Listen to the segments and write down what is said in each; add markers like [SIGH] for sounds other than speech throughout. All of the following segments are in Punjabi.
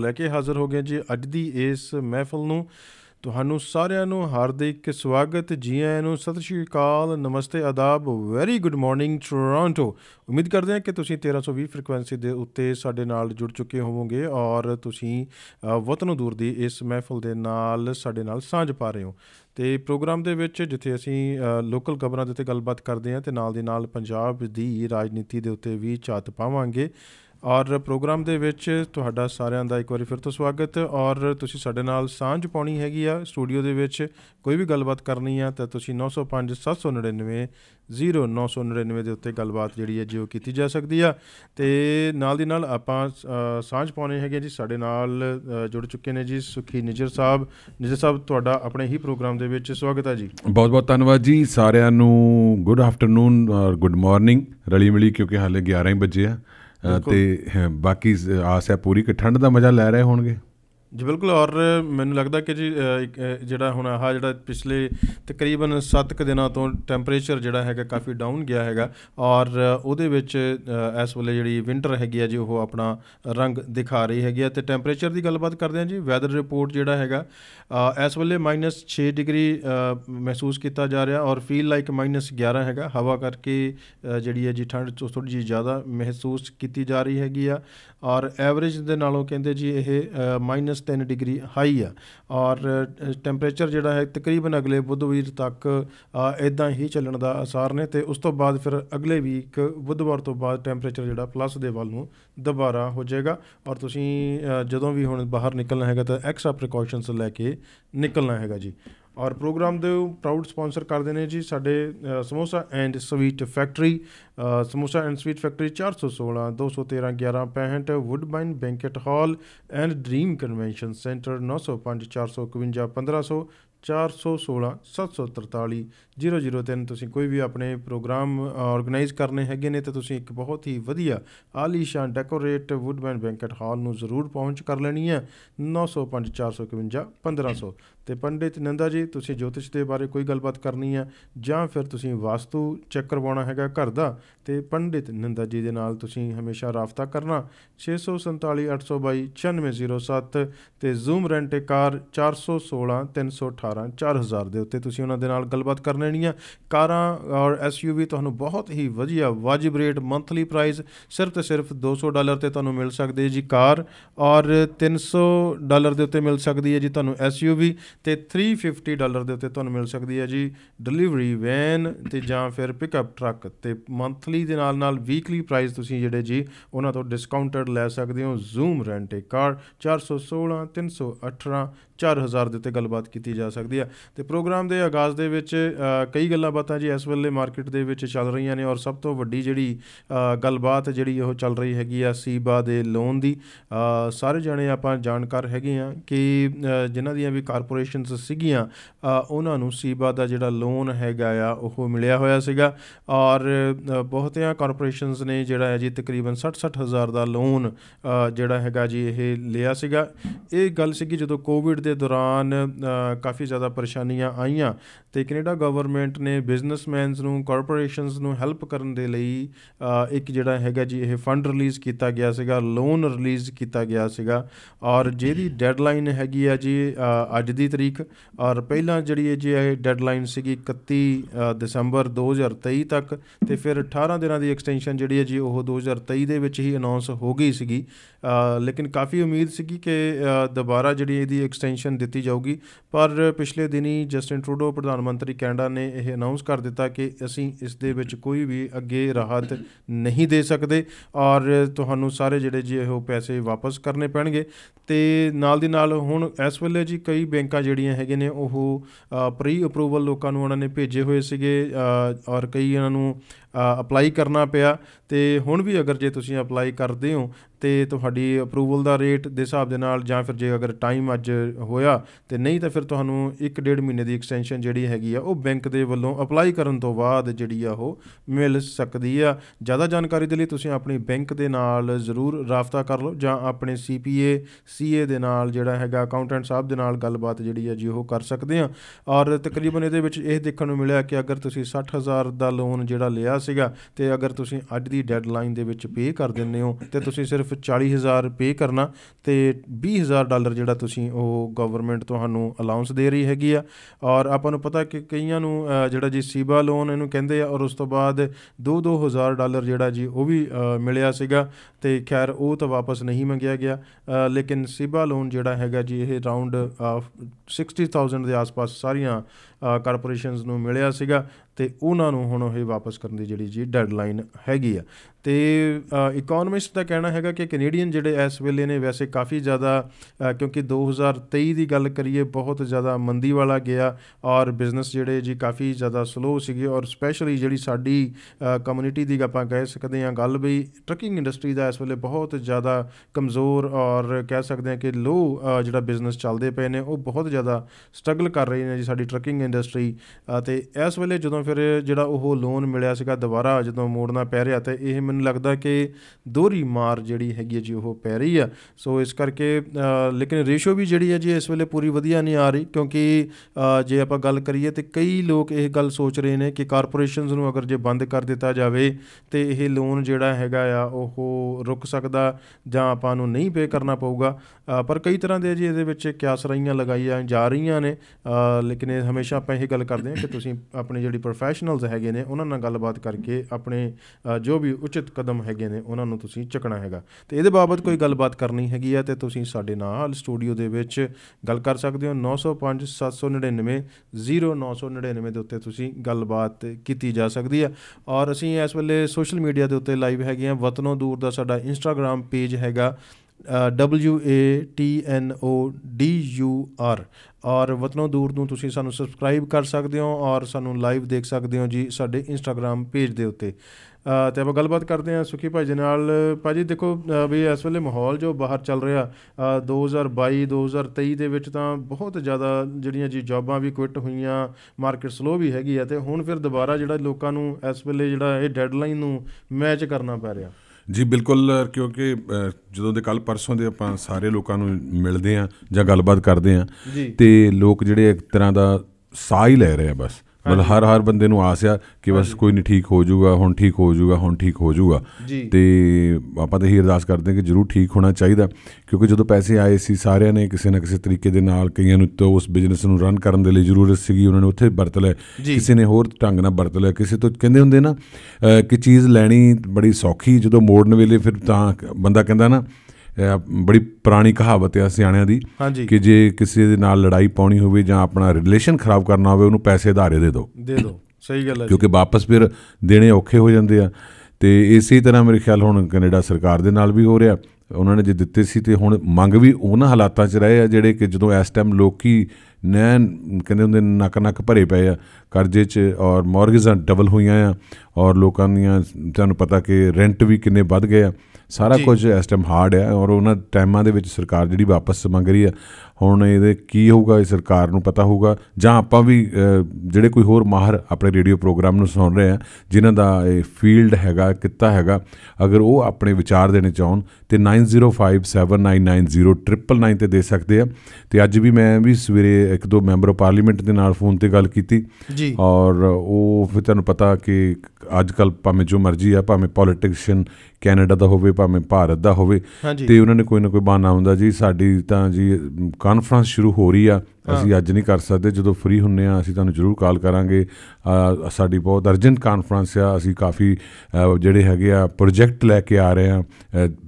ਲੈ ਕੇ ਹਾਜ਼ਰ ਹੋ ਗਏ ਜੀ ਅੱਜ ਦੀ ਇਸ ਮਹਿਫਲ ਨੂੰ ਤੁਹਾਨੂੰ ਸਾਰਿਆਂ ਨੂੰ ਹਾਰਦਿਕ ਸਵਾਗਤ ਜੀ ਆਇਆਂ ਨੂੰ ਸਤਿ ਸ਼੍ਰੀ ਅਕਾਲ ਨਮਸਤੇ ਆਦਾਬ ਵੈਰੀ ਗੁੱਡ ਮਾਰਨਿੰਗ ਟੋਰਾਂਟੋ ਉਮੀਦ ਕਰਦੇ ਹਾਂ ਕਿ ਤੁਸੀਂ 1320 ਫ੍ਰੀਕੁਐਂਸੀ ਦੇ ਉੱਤੇ ਸਾਡੇ ਨਾਲ ਜੁੜ ਚੁੱਕੇ ਹੋਵੋਗੇ ਔਰ ਤੁਸੀਂ ਵਤਨੋਂ ਦੂਰ ਦੀ ਇਸ ਮਹਿਫਲ ਦੇ ਨਾਲ ਸਾਡੇ ਨਾਲ ਸਾਂਝ ਪਾ ਰਹੇ ਹੋ ਤੇ ਪ੍ਰੋਗਰਾਮ ਦੇ ਵਿੱਚ ਜਿੱਥੇ ਅਸੀਂ ਲੋਕਲ ਖਬਰਾਂ ਦੇ ਉੱਤੇ ਗੱਲਬਾਤ ਕਰਦੇ ਹਾਂ ਤੇ ਨਾਲ ਦੇ ਨਾਲ ਪੰਜਾਬ ਦੀ ਰਾਜਨੀਤੀ ਦੇ ਉੱਤੇ ਵੀ ਝਾਤ ਪਾਵਾਂਗੇ ਔਰ ਪ੍ਰੋਗਰਾਮ ਦੇ ਵਿੱਚ ਤੁਹਾਡਾ ਸਾਰਿਆਂ ਦਾ ਇੱਕ ਵਾਰੀ ਫਿਰ ਤੋਂ ਸਵਾਗਤ ਔਰ ਤੁਸੀਂ ਸਾਡੇ ਨਾਲ ਸਾਂਝ ਪਾਉਣੀ ਹੈਗੀ ਆ ਸਟੂਡੀਓ ਦੇ ਵਿੱਚ ਕੋਈ ਵੀ ਗੱਲਬਾਤ ਕਰਨੀ ਆ ਤਾਂ ਤੁਸੀਂ 905 799 0999 ਦੇ ਉੱਤੇ ਗੱਲਬਾਤ ਜਿਹੜੀ ਹੈ ਜੋ ਕੀਤੀ ਜਾ ਸਕਦੀ ਆ ਤੇ ਨਾਲ ਦੀ ਨਾਲ ਆਪਾਂ ਸਾਂਝ ਪਾਉਣੇ ਹੈਗੇ ਜੀ ਸਾਡੇ ਨਾਲ ਜੁੜ ਚੁੱਕੇ ਨੇ ਜੀ ਸੁਖੀ ਨਿਜਰ ਸਾਹਿਬ ਨਿਜਰ ਸਾਹਿਬ ਤੁਹਾਡਾ ਆਪਣੇ ਹੀ ਪ੍ਰੋਗਰਾਮ ਦੇ ਵਿੱਚ ਸਵਾਗਤ ਆ ਜੀ ਬਹੁਤ ਬਹੁਤ ਧੰਨਵਾਦ ਜੀ ਸਾਰਿਆਂ ਨੂੰ ਗੁੱਡ ਆਫਟਰਨੂਨ ਔਰ ਗੁੱਡ ਮਾਰਨਿੰਗ ਰਲੀ ਮਿਲੀ ਕਿਉਂਕਿ ਹਾਲੇ 11 ਹੀ ਵਜੇ ਆ ਤੇ ਬਾਕੀ ਆਸ ਹੈ ਪੂਰੀ ਕਿ ਠੰਡ ਦਾ ਮਜ਼ਾ ਲੈ ਰਹੇ ਹੋਣਗੇ ਜੀ ਬਿਲਕੁਲ ਔਰ ਮੈਨੂੰ ਲੱਗਦਾ ਕਿ ਜੀ ਜਿਹੜਾ ਹੁਣ ਆਹ ਜਿਹੜਾ ਪਿਛਲੇ ਤਕਰੀਬਨ 7 ਕ ਦਿਨਾਂ ਤੋਂ ਟੈਂਪਰੇਚਰ ਜਿਹੜਾ ਹੈਗਾ ਕਾਫੀ ਡਾਊਨ ਗਿਆ ਹੈਗਾ ਔਰ ਉਹਦੇ ਵਿੱਚ ਇਸ ਵੇਲੇ ਜਿਹੜੀ ਵਿంటర్ ਹੈਗੀ ਆ ਜੀ ਉਹ ਆਪਣਾ ਰੰਗ ਦਿਖਾ ਰਹੀ ਹੈਗੀ ਆ ਤੇ ਟੈਂਪਰੇਚਰ ਦੀ ਗੱਲਬਾਤ ਕਰਦੇ ਹਾਂ ਜੀ ਵੈਦਰ ਰਿਪੋਰਟ ਜਿਹੜਾ ਹੈਗਾ ਇਸ ਵੇਲੇ -6 ਡਿਗਰੀ ਮਹਿਸੂਸ ਕੀਤਾ ਜਾ ਰਿਹਾ ਔਰ ਫੀਲ ਲਾਈਕ -11 ਹੈਗਾ ਹਵਾ ਕਰਕੇ ਜਿਹੜੀ ਹੈ ਜੀ ਠੰਡ ਥੋੜੀ ਜੀ ਜ਼ਿਆਦਾ ਮਹਿਸੂਸ ਕੀਤੀ ਜਾ ਰਹੀ ਹੈਗੀ ਆ ਔਰ ਐਵਰੇਜ ਦੇ ਨਾਲੋਂ ਕਹਿੰਦੇ ਜੀ ਇਹ 3 ਡਿਗਰੀ ਹਾਈ ਆ ਔਰ ਟੈਂਪਰੇਚਰ ਜਿਹੜਾ ਹੈ ਤਕਰੀਬਨ ਅਗਲੇ ਬੁੱਧਵਾਰ ਤੱਕ ਇਦਾਂ ਹੀ ਚੱਲਣ ਦਾ ਅਸਾਰ ਨੇ ਤੇ ਉਸ ਤੋਂ ਬਾਅਦ ਫਿਰ ਅਗਲੇ ਵੀਕ ਬੁੱਧਵਾਰ ਤੋਂ ਬਾਅਦ ਟੈਂਪਰੇਚਰ ਜਿਹੜਾ ਪਲੱਸ ਦੇ ਵੱਲ ਨੂੰ ਦੁਬਾਰਾ ਹੋ ਜਾਏਗਾ ਔਰ ਤੁਸੀਂ ਜਦੋਂ ਵੀ ਹੁਣ ਬਾਹਰ ਨਿਕਲਣਾ ਹੈਗਾ ਤਾਂ ਐਕਸਟਰਾ ਪ੍ਰੀਕਾਸ਼ਨਸ ਲੈ ਕੇ ਨਿਕਲਣਾ ਹੈਗਾ ਜੀ ਔਰ ਪ੍ਰੋਗਰਾਮ ਦੇ ਪ੍ਰਾਊਡ ਸਪான்ਸਰ ਕਰਦੇ ਨੇ ਜੀ ਸਾਡੇ samosa and sweet factory samosa and sweet factory 416 213 1165 Woodbine banquet hall and Dream convention centre 905 451 1500 416 743 003 ਤੁਸੀਂ ਕੋਈ ਵੀ ਆਪਣੇ ਪ੍ਰੋਗਰਾਮ ਆਰਗੇਨਾਈਜ਼ ਕਰਨੇ ਹੈਗੇ ਨੇ ਤੇ ਤੁਸੀਂ ਇੱਕ ਬਹੁਤ ਹੀ ਵਧੀਆ ਆਲੀਸ਼ਾਨ ਡੈਕੋਰੇਟ ਵੁੱਡਮੈਨ ਬੈਂਕਟ ਹਾਲ ਨੂੰ ਜ਼ਰੂਰ ਪਹੁੰਚ ਕਰ ਲੈਣੀ ਹੈ 905 451 1500 ਤੇ ਪੰਡਿਤ ਨੰਦਾ ਜੀ ਤੁਸੀਂ ਜੋਤਿਸ਼ ਦੇ ਬਾਰੇ ਕੋਈ ਗੱਲਬਾਤ ਕਰਨੀ ਹੈ ਜਾਂ ਫਿਰ ਤੁਸੀਂ ਵਾਸਤੂ ਚੈੱਕ ਕਰਵਾਉਣਾ ਹੈਗਾ ਘਰ ਦਾ ਤੇ ਪੰਡਿਤ ਨੰਦਾ ਜੀ ਦੇ ਨਾਲ ਤੁਸੀਂ ਹਮੇਸ਼ਾ رابطہ ਕਰਨਾ 6748224907 ਤੇ ਜ਼ੂਮ ਰੈਂਟ ਕਾਰ 416318 4000 ਦੇ ਉੱਤੇ ਤੁਸੀਂ ਉਹਨਾਂ ਦੇ ਨਾਲ ਗੱਲਬਾਤ ਕਰ ਲੈਣੀ ਆ ਕਾਰਾਂ ਔਰ ਐਸਯੂਵੀ ਤੁਹਾਨੂੰ ਬਹੁਤ ਹੀ ਵਧੀਆ ਵਾਜਿਬ ਰੇਟ ਮੰਥਲੀ ਪ੍ਰਾਈਸ ਸਿਰਫ ਤੇ ਸਿਰਫ 200 ਡਾਲਰ ਤੇ ਤੁਹਾਨੂੰ ਮਿਲ ਸਕਦੀ ਹੈ ਜੀ ਕਾਰ ਔਰ 300 ਡਾਲਰ ਦੇ ਉੱਤੇ ਮਿਲ ਸਕਦੀ ਹੈ ਜੀ ਤੁਹਾਨੂੰ ਐਸਯੂਵੀ ਤੇ 350 ਡਾਲਰ ਦੇ ਉੱਤੇ ਤੁਹਾਨੂੰ ਮਿਲ ਸਕਦੀ ਹੈ ਜੀ ਡਿਲੀਵਰੀ ਵੈਨ ਤੇ ਜਾਂ ਫਿਰ ਪਿਕਅਪ ਟਰੱਕ ਤੇ ਮੰਥਲੀ ਦੇ ਨਾਲ ਨਾਲ ਵੀਕਲੀ ਪ੍ਰਾਈਸ ਤੁਸੀਂ ਜਿਹੜੇ ਜੀ ਉਹਨਾਂ ਤੋਂ ਡਿਸਕਾਊਂਟਡ ਲੈ ਸਕਦੇ ਹੋ ਜ਼ੂਮ ਰੈਂਟ ਇੱਕ ਕਾਰ 416 318 4000 ਦੇ ਉੱਤੇ ਗੱਲਬਾਤ ਕੀਤੀ ਜਾ ਸਕਦੀ ਹੈ ਤੇ ਪ੍ਰੋਗਰਾਮ ਦੇ ਆਗਾਜ਼ ਦੇ ਵਿੱਚ ਕਈ ਗੱਲਾਂ ਬਾਤਾਂ ਜੀ ਇਸ ਵੇਲੇ ਮਾਰਕੀਟ ਦੇ ਵਿੱਚ ਚੱਲ ਰਹੀਆਂ ਨੇ ਔਰ ਸਭ ਤੋਂ ਵੱਡੀ ਜਿਹੜੀ ਗੱਲਬਾਤ ਜਿਹੜੀ ਉਹ ਚੱਲ ਰਹੀ ਹੈਗੀ ਆ ਸੀਬਾ ਦੇ ਲੋਨ ਦੀ ਸਾਰੇ ਜਣੇ ਆਪਾਂ ਜਾਣਕਾਰ ਹੈਗੇ ਆ ਕਿ ਜਿਨ੍ਹਾਂ ਦੀਆਂ ਵੀ ਕਾਰਪੋਰੇਟ ਕੰਡੀਸ਼ਨਸ ਸੀਗੀਆਂ ਉਹਨਾਂ ਨੂੰ ਸੀਬਾ ਦਾ ਜਿਹੜਾ ਲੋਨ ਹੈਗਾ ਆ ਉਹ ਮਿਲਿਆ ਹੋਇਆ ਸੀਗਾ ਔਰ ਬਹੁਤਿਆਂ ਕਾਰਪੋਰੇਸ਼ਨਸ ਨੇ ਜਿਹੜਾ ਹੈ ਜੀ ਤਕਰੀਬਨ 60-60 ਹਜ਼ਾਰ ਦਾ ਲੋਨ ਜਿਹੜਾ ਹੈਗਾ ਜੀ ਇਹ ਲਿਆ ਸੀਗਾ ਇਹ ਗੱਲ ਸੀਗੀ ਜਦੋਂ ਕੋਵਿਡ ਦੇ ਦੌਰਾਨ ਕਾਫੀ ਜ਼ਿਆਦਾ ਪਰੇਸ਼ਾਨੀਆਂ ਆਈਆਂ ਤੇ ਕੈਨੇਡਾ ਗਵਰਨਮੈਂਟ ਨੇ ਬਿਜ਼ਨਸਮੈਨਸ ਨੂੰ ਕਾਰਪੋਰੇਸ਼ਨਸ ਨੂੰ ਹੈਲਪ ਕਰਨ ਦੇ ਲਈ ਇੱਕ ਜਿਹੜਾ ਹੈਗਾ ਜੀ ਇਹ ਫੰਡ ਰਿਲੀਜ਼ ਕੀਤਾ ਗਿਆ ਸੀਗਾ ਲੋਨ ਰਿਲੀਜ਼ ਕੀਤਾ ਗਿਆ ਸੀਗਾ ਔਰ ਜਿਹਦੀ ਡੈਡਲਾਈਨ ਹੈਗੀ ਆ ਜੀ ਅੱਜ ਦੀ ਤਰੀਕ ਔਰ ਪਹਿਲਾਂ ਜਿਹੜੀ ਇਹ ਜੇ ਡੈਡਲਾਈਨ ਸੀਗੀ 31 ਦਸੰਬਰ 2023 ਤੱਕ ਤੇ ਫਿਰ 18 ਦਿਨਾਂ ਦੀ ਐਕਸਟੈਂਸ਼ਨ ਜਿਹੜੀ ਹੈ ਜੀ ਉਹ 2023 ਦੇ ਵਿੱਚ ਹੀ ਅਨਾਉਂਸ ਹੋ ਗਈ ਸੀਗੀ ਲੇਕਿਨ ਕਾਫੀ ਉਮੀਦ ਸੀਗੀ ਕਿ ਦੁਬਾਰਾ ਜਿਹੜੀ ਇਹਦੀ ਐਕਸਟੈਂਸ਼ਨ ਦਿੱਤੀ ਜਾਊਗੀ ਪਰ ਪਿਛਲੇ ਦਿਨੀ ਜਸਟਿਨ ਟਰੂਡੋ ਪ੍ਰਧਾਨ ਮੰਤਰੀ ਕੈਨੇਡਾ ਨੇ ਇਹ ਅਨਾਉਂਸ ਕਰ ਦਿੱਤਾ ਕਿ ਅਸੀਂ ਇਸ ਦੇ ਵਿੱਚ ਕੋਈ ਵੀ ਅੱਗੇ ਰਾਹਤ ਨਹੀਂ ਦੇ ਸਕਦੇ ਔਰ ਤੁਹਾਨੂੰ ਸਾਰੇ ਜਿਹੜੇ ਜੀ ਉਹ ਪੈਸੇ ਵਾਪਸ ਕਰਨੇ ਪੈਣਗੇ ਤੇ ਨਾਲ ਦੀ ਨਾਲ ਹੁਣ ਇਸ ਵੇਲੇ ਜੀ ਕਈ ਬੈਂਕ ਸੜਕਾਂ ਜਿਹੜੀਆਂ ਹੈਗੇ ਨੇ ਉਹ ਪ੍ਰੀ ਅਪਰੂਵਲ ਲੋਕਾਂ ਨੂੰ ਉਹਨਾਂ ਨੇ ਭੇਜੇ ਹੋਏ ਸੀਗੇ ਔਰ ਕਈ ਇਹਨਾਂ ਨੂੰ ਅਪਲਾਈ ਕਰਨਾ ਪਿਆ ਤੇ ਹੁਣ ਵੀ ਅਗਰ ਜੇ ਤੁਸੀਂ ਅਪਲਾਈ ਕਰਦੇ ਹੋ ਤੇ ਤੁਹਾਡੀ ਅਪਰੂਵਲ ਦਾ ਰੇਟ ਦੇ ਹਿਸਾਬ ਦੇ ਨਾਲ ਜਾਂ ਫਿਰ ਜੇ ਅਗਰ ਟਾਈਮ ਅੱਜ ਹੋਇਆ ਤੇ ਨਹੀਂ ਤਾਂ ਫਿਰ ਤੁਹਾਨੂੰ 1.5 ਮਹੀਨੇ ਦੀ ਐਕਸਟੈਂਸ਼ਨ ਜਿਹੜੀ ਹੈਗੀ ਆ ਉਹ ਬੈਂਕ ਦੇ ਵੱਲੋਂ ਅਪਲਾਈ ਕਰਨ ਤੋਂ ਬਾਅਦ ਜਿਹੜੀ ਆ ਉਹ ਮਿਲ ਸਕਦੀ ਆ ਜ਼ਿਆਦਾ ਜਾਣਕਾਰੀ ਦੇ ਲਈ ਤੁਸੀਂ ਆਪਣੀ ਬੈਂਕ ਦੇ ਨਾਲ ਜ਼ਰੂਰ ਰਾਫਤਾ ਕਰ ਲਓ ਜਾਂ ਆਪਣੇ ਸੀਪੀਏ ਸੀਏ ਦੇ ਨਾਲ ਜਿਹੜਾ ਹੈਗਾ ਅਕਾਊਂਟੈਂਟ ਸਾਹਿਬ ਦੇ ਨਾਲ ਗੱਲਬਾਤ ਜਿਹੜੀ ਆ ਜੀ ਉਹ ਕਰ ਸਕਦੇ ਆ ਔਰ ਤਕਰੀਬਨ ਇਹਦੇ ਵਿੱਚ ਇਹ ਦੇਖਣ ਨੂੰ ਮਿਲਿਆ ਕਿ ਅਗਰ ਤੁਸੀਂ 60000 ਦਾ ਲੋਨ ਜਿਹੜਾ ਲਿਆ ਸੀਗਾ ਤੇ ਅਗਰ ਤੁਸੀਂ ਅੱਜ ਦੀ ਡੈਡਲਾਈਨ ਦੇ ਵਿੱਚ ਪੇ ਕਰ ਦਿੰਦੇ ਹੋ ਤੇ ਤੁਸੀਂ ਸਿਰਫ 40000 ਪੇ ਕਰਨਾ ਤੇ 20000 ਡਾਲਰ ਜਿਹੜਾ ਤੁਸੀਂ ਉਹ ਗਵਰਨਮੈਂਟ ਤੁਹਾਨੂੰ ਅਲਾਉਂਸ ਦੇ ਰਹੀ ਹੈਗੀ ਆ ਔਰ ਆਪਾਂ ਨੂੰ ਪਤਾ ਕਿ ਕਈਆਂ ਨੂੰ ਜਿਹੜਾ ਜੀ ਸੀਬਾ ਲੋਨ ਇਹਨੂੰ ਕਹਿੰਦੇ ਆ ਔਰ ਉਸ ਤੋਂ ਬਾਅਦ 2-2000 ਡਾਲਰ ਜਿਹੜਾ ਜੀ ਉਹ ਵੀ ਮਿਲਿਆ ਸੀਗਾ ਤੇ ਖੈਰ ਉਹ ਤਾਂ ਵਾਪਸ ਨਹੀਂ ਮੰਗਿਆ ਗਿਆ ਲੇਕਿਨ ਸਿਬਾ ਲੋਨ ਜਿਹੜਾ ਹੈਗਾ ਜੀ ਇਹ ਰਾਉਂਡ 60000 ਦੇ ਆਸ-ਪਾਸ ਸਾਰੀਆਂ ਕਾਰਪੋਰੇਸ਼ਨਸ ਨੂੰ ਮਿਲਿਆ ਸੀਗਾ ਤੇ ਉਹਨਾਂ ਨੂੰ ਹੁਣ ਇਹ ਵਾਪਸ ਕਰਨ ਦੀ ਜਿਹੜੀ ਜੀ ਡੈਡਲਾਈਨ ਹੈਗੀ ਆ ਤੇ ਇਕਨੋਮਿਸਟ ਦਾ ਕਹਿਣਾ ਹੈਗਾ ਕਿ ਕੈਨੇਡੀਅਨ ਜਿਹੜੇ ਇਸ ਵੇਲੇ ਨੇ ਵੈਸੇ ਕਾਫੀ ਜ਼ਿਆਦਾ ਕਿਉਂਕਿ 2023 ਦੀ ਗੱਲ ਕਰੀਏ ਬਹੁਤ ਜ਼ਿਆਦਾ ਮੰਦੀ ਵਾਲਾ ਗਿਆ ਔਰ ਬਿਜ਼ਨਸ ਜਿਹੜੇ ਜੀ ਕਾਫੀ ਜ਼ਿਆਦਾ ਸਲੋ ਸੀਗੇ ਔਰ ਸਪੈਸ਼ਲੀ ਜਿਹੜੀ ਸਾਡੀ ਕਮਿਊਨਿਟੀ ਦੀ ਆਪਾਂ ਕਹਿ ਸਕਦੇ ਹਾਂ ਗੱਲ ਵੀ ਟਰਕਿੰਗ ਇੰਡਸਟਰੀ ਦਾ ਇਸ ਵੇਲੇ ਬਹੁਤ ਜ਼ਿਆਦਾ ਕਮਜ਼ੋਰ ਔਰ ਕਹਿ ਸਕਦੇ ਹਾਂ ਕਿ ਲੋ ਜਿਹੜਾ ਬਿਜ਼ਨਸ ਚੱਲਦੇ ਪਏ ਨੇ ਉਹ ਬਹੁਤ ਜ਼ਿਆਦਾ ਸਟਰਗਲ ਕਰ ਰਹੇ ਨੇ ਜੀ ਸਾਡੀ ਟਰਕਿੰਗ ਇੰਡਸਟਰੀ ਤੇ ਇਸ ਵੇਲੇ ਜਦੋਂ ਫਿਰ ਜਿਹੜਾ ਉਹ ਲੋਨ ਮਿਲਿਆ ਸੀਗਾ ਦੁਬਾਰਾ ਜਦੋਂ ਮੋੜਨਾ ਪੈ ਰਿਹਾ ਤੇ ਇਹ ਮੈਨੂੰ ਲੱਗਦਾ ਕਿ ਦੋਰੀ ਮਾਰ ਜਿਹੜੀ ਹੈਗੀ ਹੈ ਜੀ ਉਹ ਪੈ ਰਹੀ ਆ ਸੋ ਇਸ ਕਰਕੇ ਲੇਕਿਨ ਰੇਸ਼ੋ ਵੀ ਜਿਹੜੀ ਹੈ ਜੀ ਇਸ ਵੇਲੇ ਪੂਰੀ ਵਧੀਆ ਨਹੀਂ ਆ ਰਹੀ ਕਿਉਂਕਿ ਜੇ ਆਪਾਂ ਗੱਲ ਕਰੀਏ ਤੇ ਕਈ ਲੋਕ ਇਹ ਗੱਲ ਸੋਚ ਰਹੇ ਨੇ ਕਿ ਕਾਰਪੋਰੇਸ਼ਨਸ ਨੂੰ ਅਗਰ ਜੇ ਬੰਦ ਕਰ ਦਿੱਤਾ ਜਾਵੇ ਤੇ ਇਹ ਲੋਨ ਜਿਹੜਾ ਹੈਗਾ ਆ ਉਹ ਰੁਕ ਸਕਦਾ ਜਾਂ ਆਪਾਂ ਨੂੰ ਨਹੀਂ ਪੇ ਕਰਨਾ ਪਊਗਾ ਪਰ ਕਈ ਤਰ੍ਹਾਂ ਦੇ ਜੀ ਇਹਦੇ ਵਿੱਚ ਕਿਆਸਰਾਈਆਂ ਲਗਾਈਆਂ ਜਾ ਰਹੀਆਂ ਨੇ ਲੇਕਿਨ ਇਹ ਹਮੇਸ਼ਾ ਆਪਾਂ ਇਹ ਗੱਲ ਕਰਦੇ ਹਾਂ ਕਿ ਤੁਸੀਂ ਆਪਣੇ ਜਿਹੜੀ ਪ੍ਰੋਫੈਸ਼ਨਲਸ ਹੈਗੇ ਨੇ ਉਹਨਾਂ ਨਾਲ ਗੱਲਬਾਤ ਕਰਕੇ ਆਪਣੇ ਜੋ ਵੀ ਉੱਚ ਉਚਿਤ ਕਦਮ ਹੈਗੇ ਨੇ ਉਹਨਾਂ ਨੂੰ ਤੁਸੀਂ ਚੱਕਣਾ ਹੈਗਾ ਤੇ ਇਹਦੇ ਬਾਬਤ ਕੋਈ ਗੱਲਬਾਤ ਕਰਨੀ ਹੈਗੀ ਆ ਤੇ ਤੁਸੀਂ ਸਾਡੇ ਨਾਲ ਸਟੂਡੀਓ ਦੇ ਵਿੱਚ ਗੱਲ ਕਰ ਸਕਦੇ ਹੋ 905 799 0999 ਦੇ ਉੱਤੇ ਤੁਸੀਂ ਗੱਲਬਾਤ ਕੀਤੀ ਜਾ ਸਕਦੀ ਆ ਔਰ ਅਸੀਂ ਇਸ ਵੇਲੇ ਸੋਸ਼ਲ ਮੀਡੀਆ ਦੇ ਉੱਤੇ ਲਾਈਵ ਹੈਗੇ ਆ ਵਤਨੋਂ ਦੂਰ ਦਾ ਸਾਡਾ ਇੰਸਟਾਗ੍ਰam ਪੇਜ ਹੈਗਾ W A T N O D U R ਔਰ ਵਤਨੋਂ ਦੂਰ ਨੂੰ ਤੁਸੀਂ ਸਾਨੂੰ ਸਬਸਕ੍ਰਾਈਬ ਕਰ ਸਕਦੇ ਹੋ ਔਰ ਸਾਨੂੰ ਲਾਈਵ ਦੇਖ ਸਕਦੇ ਹੋ ਜੀ ਸਾਡੇ ਇੰਸਟਾਗ੍ਰam ਪੇਜ ਦੇ ਉੱਤੇ ਤੇ ਆਪਾਂ ਗੱਲਬਾਤ ਕਰਦੇ ਹਾਂ ਸੁਖੀ ਭਾਈ ਜੀ ਨਾਲ ਭਾਜੀ ਦੇਖੋ ਵੀ ਇਸ ਵੇਲੇ ਮਾਹੌਲ ਜੋ ਬਾਹਰ ਚੱਲ ਰਿਹਾ 2022 2023 ਦੇ ਵਿੱਚ ਤਾਂ ਬਹੁਤ ਜ਼ਿਆਦਾ ਜਿਹੜੀਆਂ ਜੀ ਜੌਬਾਂ ਵੀ ਕੁਇਟ ਹੋਈਆਂ ਮਾਰਕੀਟ ਸਲੋ ਵੀ ਹੈਗੀ ਹੈ ਤੇ ਹੁਣ ਫਿਰ ਦੁਬਾਰਾ ਜਿਹੜਾ ਲੋਕਾਂ ਨੂੰ ਇਸ ਵੇਲੇ ਜਿਹੜਾ ਇਹ ਡੈਡਲਾਈਨ ਨੂੰ ਮੈਚ ਕਰਨਾ ਪੈ ਰਿਹਾ ਜੀ ਬਿਲਕੁਲ ਕਿਉਂਕਿ ਜਦੋਂ ਦੇ ਕੱਲ ਪਰਸੋਂ ਦੇ ਆਪਾਂ ਸਾਰੇ ਲੋਕਾਂ ਨੂੰ ਮਿਲਦੇ ਆ ਜਾਂ ਗੱਲਬਾਤ ਕਰਦੇ ਆ ਤੇ ਲੋਕ ਜਿਹੜੇ ਇੱਕ ਤਰ੍ਹਾਂ ਦਾ ਸਾਹ ਹੀ ਲੈ ਰਹੇ ਆ ਬਸ ਮਤਲਬ ਹਰ ਹਰ ਬੰਦੇ ਨੂੰ ਆਸ ਆ ਕਿ ਬਸ ਕੋਈ ਨਹੀਂ ਠੀਕ ਹੋ ਜਾਊਗਾ ਹੁਣ ਠੀਕ ਹੋ ਜਾਊਗਾ ਹੁਣ ਠੀਕ ਹੋ ਜਾਊਗਾ ਤੇ ਆਪਾਂ ਤਾਂ ਹੀ ਅਰਦਾਸ ਕਰਦੇ ਕਿ ਜਰੂਰ ਠੀਕ ਹੋਣਾ ਚਾਹੀਦਾ ਕਿਉਂਕਿ ਜਦੋਂ ਪੈਸੇ ਆਏ ਸੀ ਸਾਰਿਆਂ ਨੇ ਕਿਸੇ ਨਾ ਕਿਸੇ ਤਰੀਕੇ ਦੇ ਨਾਲ ਕਈਆਂ ਨੂੰ ਤਾਂ ਉਸ ਬਿਜ਼ਨਸ ਨੂੰ ਰਨ ਕਰਨ ਦੇ ਲਈ ਜ਼ਰੂਰਤ ਸੀਗੀ ਉਹਨਾਂ ਨੇ ਉੱਥੇ ਵਰਤ ਲਿਆ ਕਿਸੇ ਨੇ ਹੋਰ ਢੰਗ ਨਾਲ ਵਰਤ ਲਿਆ ਕਿਸੇ ਤੋਂ ਕਹਿੰਦੇ ਹੁੰਦੇ ਨਾ ਕਿ ਚੀਜ਼ ਲੈਣੀ ਬੜੀ ਸੌਖੀ ਜਦੋਂ ਮੋੜਨ ਵੇਲੇ ਫਿਰ ਤਾਂ ਬੰਦਾ ਕਹਿੰਦਾ ਨਾ ਬੜੀ ਪੁਰਾਣੀ ਕਹਾਵਤ ਹੈ ਸਿਆਣਿਆਂ ਦੀ ਕਿ ਜੇ ਕਿਸੇ ਦੇ ਨਾਲ ਲੜਾਈ ਪਾਉਣੀ ਹੋਵੇ ਜਾਂ ਆਪਣਾ ਰਿਲੇਸ਼ਨ ਖਰਾਬ ਕਰਨਾ ਹੋਵੇ ਉਹਨੂੰ ਪੈਸੇ ਧਾਰੇ ਦੇ ਦਿਓ ਦੇ ਦਿਓ ਸਹੀ ਗੱਲ ਹੈ ਕਿਉਂਕਿ ਵਾਪਸ ਫਿਰ ਦੇਣੇ ਔਖੇ ਹੋ ਜਾਂਦੇ ਆ ਤੇ ਇਸੇ ਤਰ੍ਹਾਂ ਮੇਰੇ ਖਿਆਲ ਹੁਣ ਕੈਨੇਡਾ ਸਰਕਾਰ ਦੇ ਨਾਲ ਵੀ ਹੋ ਰਿਹਾ ਉਹਨਾਂ ਨੇ ਜੇ ਦਿੱਤੇ ਸੀ ਤੇ ਹੁਣ ਮੰਗ ਵੀ ਉਹਨਾਂ ਹਾਲਾਤਾਂ 'ਚ ਰਹੇ ਆ ਜਿਹੜੇ ਕਿ ਜਦੋਂ ਇਸ ਟਾਈਮ ਲੋਕੀ ਨੈਣ ਕਹਿੰਦੇ ਹੁੰਦੇ ਨੱਕ ਨੱਕ ਭਰੇ ਪਏ ਆ ਕਰਜ਼ੇ 'ਚ ਔਰ ਮੌਰਗੇਜ਼ਾਂ ਡਬਲ ਹੋਈਆਂ ਆ ਔਰ ਲੋਕਾਂ ਦੀਆਂ ਤੁਹਾਨੂੰ ਪਤਾ ਕਿ ਰੈਂਟ ਵੀ ਕਿੰਨੇ ਵੱਧ ਗਏ ਆ ਸਾਰਾ ਕੁਝ ਇਸ ਟਾਈਮ ਹਾਰਡ ਹੈ ਔਰ ਉਹਨਾਂ ਟਾਈਮਾਂ ਦੇ ਵਿੱਚ ਸਰਕਾਰ ਜਿਹੜੀ ਵਾਪਸ ਮੰਗ ਰਹੀ ਹੈ ਹੁਣ ਇਹਦੇ ਕੀ ਹੋਊਗਾ ਇਹ ਸਰਕਾਰ ਨੂੰ ਪਤਾ ਹੋਊਗਾ ਜਾਂ ਆਪਾਂ ਵੀ ਜਿਹੜੇ ਕੋਈ ਹੋਰ ਮਾਹਰ ਆਪਣੇ ਰੇਡੀਓ ਪ੍ਰੋਗਰਾਮ ਨੂੰ ਸੁਣ ਰਹੇ ਆ ਜਿਨ੍ਹਾਂ ਦਾ ਇਹ ਫੀਲਡ ਹੈਗਾ ਕਿੱਤਾ ਹੈਗਾ ਅਗਰ ਉਹ ਆਪਣੇ ਵਿਚਾਰ ਦੇਣੇ ਚਾਹਣ ਤੇ 9057990999 ਤੇ ਦੇ ਸਕਦੇ ਆ ਤੇ ਅੱਜ ਵੀ ਮੈਂ ਵੀ ਸਵੇਰੇ ਇੱਕ ਦੋ ਮੈਂਬਰ ਆਫ ਪਾਰਲੀਮੈਂਟ ਦੇ ਨਾਲ ਫੋਨ ਤੇ ਗੱਲ ਕੀਤੀ ਜੀ ਔਰ ਉਹ ਫਿਰ ਤੁਹਾਨੂੰ ਪਤਾ ਕਿ ਅੱਜ ਕੱਲ ਭਾਵੇਂ ਜੋ ਮਰਜ਼ੀ ਆ ਭਾਵੇਂ ਪੋਲਿਟਿਸ਼ੀਅਨ ਕੈਨੇਡਾ ਦਾ ਹੋਵੇ ਭਾਵੇਂ ਭਾਰਤ ਦਾ ਹੋਵੇ ਤੇ ਉਹਨਾਂ ਨੇ ਕੋਈ ਨਾ ਕੋਈ ਬਹਾਨਾ ਹੁੰਦਾ ਜੀ ਸਾਡੀ ਤਾਂ ਜੀ ਕਾਨਫਰੰਸ ਸ਼ੁਰੂ ਹੋ ਰਹੀ ਆ ਅਸੀਂ ਅੱਜ ਨਹੀਂ ਕਰ ਸਕਦੇ ਜਦੋਂ ਫ੍ਰੀ ਹੁੰਨੇ ਆ ਅਸੀਂ ਤੁਹਾਨੂੰ ਜ਼ਰੂਰ ਕਾਲ ਕਰਾਂਗੇ ਸਾਡੀ ਬਹੁਤ ਅਰਜੈਂਟ ਕਾਨਫਰੰਸ ਆ ਅਸੀਂ ਕਾਫੀ ਜਿਹੜੇ ਹੈਗੇ ਆ ਪ੍ਰੋਜੈਕਟ ਲੈ ਕੇ ਆ ਰਹੇ ਆ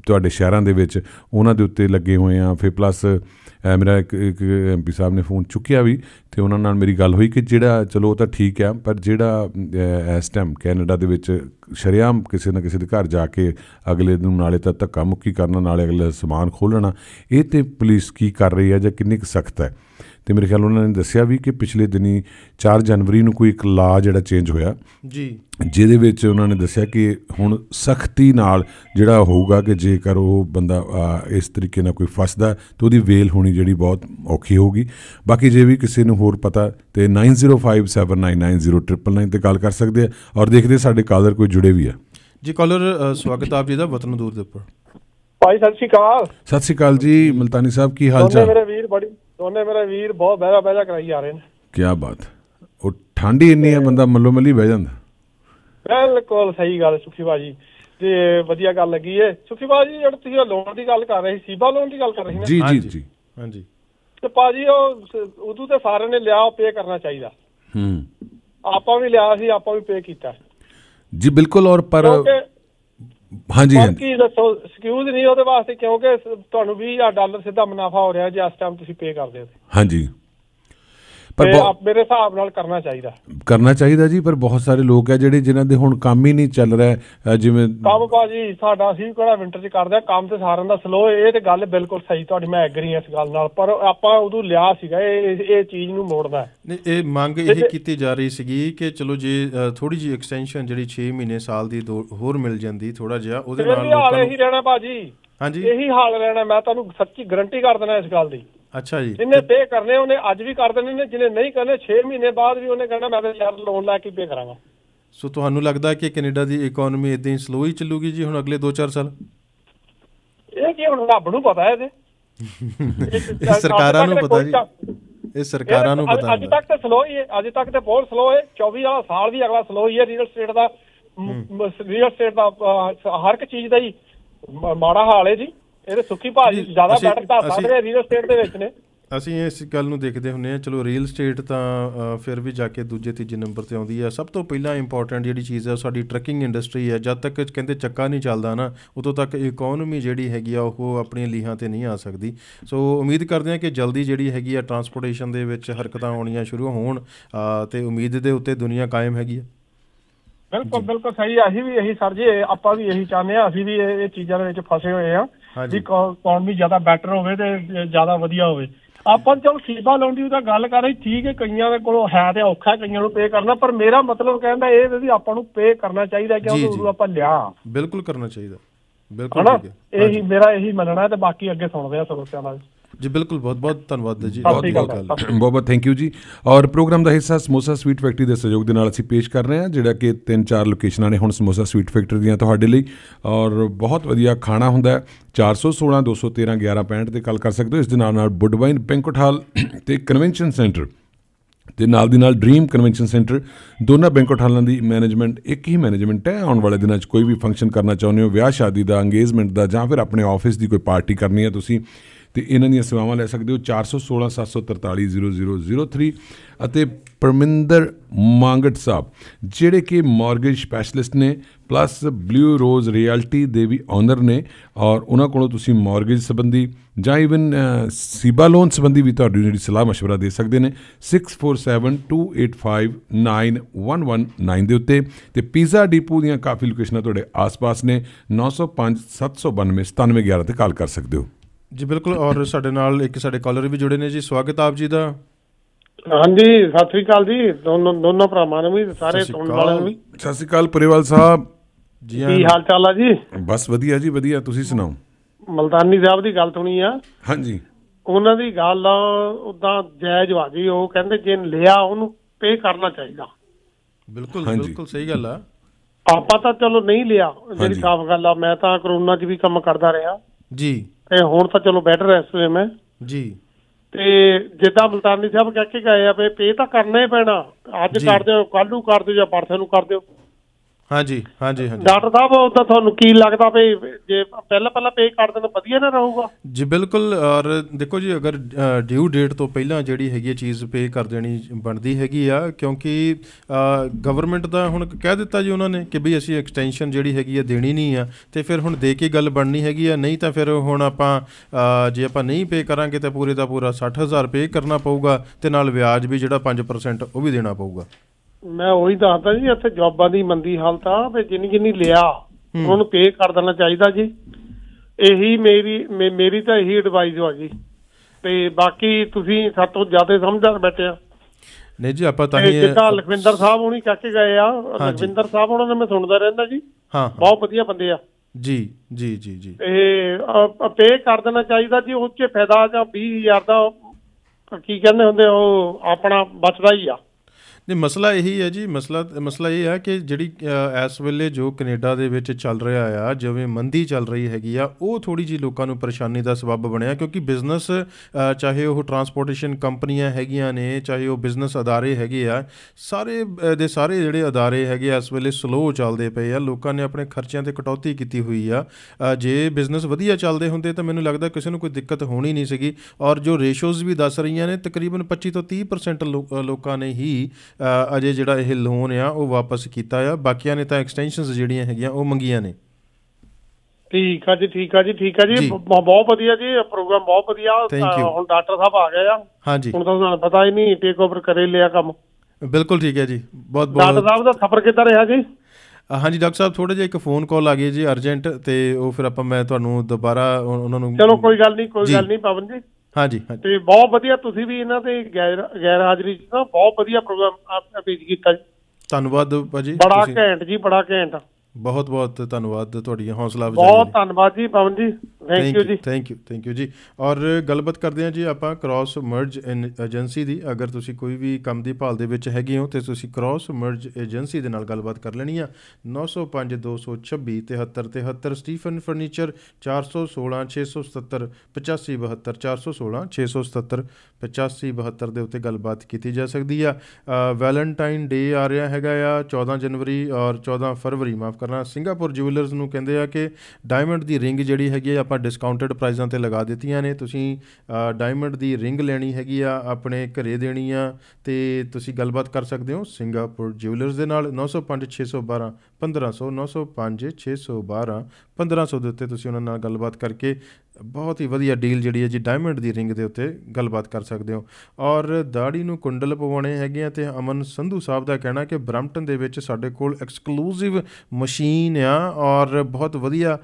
ਤੁਹਾਡੇ ਸ਼ਹਿਰਾਂ ਦੇ ਵਿੱਚ ਉਹਨਾਂ ਦੇ ਉੱਤੇ ਲੱਗੇ ਹੋਏ ਆ ਫਿਰ ਪਲੱਸ ਮੇਰਾ ਇੱਕ ਐਮਪੀ ਸਾਹਿਬ ਨੇ ਫੋਨ ਚੁੱਕਿਆ ਵੀ ਤੇ ਉਹਨਾਂ ਨਾਲ ਮੇਰੀ ਗੱਲ ਹੋਈ ਕਿ ਜਿਹੜਾ ਚਲੋ ਤਾਂ ਠੀਕ ਆ ਪਰ ਜਿਹੜਾ ਇਸ ਟਾਈਮ ਕੈਨੇਡਾ ਦੇ ਵਿੱਚ ਸ਼ਰਿਆਮ ਕਿਸੇ ਨਾ ਕਿਸੇ ਦੇ ਘਰ ਜਾ ਕੇ ਅਗਲੇ ਦਿਨ ਨਾਲੇ ਤਾਂ ਧੱਕਾ ਮੁੱਕੀ ਕਰਨਾ ਨਾਲੇ ਅਗਲੇ ਸਮਾਨ ਖੋਲਣਾ ਇਹ ਤੇ ਪੁਲਿਸ ਕੀ ਕਰ ਰਹੀ ਹੈ ਜਾਂ ਕਿੰਨੀ ਸਖਤ ਹੈ ਤੇ ਮੇਰੇ ਖਿਆਲ ਉਹਨਾਂ ਨੇ ਦੱਸਿਆ ਵੀ ਕਿ ਪਿਛਲੇ ਦਿਨੀ 4 ਜਨਵਰੀ ਨੂੰ ਕੋਈ ਇੱਕ ਲਾ ਜਿਹੜਾ ਚੇਂਜ ਹੋਇਆ ਜੀ ਜਿਹਦੇ ਵਿੱਚ ਉਹਨਾਂ ਨੇ ਦੱਸਿਆ ਕਿ ਹੁਣ ਸਖਤੀ ਨਾਲ ਜਿਹੜਾ ਹੋਊਗਾ ਕਿ ਜੇਕਰ ਉਹ ਬੰਦਾ ਇਸ ਤਰੀਕੇ ਨਾਲ ਕੋਈ ਫਸਦਾ ਤਾਂ ਉਹਦੀ ਵੇਲ ਹੋਣੀ ਜਿਹੜੀ ਬਹੁਤ ਔਖੀ ਹੋਊਗੀ ਬਾਕੀ ਜੇ ਵੀ ਕਿਸੇ ਨੂੰ ਹੋਰ ਪਤਾ ਤੇ 9057990999 ਤੇ ਕਾਲ ਕਰ ਸਕਦੇ ਆ ਔਰ ਦੇਖਦੇ ਸਾਡੇ ਕਾਲਰ ਕੋਈ ਜੁੜੇ ਵੀ ਆ ਜੀ ਕਾਲਰ ਸਵਾਗਤ ਆਪ ਜੀ ਦਾ ਵਤਨ ਦੂਰ ਦੇ ਉੱਪਰ ਭਾਈ ਸਤਿ ਸ਼੍ਰੀ ਅਕਾਲ ਸਤਿ ਸ਼੍ਰੀ ਅਕਾਲ ਜੀ ਮਲਤਾਨੀ ਸਾਹਿਬ ਕੀ ਹਾਲ ਚਾਲ ਮੇਰੇ ਵੀਰ ਬੜੀ ਦੋਨੇ ਮੇਰੇ ਵੀਰ ਬਹੁਤ ਬਹਿਰਾ ਬਹਿਜਾ ਕਰਾਈ ਜਾ ਰਹੇ ਨੇ ਕੀ ਬਾਤ ਉਹ ਠੰਡੀ ਇੰਨੀ ਹੈ ਬੰਦਾ ਮੱਲੋ ਮੱਲੀ ਬਹਿ ਜਾਂਦਾ ਬਿਲਕੁਲ ਸਹੀ ਗੱਲ ਸੁਖੀ ਬਾਜੀ ਤੇ ਵਧੀਆ ਗੱਲ ਲੱਗੀ ਏ ਸੁਖੀ ਬਾਜੀ ਜਦ ਤੁਸੀਂ ਲੋਨ ਦੀ ਗੱਲ ਕਰ ਰਹੇ ਸੀ ਬਾ ਲੋਨ ਦੀ ਗੱਲ ਕਰ ਰਹੇ ਨੇ ਜੀ ਜੀ ਜੀ ਹਾਂਜੀ ਤੇ ਪਾਜੀ ਉਹ ਉਦੋਂ ਤੇ ਸਾਰਿਆਂ ਨੇ ਲਿਆ ਪੇ ਕਰਨਾ ਚਾਹੀਦਾ ਹੂੰ ਆਪਾਂ ਵੀ ਲਿਆ ਸੀ ਆਪਾਂ ਵੀ ਪੇ ਕੀਤਾ ਜੀ ਬਿਲਕੁਲ ਔਰ ਪਰ ਹਾਂਜੀ ਬਾਕੀ ਕੀ ਦੱਸੋ ਸਕਿਊਜ਼ ਨਹੀਂ ਉਹਦੇ ਵਾਸਤੇ ਕਿਉਂਕਿ ਤੁਹਾਨੂੰ 20000 ਡਾਲਰ ਸਿੱਧਾ ਮੁਨਾਫਾ ਹੋ ਰਿਹਾ ਜੇ ਇਸ ਟਾਈਮ ਤੁਸੀਂ ਪੇ ਕਰਦੇ ਹੋ ਹਾਂਜੀ ਪਰ ਆਪ ਮੇਰੇ ਹਿਸਾਬ ਨਾਲ ਕਰਨਾ ਚਾਹੀਦਾ ਕਰਨਾ ਚਾਹੀਦਾ ਜੀ ਪਰ ਬਹੁਤ ਸਾਰੇ ਲੋਕ ਆ ਜਿਹੜੇ ਜਿਨ੍ਹਾਂ ਦੇ ਹੁਣ ਕੰਮ ਹੀ ਨਹੀਂ ਚੱਲ ਰਿਹਾ ਜਿਵੇਂ ਕੰਮ ਬਾਜੀ ਸਾਡਾ ਸੀ ਕਿਹੜਾ ਵਿੰਟਰ 'ਚ ਕਰਦੇ ਆ ਕੰਮ ਤੇ ਸਾਰਿਆਂ ਦਾ ਸਲੋ ਇਹ ਤੇ ਗੱਲ ਬਿਲਕੁਲ ਸਹੀ ਤੁਹਾਡੀ ਮੈਂ ਐਗਰੀ ਇਸ ਗੱਲ ਨਾਲ ਪਰ ਆਪਾਂ ਉਦੋਂ ਲਿਆ ਸੀਗਾ ਇਹ ਇਹ ਚੀਜ਼ ਨੂੰ ਮੋੜਦਾ ਨਹੀਂ ਇਹ ਮੰਗ ਇਹ ਕੀਤੀ ਜਾ ਰਹੀ ਸੀਗੀ ਕਿ ਚਲੋ ਜੇ ਥੋੜੀ ਜੀ ਐਕਸਟੈਂਸ਼ਨ ਜਿਹੜੀ 6 ਮਹੀਨੇ ਸਾਲ ਦੀ ਹੋਰ ਮਿਲ ਜਾਂਦੀ ਥੋੜਾ ਜਿਹਾ ਉਹਦੇ ਨਾਲ ਲੋਕਾਂ ਨੂੰ ਹੀ ਰਹਿਣਾ ਬਾਜੀ ਹਾਂਜੀ ਇਹੀ ਹਾਲ ਰਹਿਣਾ ਮੈਂ ਤੁਹਾਨੂੰ ਸੱਚੀ ਗਰੰਟੀ ਕਰ ਦਿੰਦਾ ਇਸ ਗੱਲ ਦੀ ਅੱਛਾ ਜੀ ਜਿਹਨੇ ਪੇ ਕਰਨੇ ਉਹਨੇ ਅੱਜ ਵੀ ਕਰ ਦੇਣੇ ਨੇ ਜਿਹਨੇ ਨਹੀਂ ਕਰਨੇ 6 ਮਹੀਨੇ ਬਾਅਦ ਵੀ ਉਹਨੇ ਕਹਿਣਾ ਮੈਂ ਤਾਂ ਯਾਰ ਲੋਨ ਲੈ ਕੇ ਪੇ ਕਰਾਂਗਾ ਸੋ ਤੁਹਾਨੂੰ ਲੱਗਦਾ ਕਿ ਕੈਨੇਡਾ ਦੀ ਇਕਨੋਮੀ ਇਦਾਂ ਹੀ ਸਲੋ ਹੀ ਚੱਲੂਗੀ ਜੀ ਹੁਣ ਅਗਲੇ 2-4 ਸਾਲ ਇਹ ਕੀ ਹੁਣ ਰੱਬ ਨੂੰ ਪਤਾ ਹੈ ਇਹਦੇ [LAUGHS] ਇਹ ਸਰਕਾਰਾਂ ਨੂੰ ਪਤਾ ਜੀ ਇਹ ਸਰਕਾਰਾਂ ਨੂੰ ਪਤਾ ਅੱਜ ਤੱਕ ਤਾਂ ਸਲੋ ਹੀ ਹੈ ਅੱਜ ਤੱਕ ਤਾਂ ਬਹੁਤ ਸਲੋ ਹੈ 24 ਵਾਲਾ ਸਾਲ ਵੀ ਅਗਲਾ ਸਲੋ ਹੀ ਹੈ ਰੀਅਲ ਸਟੇਟ ਦਾ ਰੀਅਲ ਸਟੇਟ ਦਾ ਹਰ ਇੱਕ ਚੀਜ਼ ਦਾ ਹੀ ਮਾੜਾ ਹਾਲ ਹੈ ਜੀ ਇਹਦੇ ਸੁੱਕੀ ਭਾਜੀ ਜ਼ਿਆਦਾ ਬੈਟਰ ਤਾਂ ਸਾਡੇ ਰੀਅਲ ਸਟੇਟ ਦੇ ਵਿੱਚ ਨੇ ਅਸੀਂ ਇਸ ਗੱਲ ਨੂੰ ਦੇਖਦੇ ਹੁੰਨੇ ਆ ਚਲੋ ਰੀਅਲ ਸਟੇਟ ਤਾਂ ਫਿਰ ਵੀ ਜਾ ਕੇ ਦੂਜੇ ਤੀਜੇ ਨੰਬਰ ਤੇ ਆਉਂਦੀ ਆ ਸਭ ਤੋਂ ਪਹਿਲਾਂ ਇੰਪੋਰਟੈਂਟ ਜਿਹੜੀ ਚੀਜ਼ ਹੈ ਸਾਡੀ ਟਰਕਿੰਗ ਇੰਡਸਟਰੀ ਹੈ ਜਦ ਤੱਕ ਕਹਿੰਦੇ ਚੱਕਾ ਨਹੀਂ ਚੱਲਦਾ ਨਾ ਉਦੋਂ ਤੱਕ ਇਕਨੋਮੀ ਜਿਹੜੀ ਹੈਗੀ ਆ ਉਹ ਆਪਣੀਆਂ ਲੀਹਾਂ ਤੇ ਨਹੀਂ ਆ ਸਕਦੀ ਸੋ ਉਮੀਦ ਕਰਦੇ ਆ ਕਿ ਜਲਦੀ ਜਿਹੜੀ ਹੈਗੀ ਆ ਟਰਾਂਸਪੋਰਟੇਸ਼ਨ ਦੇ ਵਿੱਚ ਹਰਕਤਾਂ ਆਉਣੀਆਂ ਸ਼ੁਰੂ ਹੋਣ ਤੇ ਉਮੀਦ ਦੇ ਉੱਤੇ ਦੁਨੀਆ ਕਾਇਮ ਹੈਗੀ ਆ ਬਿਲਕੁਲ ਬਿਲਕੁਲ ਸਹੀ ਆਹੀ ਵੀ ਇਹੀ ਸਰ ਜੀ ਆਪਾਂ ਵੀ ਇਹੀ ਚਾਹੁੰਦੇ ਆ ਅਸੀਂ ਵੀ ਇਹ ਚੀਜ਼ਾਂ ਦੇ ਵਿੱਚ ਫਸੇ ਹੋਏ ਆ ਵੀ ਵੀ ਜ਼ਿਆਦਾ ਬੈਟਰ ਹੋਵੇ ਤੇ ਜ਼ਿਆਦਾ ਵਧੀਆ ਹੋਵੇ ਆਪਾਂ ਚਲ ਸੀਬਾ ਲਾਉਂਦੀ ਉਹਦਾ ਗੱਲ ਕਰ ਰਹੀ ਠੀਕ ਹੈ ਕਈਆਂ ਦੇ ਕੋਲੋਂ ਹੈ ਤੇ ਔਖਾ ਕਈਆਂ ਨੂੰ ਪੇ ਕਰਨਾ ਪਰ ਮੇਰਾ ਮਤਲਬ ਕਹਿੰਦਾ ਇਹ ਵੀ ਆਪਾਂ ਨੂੰ ਪੇ ਕਰਨਾ ਚਾਹੀਦਾ ਕਿਉਂਕਿ ਉਹ ਆਪਾਂ ਲਿਆ ਬਿਲਕੁਲ ਕਰਨਾ ਚਾਹੀਦਾ ਬਿਲਕੁਲ ਠੀਕ ਹੈ ਇਹੀ ਮੇਰਾ ਇਹੀ ਮੰਨਣਾ ਤੇ ਬਾਕੀ ਅੱਗੇ ਸੁਣਦੇ ਆ ਸਰੋਤਿਆਂ ਦਾ ਜੀ ਬਿਲਕੁਲ ਬਹੁਤ ਬਹੁਤ ਧੰਨਵਾਦ ਜੀ ਬਹੁਤ ਬਹੁਤ ਥੈਂਕ ਯੂ ਜੀ ਔਰ ਪ੍ਰੋਗਰਾਮ ਦਾ ਹਿੱਸਾ ਸਮੋਸਾ ਸਵੀਟ ਫੈਕਟਰੀ ਦੇ ਸਹਿਯੋਗ ਦੇ ਨਾਲ ਅਸੀਂ ਪੇਸ਼ ਕਰ ਰਹੇ ਹਾਂ ਜਿਹੜਾ ਕਿ ਤਿੰਨ ਚਾਰ ਲੋਕੇਸ਼ਨਾਂ ਨੇ ਹੁਣ ਸਮੋਸਾ ਸਵੀਟ ਫੈਕਟਰੀ ਦੀਆਂ ਤੁਹਾਡੇ ਲਈ ਔਰ ਬਹੁਤ ਵਧੀਆ ਖਾਣਾ ਹੁੰਦਾ ਹੈ 416 213 1165 ਤੇ ਕਾਲ ਕਰ ਸਕਦੇ ਹੋ ਇਸ ਦੇ ਨਾਲ ਨਾਲ ਬੁੱਡਵਾਈਨ ਬੈਂਕਟ ਹਾਲ ਤੇ ਕਨਵੈਨਸ਼ਨ ਸੈਂਟਰ ਤੇ ਨਾਲ ਦੀ ਨਾਲ ਡ੍ਰੀਮ ਕਨਵੈਨਸ਼ਨ ਸੈਂਟਰ ਦੋਨਾਂ ਬੈਂਕਟ ਹਾਲਾਂ ਦੀ ਮੈਨੇਜਮੈਂਟ ਇੱਕ ਹੀ ਮੈਨੇਜਮੈਂਟ ਹੈ ਆਉਣ ਵਾਲੇ ਦਿਨਾਂ 'ਚ ਕੋਈ ਵੀ ਫੰਕਸ਼ਨ ਕਰਨਾ ਚਾਹੁੰਦੇ ਹੋ ਵਿਆਹ ਸ਼ਾਦੀ ਦਾ ਅੰਗੇਜਮੈਂਟ ਦਾ ਜਾਂ ਫਿਰ ਆਪਣੇ ਆਫਿਸ ਦੀ ਕੋਈ ਪਾਰਟੀ ਕਰਨੀ ਹੈ ਤੁਸੀਂ ਤੇ ਇਹਨਾਂ ਦੀਆਂ ਸੇਵਾਵਾਂ ਲੈ ਸਕਦੇ ਹੋ 4167430003 ਅਤੇ ਪਰਮਿੰਦਰ ਮੰਗਟ ਸਾਹਿਬ ਜਿਹੜੇ ਕਿ ਮਾਰਗੇਜ ਸਪੈਸ਼ਲਿਸਟ ਨੇ ਪਲੱਸ ਬਲੂ ਰੋਜ਼ ਰਿਐਲਿਟੀ ਦੇ ਵੀ ਓਨਰ ਨੇ ਔਰ ਉਹਨਾਂ ਕੋਲੋਂ ਤੁਸੀਂ ਮਾਰਗੇਜ ਸੰਬੰਧੀ ਜਾਂ ਇਵਨ ਸੀਬਾ ਲੋਨ ਸੰਬੰਧੀ ਵੀ ਤੁਹਾਡੀ ਜਿਹੜੀ ਸਲਾਹ مشورہ ਦੇ ਸਕਦੇ ਨੇ 6472859119 ਦੇ ਉੱਤੇ ਤੇ ਪੀਜ਼ਾ ਡੀਪੂ ਦੀਆਂ ਕਾਫੀ ਲੋਕੇਸ਼ਨਾਂ ਤੁਹਾਡੇ ਆਸ-ਪਾਸ ਨੇ 905 ਤੇ ਕਾਲ ਕਰ ਸਕਦੇ ਹੋ ਜੀ ਬਿਲਕੁਲ ਔਰ ਸਾਡੇ ਨਾਲ ਇੱਕ ਸਾਡੇ ਕਾਲਰ ਵੀ ਜੁੜੇ ਨੇ ਜੀ ਸਵਾਗਤ ਆਪ ਜੀ ਦਾ ਹਾਂਜੀ ਸਤਿ ਸ੍ਰੀ ਅਕਾਲ ਜੀ ਦੋਨੋਂ ਭਰਾਵਾਂ ਨੂੰ ਵੀ ਸਾਰੇ ਸੁਣਨ ਵਾਲਿਆਂ ਨੂੰ ਵੀ ਸਤਿ ਸ੍ਰੀ ਅਕਾਲ ਪਰੇਵਾਲ ਸਾਹਿਬ ਜੀ ਕੀ ਹਾਲ ਚਾਲ ਆ ਜੀ ਬਸ ਵਧੀਆ ਜੀ ਵਧੀਆ ਤੁਸੀਂ ਸੁਣਾਓ ਮਲਤਾਨੀ ਸਾਹਿਬ ਦੀ ਗੱਲ ਸੁਣੀ ਆ ਹਾਂਜੀ ਉਹਨਾਂ ਦੀ ਗੱਲ ਉਦਾਂ ਜਾਇਜ਼ ਵਾਜੀ ਉਹ ਕਹਿੰਦੇ ਜੇ ਲਿਆ ਉਹਨੂੰ ਪੇ ਕਰਨਾ ਚਾਹੀਦਾ ਬਿਲਕੁਲ ਬਿਲਕੁਲ ਸਹੀ ਗੱਲ ਆ ਆਪਾਂ ਤਾਂ ਚਲੋ ਨਹੀਂ ਲਿਆ ਜਿਹੜੀ ਸਾਫ ਗੱਲ ਆ ਮੈਂ ਤਾਂ ਕਰੋਨਾ 'ਚ ਵੀ ਕੰਮ ਕਰਦਾ ਰਿਹਾ ਜੀ ਤੇ ਹੁਣ ਤਾਂ ਚਲੋ ਬੈਟਰ ਐ ਸਵੇ ਮੈਂ ਜੀ ਤੇ ਜਿੱਦਾਂ ਮਲਤਾਨੀ ਸਾਹਿਬ ਕਹਿ ਕੇ ਗਏ ਆ ਵੀ ਪੇ ਤਾਂ ਕਰਨਾ ਹੀ ਪੈਣਾ ਅੱਜ ਕਰ ਦਿਓ ਕੱਲ ਨੂੰ ਕਰ ਦਿਓ ਜਾਂ ਪਰਸੇ ਨੂੰ ਕਰ ਦਿਓ ਹਾਂਜੀ ਹਾਂਜੀ ਹਾਂਜੀ ਡਾਕਟਰ ਸਾਹਿਬ ਤਾਂ ਤੁਹਾਨੂੰ ਕੀ ਲੱਗਦਾ ਵੀ ਜੇ ਪਹਿਲਾਂ ਪਹਿਲਾਂ ਪੇ ਕਰ ਦੇਣ ਵਧੀਆ ਨਾ ਰਹੂਗਾ ਜੀ ਬਿਲਕੁਲ ਔਰ ਦੇਖੋ ਜੀ ਅਗਰ ਡਿਊ ਡੇਟ ਤੋਂ ਪਹਿਲਾਂ ਜਿਹੜੀ ਹੈਗੀ ਚੀਜ਼ ਪੇ ਕਰ ਦੇਣੀ ਬਣਦੀ ਹੈਗੀ ਆ ਕਿਉਂਕਿ ਗਵਰਨਮੈਂਟ ਦਾ ਹੁਣ ਕਹਿ ਦਿੱਤਾ ਜੀ ਉਹਨਾਂ ਨੇ ਕਿ ਵੀ ਅਸੀਂ ਐਕਸਟੈਂਸ਼ਨ ਜਿਹੜੀ ਹੈਗੀ ਆ ਦੇਣੀ ਨਹੀਂ ਆ ਤੇ ਫਿਰ ਹੁਣ ਦੇ ਕੇ ਗੱਲ ਬਣਨੀ ਹੈਗੀ ਆ ਨਹੀਂ ਤਾਂ ਫਿਰ ਹੁਣ ਆਪਾਂ ਜੇ ਆਪਾਂ ਨਹੀਂ ਪੇ ਕਰਾਂਗੇ ਤਾਂ ਪੂਰੇ ਦਾ ਪੂਰਾ 60000 ਪੇ ਕਰਨਾ ਪਊਗਾ ਤੇ ਨਾਲ ਵਿਆਜ ਵੀ ਜਿਹੜਾ 5% ਉਹ ਵੀ ਦੇਣਾ ਪਊਗਾ ਮੈਂ ਉਹੀ ਦੱਸਦਾ ਜੀ ਇੱਥੇ ਜੌਬਾਂ ਦੀ ਮੰਦੀ ਹਾਲਤ ਆ ਵੀ ਜਿੰਨੀ ਜਿੰਨੀ ਲਿਆ ਉਹਨਾਂ ਨੂੰ ਪੇ ਕਰ ਦੇਣਾ ਚਾਹੀਦਾ ਜੀ ਇਹੀ ਮੇਰੀ ਮੇਰੀ ਤਾਂ ਇਹੀ ਐਡਵਾਈਸ ਹੋ ਜੀ ਤੇ ਬਾਕੀ ਤੁਸੀਂ ਸਾਤੋਂ ਜ਼ਿਆਦਾ ਸਮਝਦਾਰ ਬੈਠੇ ਆ ਨਹੀਂ ਜੀ ਆਪਾਂ ਤਾਂ ਇਹ ਜਿੱਦਾਂ ਲਖਵਿੰਦਰ ਸਾਹਿਬ ਹੁਣੀ ਚੱਕ ਕੇ ਗਏ ਆ ਲਖਵਿੰਦਰ ਸਾਹਿਬ ਉਹਨਾਂ ਨੇ ਮੈਂ ਸੁਣਦਾ ਰਹਿੰਦਾ ਜੀ ਹਾਂ ਬਹੁਤ ਵਧੀਆ ਬੰਦੇ ਆ ਜੀ ਜੀ ਜੀ ਜੀ ਇਹ ਪੇ ਕਰ ਦੇਣਾ ਚਾਹੀਦਾ ਜੀ ਉਹ ਚ ਫਾਇਦਾ ਜਾਂ 20000 ਦਾ ਕੀ ਕਹਿੰਦੇ ਹੁੰਦੇ ਉਹ ਆਪਣਾ ਬਚਦਾ ਹੀ ਆ ਨਹੀਂ ਮਸਲਾ ਇਹੀ ਹੈ ਜੀ ਮਸਲਾ ਮਸਲਾ ਇਹ ਹੈ ਕਿ ਜਿਹੜੀ ਇਸ ਵੇਲੇ ਜੋ ਕੈਨੇਡਾ ਦੇ ਵਿੱਚ ਚੱਲ ਰਿਹਾ ਆ ਜਿਵੇਂ ਮੰਦੀ ਚੱਲ ਰਹੀ ਹੈਗੀ ਆ ਉਹ ਥੋੜੀ ਜੀ ਲੋਕਾਂ ਨੂੰ ਪਰੇਸ਼ਾਨੀ ਦਾ ਸਬਬ ਬਣਿਆ ਕਿਉਂਕਿ ਬਿਜ਼ਨਸ ਚਾਹੇ ਉਹ ਟਰਾਂਸਪੋਰਟੇਸ਼ਨ ਕੰਪਨੀਆਂ ਹੈਗੀਆਂ ਨੇ ਚਾਹੇ ਉਹ ਬਿਜ਼ਨਸ ادارے ਹੈਗੇ ਆ ਸਾਰੇ ਦੇ ਸਾਰੇ ਜਿਹੜੇ ادارے ਹੈਗੇ ਇਸ ਵੇਲੇ ਸਲੋ ਚੱਲਦੇ ਪਏ ਆ ਲੋਕਾਂ ਨੇ ਆਪਣੇ ਖਰਚਿਆਂ ਤੇ ਕਟੌਤੀ ਕੀਤੀ ਹੋਈ ਆ ਜੇ ਬਿਜ਼ਨਸ ਵਧੀਆ ਚੱਲਦੇ ਹੁੰਦੇ ਤਾਂ ਮੈਨੂੰ ਲੱਗਦਾ ਕਿਸੇ ਨੂੰ ਕੋਈ ਦਿੱਕਤ ਹੋਣੀ ਨਹੀਂ ਸੀਗੀ ਔਰ ਜੋ ਰੇਸ਼ੋਜ਼ ਵੀ ਦੱਸ ਰਹੀਆਂ ਨੇ ਤਕਰੀਬਨ 25 ਤੋਂ 30% ਲੋਕਾਂ ਨੇ ਹੀ ਅਜੇ ਜਿਹੜਾ ਇਹ ਲੋਨ ਆ ਉਹ ਵਾਪਸ ਕੀਤਾ ਆ ਬਾਕੀਆਂ ਨੇ ਤਾਂ ਐਕਸਟੈਂਸ਼ਨਸ ਜਿਹੜੀਆਂ ਹੈਗੀਆਂ ਉਹ ਮੰਗੀਆਂ ਨੇ ਠੀਕ ਆ ਜੀ ਠੀਕ ਆ ਜੀ ਠੀਕ ਆ ਜੀ ਬਹੁਤ ਵਧੀਆ ਜੀ ਪ੍ਰੋਗਰਾਮ ਬਹੁਤ ਵਧੀਆ ਹੁਣ ਡਾਕਟਰ ਸਾਹਿਬ ਆ ਗਏ ਆ ਹਾਂਜੀ ਹੁਣ ਤੁਹਾਨੂੰ ਪਤਾ ਹੀ ਨਹੀਂ ਟੇਕ ਓਵਰ ਕਰੇ ਲਿਆ ਕੰਮ ਬਿਲਕੁਲ ਠੀਕ ਹੈ ਜੀ ਬਹੁਤ ਬਹੁਤ ਡਾਕਟਰ ਸਾਹਿਬ ਦਾ ਸਫ਼ਰ ਕਿੱਦਾਂ ਰਿਹਾ ਜੀ ਹਾਂਜੀ ਡਾਕਟਰ ਸਾਹਿਬ ਥੋੜਾ ਜਿਹਾ ਇੱਕ ਫੋਨ ਕਾਲ ਆ ਗਈ ਜੀ ਅਰਜੈਂਟ ਤੇ ਉਹ ਫਿਰ ਆਪਾਂ ਮੈਂ ਤੁਹਾਨੂੰ ਦੁਬਾਰਾ ਉਹਨਾਂ ਨੂੰ ਚਲੋ ਕੋਈ ਗੱਲ ਨਹੀਂ ਕੋਈ ਗੱਲ ਨਹੀਂ ਪਵਨ ਜੀ ਹਾਂਜੀ ਤੇ ਬਹੁਤ ਵਧੀਆ ਤੁਸੀਂ ਵੀ ਇਹਨਾਂ ਦੇ ਗੈਰ ਹਾਜ਼ਰੀ ਚ ਨਾ ਬਹੁਤ ਵਧੀਆ ਪ੍ਰੋਗਰਾਮ ਆਪਣਾ ਪੇਸ਼ ਕੀਤਾ ਜੀ ਧੰਨਵਾਦ ਭਾਜੀ ਬੜਾ ਘੈਂਟ ਜੀ ਬੜਾ ਘੈਂਟ ਬਹੁਤ ਬਹੁਤ ਧੰਨਵਾਦ ਤੁਹਾਡੀ ਹੌਸਲਾ ਬਜਾਈ ਬਹੁਤ ਧੰਨਵਾਦ ਜੀ ਪਵਨ ਜੀ ਥੈਂਕ ਯੂ ਜੀ ਥੈਂਕ ਯੂ ਥੈਂਕ ਯੂ ਜੀ ਔਰ ਗੱਲਬਾਤ ਕਰਦੇ ਹਾਂ ਜੀ ਆਪਾਂ ਕ੍ਰਾਸ ਮਰਜ ਏਜੰਸੀ ਦੀ ਅਗਰ ਤੁਸੀਂ ਕੋਈ ਵੀ ਕੰਮ ਦੀ ਭਾਲ ਦੇ ਵਿੱਚ ਹੈਗੇ ਹੋ ਤੇ ਤੁਸੀਂ ਕ੍ਰਾਸ ਮਰਜ ਏਜੰਸੀ ਦੇ ਨਾਲ ਗੱਲਬਾਤ ਕਰ ਲੈਣੀ ਆ 905 226 7373 ਸਟੀਫਨ ਫਰਨੀਚਰ 416 670 8572 416 670 8572 ਦੇ ਉੱਤੇ ਗੱਲਬਾਤ ਕੀਤੀ ਜਾ ਸਕਦੀ ਆ ਵੈਲੈਂਟਾਈਨ ਡੇ ਆ ਰਿਹਾ ਹੈਗਾ ਆ 14 ਜਨਵਰੀ ਔਰ 14 ਫਰਵਰੀ ਮਾਫ ਕਰਨਾ ਸਿੰਗਾਪੁਰ ਜੁਐਲਰਸ ਨੂੰ ਕਹਿੰਦੇ ਆ ਕਿ ਡਾਇਮੰਡ ਦੀ ਰਿੰਗ ਜਿਹੜੀ ਹੈਗੀ ਆ ਆਪਾਂ ਡਿਸਕਾਊਂਟਡ ਪ੍ਰਾਈਸਾਂ ਤੇ ਲਗਾ ਦਿੱਤੀਆਂ ਨੇ ਤੁਸੀਂ ਡਾਇਮੰਡ ਦੀ ਰਿੰਗ ਲੈਣੀ ਹੈਗੀ ਆ ਆਪਣੇ ਘਰੇ ਦੇਣੀ ਆ ਤੇ ਤੁਸੀਂ ਗੱਲਬਾਤ ਕਰ ਸਕਦੇ ਹੋ ਸਿੰਗਾਪੁਰ ਜੁਐਲਰਸ ਦੇ ਨਾਲ 905 612 1500 905 612 1500 ਦੇ ਉੱਤੇ ਤੁਸੀਂ ਉਹਨਾਂ ਨਾਲ ਗੱਲਬਾਤ ਕਰਕੇ ਬਹੁਤ ਹੀ ਵਧੀਆ ਡੀਲ ਜਿਹੜੀ ਹੈ ਜੀ ਡਾਇਮੰਡ ਦੀ ਰਿੰਗ ਦੇ ਉੱਤੇ ਗੱਲਬਾਤ ਕਰ ਸਕਦੇ ਹੋ ਔਰ ਦਾੜੀ ਨੂੰ ਕੁੰਡਲ ਪਵਾਉਣੇ ਹੈਗੇ ਆ ਤੇ ਅਮਨ ਸੰਧੂ ਸਾਹਿਬ ਦਾ ਕਹਿਣਾ ਕਿ ਬ੍ਰੈਂਪਟਨ ਦੇ ਵਿੱਚ ਸਾਡੇ ਕੋਲ ਐਕਸਕਲੂਸਿਵ ਮਸ਼ੀਨ ਆ ਔਰ ਬਹੁਤ ਵਧੀਆ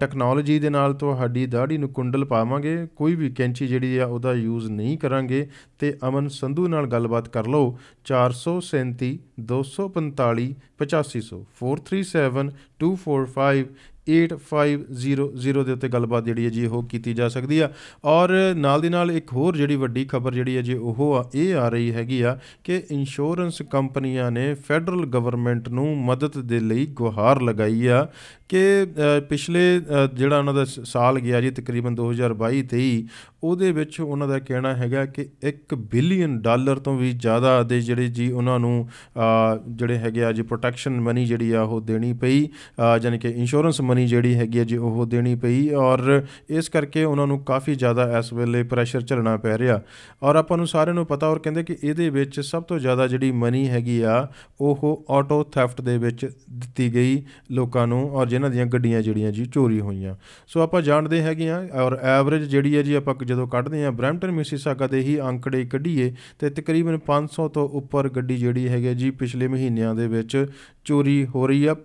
ਟੈਕਨੋਲੋਜੀ ਦੇ ਨਾਲ ਤੁਹਾਡੀ ਦਾੜੀ ਨੂੰ ਕੁੰਡਲ ਪਾਵਾਂਗੇ ਕੋਈ ਵੀ ਕੈਂਚੀ ਜਿਹੜੀ ਆ ਉਹਦਾ ਯੂਜ਼ ਨਹੀਂ ਕਰਾਂਗੇ ਤੇ ਅਮਨ ਸੰਧੂ ਨਾਲ ਗੱਲਬਾਤ ਕਰ ਲਓ 437 245 8500 437 245 8500 ਦੇ ਉੱਤੇ ਗੱਲਬਾਤ ਜਿਹੜੀ ਹੈ ਜੀ ਉਹ ਕੀਤੀ ਜਾ ਸਕਦੀ ਆ ਔਰ ਨਾਲ ਦੀ ਨਾਲ ਇੱਕ ਹੋਰ ਜਿਹੜੀ ਵੱਡੀ ਖਬਰ ਜਿਹੜੀ ਹੈ ਜੀ ਉਹ ਆ ਇਹ ਆ ਰਹੀ ਹੈਗੀ ਆ ਕਿ ਇੰਸ਼ੋਰੈਂਸ ਕੰਪਨੀਆਂ ਨੇ ਫੈਡਰਲ ਗਵਰਨਮੈਂਟ ਨੂੰ ਮਦਦ ਦੇ ਲਈ ਗੁਹਾਰ ਲਗਾਈ ਆ ਕਿ ਪਿਛਲੇ ਜਿਹੜਾ ਉਹਨਾਂ ਦਾ ਸਾਲ ਗਿਆ ਜੀ ਤਕਰੀਬਨ 2022-23 ਉਹਦੇ ਵਿੱਚ ਉਹਨਾਂ ਦਾ ਕਹਿਣਾ ਹੈਗਾ ਕਿ 1 ਬਿਲੀਅਨ ਡਾਲਰ ਤੋਂ ਵੀ ਜ਼ਿਆਦਾ ਦੇ ਜਿਹੜੇ ਜੀ ਉਹਨਾਂ ਨੂੰ ਜਿਹੜੇ ਹੈਗੇ ਆ ਜੀ ਪ੍ਰੋਟੈਕਸ਼ਨ ਮਨੀ ਜਿਹੜੀ ਆ ਉਹ ਦੇਣੀ ਪਈ ਯਾਨੀ ਕਿ ਇੰਸ਼ੋਰੈਂਸ ਮਨੀ ਜਿਹੜੀ ਹੈਗੀ ਆ ਜੀ ਉਹ ਦੇਣੀ ਪਈ ਔਰ ਇਸ ਕਰਕੇ ਉਹਨਾਂ ਨੂੰ ਕਾਫੀ ਜ਼ਿਆਦਾ ਇਸ ਵੇਲੇ ਪ੍ਰੈਸ਼ਰ ਝੱਲਣਾ ਪੈ ਰਿਹਾ ਔਰ ਆਪਾਂ ਨੂੰ ਸਾਰਿਆਂ ਨੂੰ ਪਤਾ ਔਰ ਕਹਿੰਦੇ ਕਿ ਇਹਦੇ ਵਿੱਚ ਸਭ ਤੋਂ ਜ਼ਿਆਦਾ ਜਿਹੜੀ ਮਨੀ ਹੈਗੀ ਆ ਉਹ ਆਟੋ ਥੈਫਟ ਦੇ ਵਿੱਚ ਦਿੱਤੀ ਗਈ ਲੋਕਾਂ ਨੂੰ ਔਰ ਇਹਨਾਂ ਦੀਆਂ ਗੱਡੀਆਂ ਜਿਹੜੀਆਂ ਜੀ ਚੋਰੀ ਹੋਈਆਂ ਸੋ ਆਪਾਂ ਜਾਣਦੇ ਹੈਗੇ ਆ ਔਰ ਐਵਰੇਜ ਜਿਹੜੀ ਹੈ ਜੀ ਆਪਾਂ ਜਦੋਂ ਕੱਢਦੇ ਆ ਬ੍ਰੈਂਟਨ ਮਿਸੀਸਾਗਾ ਦੇ ਹੀ ਅੰਕੜੇ ਕੱਢੀਏ ਤੇ ਤਕਰੀਬਨ 500 ਤੋਂ ਉੱਪਰ ਗੱਡੀ ਜਿਹੜੀ ਹੈਗੀ ਜੀ ਪਿਛਲੇ ਮਹੀਨਿਆਂ ਦੇ ਵਿੱਚ ਚੋਰੀ ਹੋ ਰਹੀ ਆ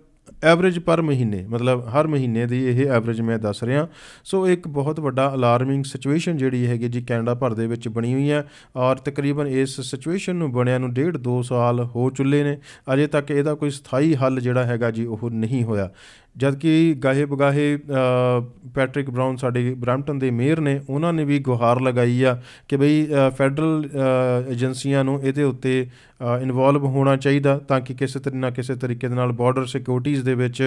ਐਵਰੇਜ ਪਰ ਮਹੀਨੇ ਮਤਲਬ ਹਰ ਮਹੀਨੇ ਦੀ ਇਹ ਐਵਰੇਜ ਮੈਂ ਦੱਸ ਰਿਹਾ ਸੋ ਇੱਕ ਬਹੁਤ ਵੱਡਾ ਅਲਾਰਮਿੰਗ ਸਿਚੁਏਸ਼ਨ ਜਿਹੜੀ ਹੈਗੀ ਜੀ ਕੈਨੇਡਾ ਭਰ ਦੇ ਵਿੱਚ ਬਣੀ ਹੋਈ ਹੈ ਔਰ ਤਕਰੀਬਨ ਇਸ ਸਿਚੁਏਸ਼ਨ ਨੂੰ ਬਣਿਆ ਨੂੰ ਡੇਢ 2 ਸਾਲ ਹੋ ਚੁੱਲੇ ਨੇ ਅਜੇ ਤੱਕ ਇਹਦਾ ਕੋਈ ਸਥਾਈ ਹੱਲ ਜਿਹੜਾ ਹੈਗਾ ਜੀ ਉਹ ਨਹੀਂ ਹੋਇਆ ਜਦਕਿ ਗਾਹੇ ਬਗਾਹੇ ਪੈਟ੍ਰਿਕ ਬ੍ਰਾਊਨ ਸਾਡੇ ਬ੍ਰੈਂਟਨ ਦੇ ਮੇਅਰ ਨੇ ਉਹਨਾਂ ਨੇ ਵੀ ਗੁਹਾਰ ਲਗਾਈ ਆ ਕਿ ਬਈ ਫੈਡਰਲ ਏਜੰਸੀਆਂ ਨੂੰ ਇਹਦੇ ਉੱਤੇ ਇਨਵੋਲਵ ਹੋਣਾ ਚਾਹੀਦਾ ਤਾਂ ਕਿ ਕਿਸੇ ਤਰੀਕੇ ਨਾਲ ਕਿਸੇ ਤਰੀਕੇ ਦੇ ਨਾਲ ਬਾਰਡਰ ਸਿਕਿਉਰਿਟੀਜ਼ ਦੇ ਵਿੱਚ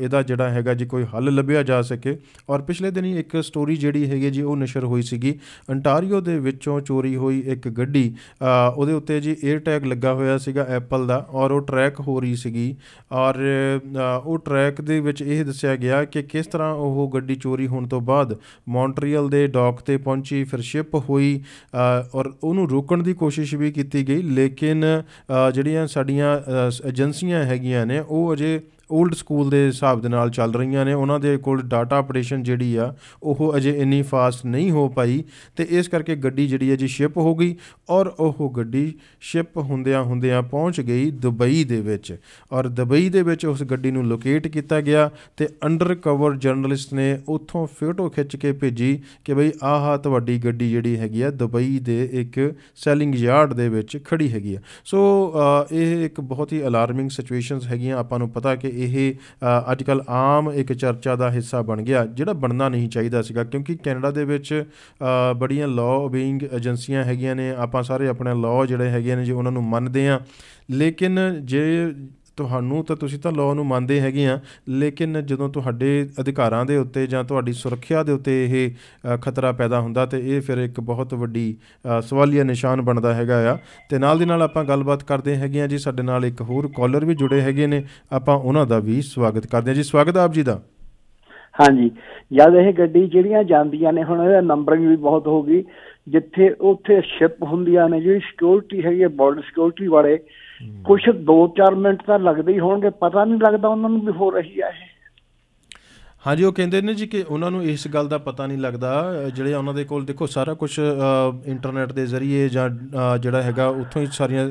ਇਹਦਾ ਜਿਹੜਾ ਹੈਗਾ ਜੀ ਕੋਈ ਹੱਲ ਲੱਭਿਆ ਜਾ ਸਕੇ ਔਰ ਪਿਛਲੇ ਦਿਨੀ ਇੱਕ ਸਟੋਰੀ ਜਿਹੜੀ ਹੈਗੀ ਜੀ ਉਹ ਨਸ਼ਰ ਹੋਈ ਸੀਗੀ ਅੰਟਾਰੀਓ ਦੇ ਵਿੱਚੋਂ ਚੋਰੀ ਹੋਈ ਇੱਕ ਗੱਡੀ ਉਹਦੇ ਉੱਤੇ ਜੀ 에ਅਰ ਟੈਗ ਲੱਗਾ ਹੋਇਆ ਸੀਗਾ ਐਪਲ ਦਾ ਔਰ ਉਹ ਟਰੈਕ ਹੋ ਰਹੀ ਸੀਗੀ ਔਰ ਉਹ ਟਰੈਕ ਦੇ ਦੇ ਵਿੱਚ ਇਹ ਦੱਸਿਆ ਗਿਆ ਕਿ ਕਿਸ ਤਰ੍ਹਾਂ ਉਹ ਗੱਡੀ ਚੋਰੀ ਹੋਣ ਤੋਂ ਬਾਅਦ ਮੌਂਟਰੀਅਲ ਦੇ ਡੌਕ ਤੇ ਪਹੁੰਚੀ ਫਿਰ ਸ਼ਿਪ ਹੋਈ ਔਰ ਉਹਨੂੰ ਰੋਕਣ ਦੀ ਕੋਸ਼ਿਸ਼ ਵੀ ਕੀਤੀ ਗਈ ਲੇਕਿਨ ਜਿਹੜੀਆਂ ਸਾਡੀਆਂ ਏਜੰਸੀਆਂ ਹੈਗੀਆਂ ਨੇ ਉਹ ਅਜੇ ਓਲਡ ਸਕੂਲ ਦੇ ਹਿਸਾਬ ਦੇ ਨਾਲ ਚੱਲ ਰਹੀਆਂ ਨੇ ਉਹਨਾਂ ਦੇ ਕੋਲ ਡਾਟਾ ਆਪਰੇਸ਼ਨ ਜਿਹੜੀ ਆ ਉਹ ਅਜੇ ਇੰਨੀ ਫਾਸਟ ਨਹੀਂ ਹੋ ਪਾਈ ਤੇ ਇਸ ਕਰਕੇ ਗੱਡੀ ਜਿਹੜੀ ਹੈ ਜੀ ਸ਼ਿਪ ਹੋ ਗਈ ਔਰ ਉਹ ਗੱਡੀ ਸ਼ਿਪ ਹੁੰਦਿਆਂ ਹੁੰਦਿਆਂ ਪਹੁੰਚ ਗਈ ਦੁਬਈ ਦੇ ਵਿੱਚ ਔਰ ਦੁਬਈ ਦੇ ਵਿੱਚ ਉਸ ਗੱਡੀ ਨੂੰ ਲੋਕੇਟ ਕੀਤਾ ਗਿਆ ਤੇ ਅੰਡਰ ਕਵਰ ਜਰਨਲਿਸਟ ਨੇ ਉੱਥੋਂ ਫੋਟੋ ਖਿੱਚ ਕੇ ਭੇਜੀ ਕਿ ਬਈ ਆਹ ਤੁਹਾਡੀ ਗੱਡੀ ਜਿਹੜੀ ਹੈਗੀ ਆ ਦੁਬਈ ਦੇ ਇੱਕ ਸੈਲਿੰਗ ਯਾਰਡ ਦੇ ਵਿੱਚ ਖੜੀ ਹੈਗੀ ਆ ਸੋ ਇਹ ਇੱਕ ਬਹੁਤ ਹੀ ਅਲਾਰਮਿੰਗ ਸਿਚੁਏਸ਼ਨਸ ਹੈਗੀਆਂ ਆਪਾਂ ਨੂੰ ਪਤਾ ਕਿ ਇਹ ਆਰਟੀਕਲ ਆਮ ਇੱਕ ਚਰਚਾ ਦਾ ਹਿੱਸਾ ਬਣ ਗਿਆ ਜਿਹੜਾ ਬਣਨਾ ਨਹੀਂ ਚਾਹੀਦਾ ਸੀਗਾ ਕਿਉਂਕਿ ਕੈਨੇਡਾ ਦੇ ਵਿੱਚ ਬੜੀਆਂ ਲਾਅ ਬੀਇੰਗ ਏਜੰਸੀਆਂ ਹੈਗੀਆਂ ਨੇ ਆਪਾਂ ਸਾਰੇ ਆਪਣੇ ਲਾਅ ਜਿਹੜੇ ਹੈਗੇ ਨੇ ਜੇ ਉਹਨਾਂ ਨੂੰ ਮੰਨਦੇ ਆ ਲੇਕਿਨ ਜੇ ਤੁਹਾਨੂੰ ਤਾਂ ਤੁਸੀਂ ਤਾਂ ਲਾਅ ਨੂੰ ਮੰਨਦੇ ਹੈਗੇ ਆ ਲੇਕਿਨ ਜਦੋਂ ਤੁਹਾਡੇ ਅਧਿਕਾਰਾਂ ਦੇ ਉੱਤੇ ਜਾਂ ਤੁਹਾਡੀ ਸੁਰੱਖਿਆ ਦੇ ਉੱਤੇ ਇਹ ਖਤਰਾ ਪੈਦਾ ਹੁੰਦਾ ਤੇ ਇਹ ਫਿਰ ਇੱਕ ਬਹੁਤ ਵੱਡੀ ਸਵਾਲੀਆ ਨਿਸ਼ਾਨ ਬਣਦਾ ਹੈਗਾ ਆ ਤੇ ਨਾਲ ਦੀ ਨਾਲ ਆਪਾਂ ਗੱਲਬਾਤ ਕਰਦੇ ਹੈਗੇ ਆ ਜੀ ਸਾਡੇ ਨਾਲ ਇੱਕ ਹੋਰ ਕਾਲਰ ਵੀ ਜੁੜੇ ਹੈਗੇ ਨੇ ਆਪਾਂ ਉਹਨਾਂ ਦਾ ਵੀ ਸਵਾਗਤ ਕਰਦੇ ਆ ਜੀ ਸਵਾਗਤ ਆਪ ਜੀ ਦਾ ਹਾਂਜੀ ਜਦ ਇਹ ਗੱਡੀ ਜਿਹੜੀਆਂ ਜਾਂਦੀਆਂ ਨੇ ਹੁਣ ਇਹਦਾ ਨੰਬਰਿੰਗ ਵੀ ਬਹੁਤ ਹੋ ਗਈ ਜਿੱਥੇ ਉੱਥੇ ਸ਼ਿਪ ਹੁੰਦੀਆਂ ਨੇ ਜਿਹੜੀ ਸਿਕਿਉਰਿਟੀ ਹੈਗੀ ਬਾਰਡਰ ਸਿਕਿਉਰਿਟੀ ਵਾਲੇ ਕੁਝ 2-4 ਮਿੰਟ ਤਾਂ ਲੱਗਦੇ ਹੀ ਹੋਣਗੇ ਪਤਾ ਨਹੀਂ ਲੱਗਦਾ ਉਹਨਾਂ ਨੂੰ ਵੀ ਹੋ ਰਹੀ ਹੈ ਇਹ ਹਾਂਜੀ ਉਹ ਕਹਿੰਦੇ ਨੇ ਜੀ ਕਿ ਉਹਨਾਂ ਨੂੰ ਇਸ ਗੱਲ ਦਾ ਪਤਾ ਨਹੀਂ ਲੱਗਦਾ ਜਿਹੜੇ ਉਹਨਾਂ ਦੇ ਕੋਲ ਦੇਖੋ ਸਾਰਾ ਕੁਝ ਇੰਟਰਨੈਟ ਦੇ ਜ਼ਰੀਏ ਜਾਂ ਜਿਹੜਾ ਹੈਗਾ ਉੱਥੋਂ ਹੀ ਸਾਰੀਆਂ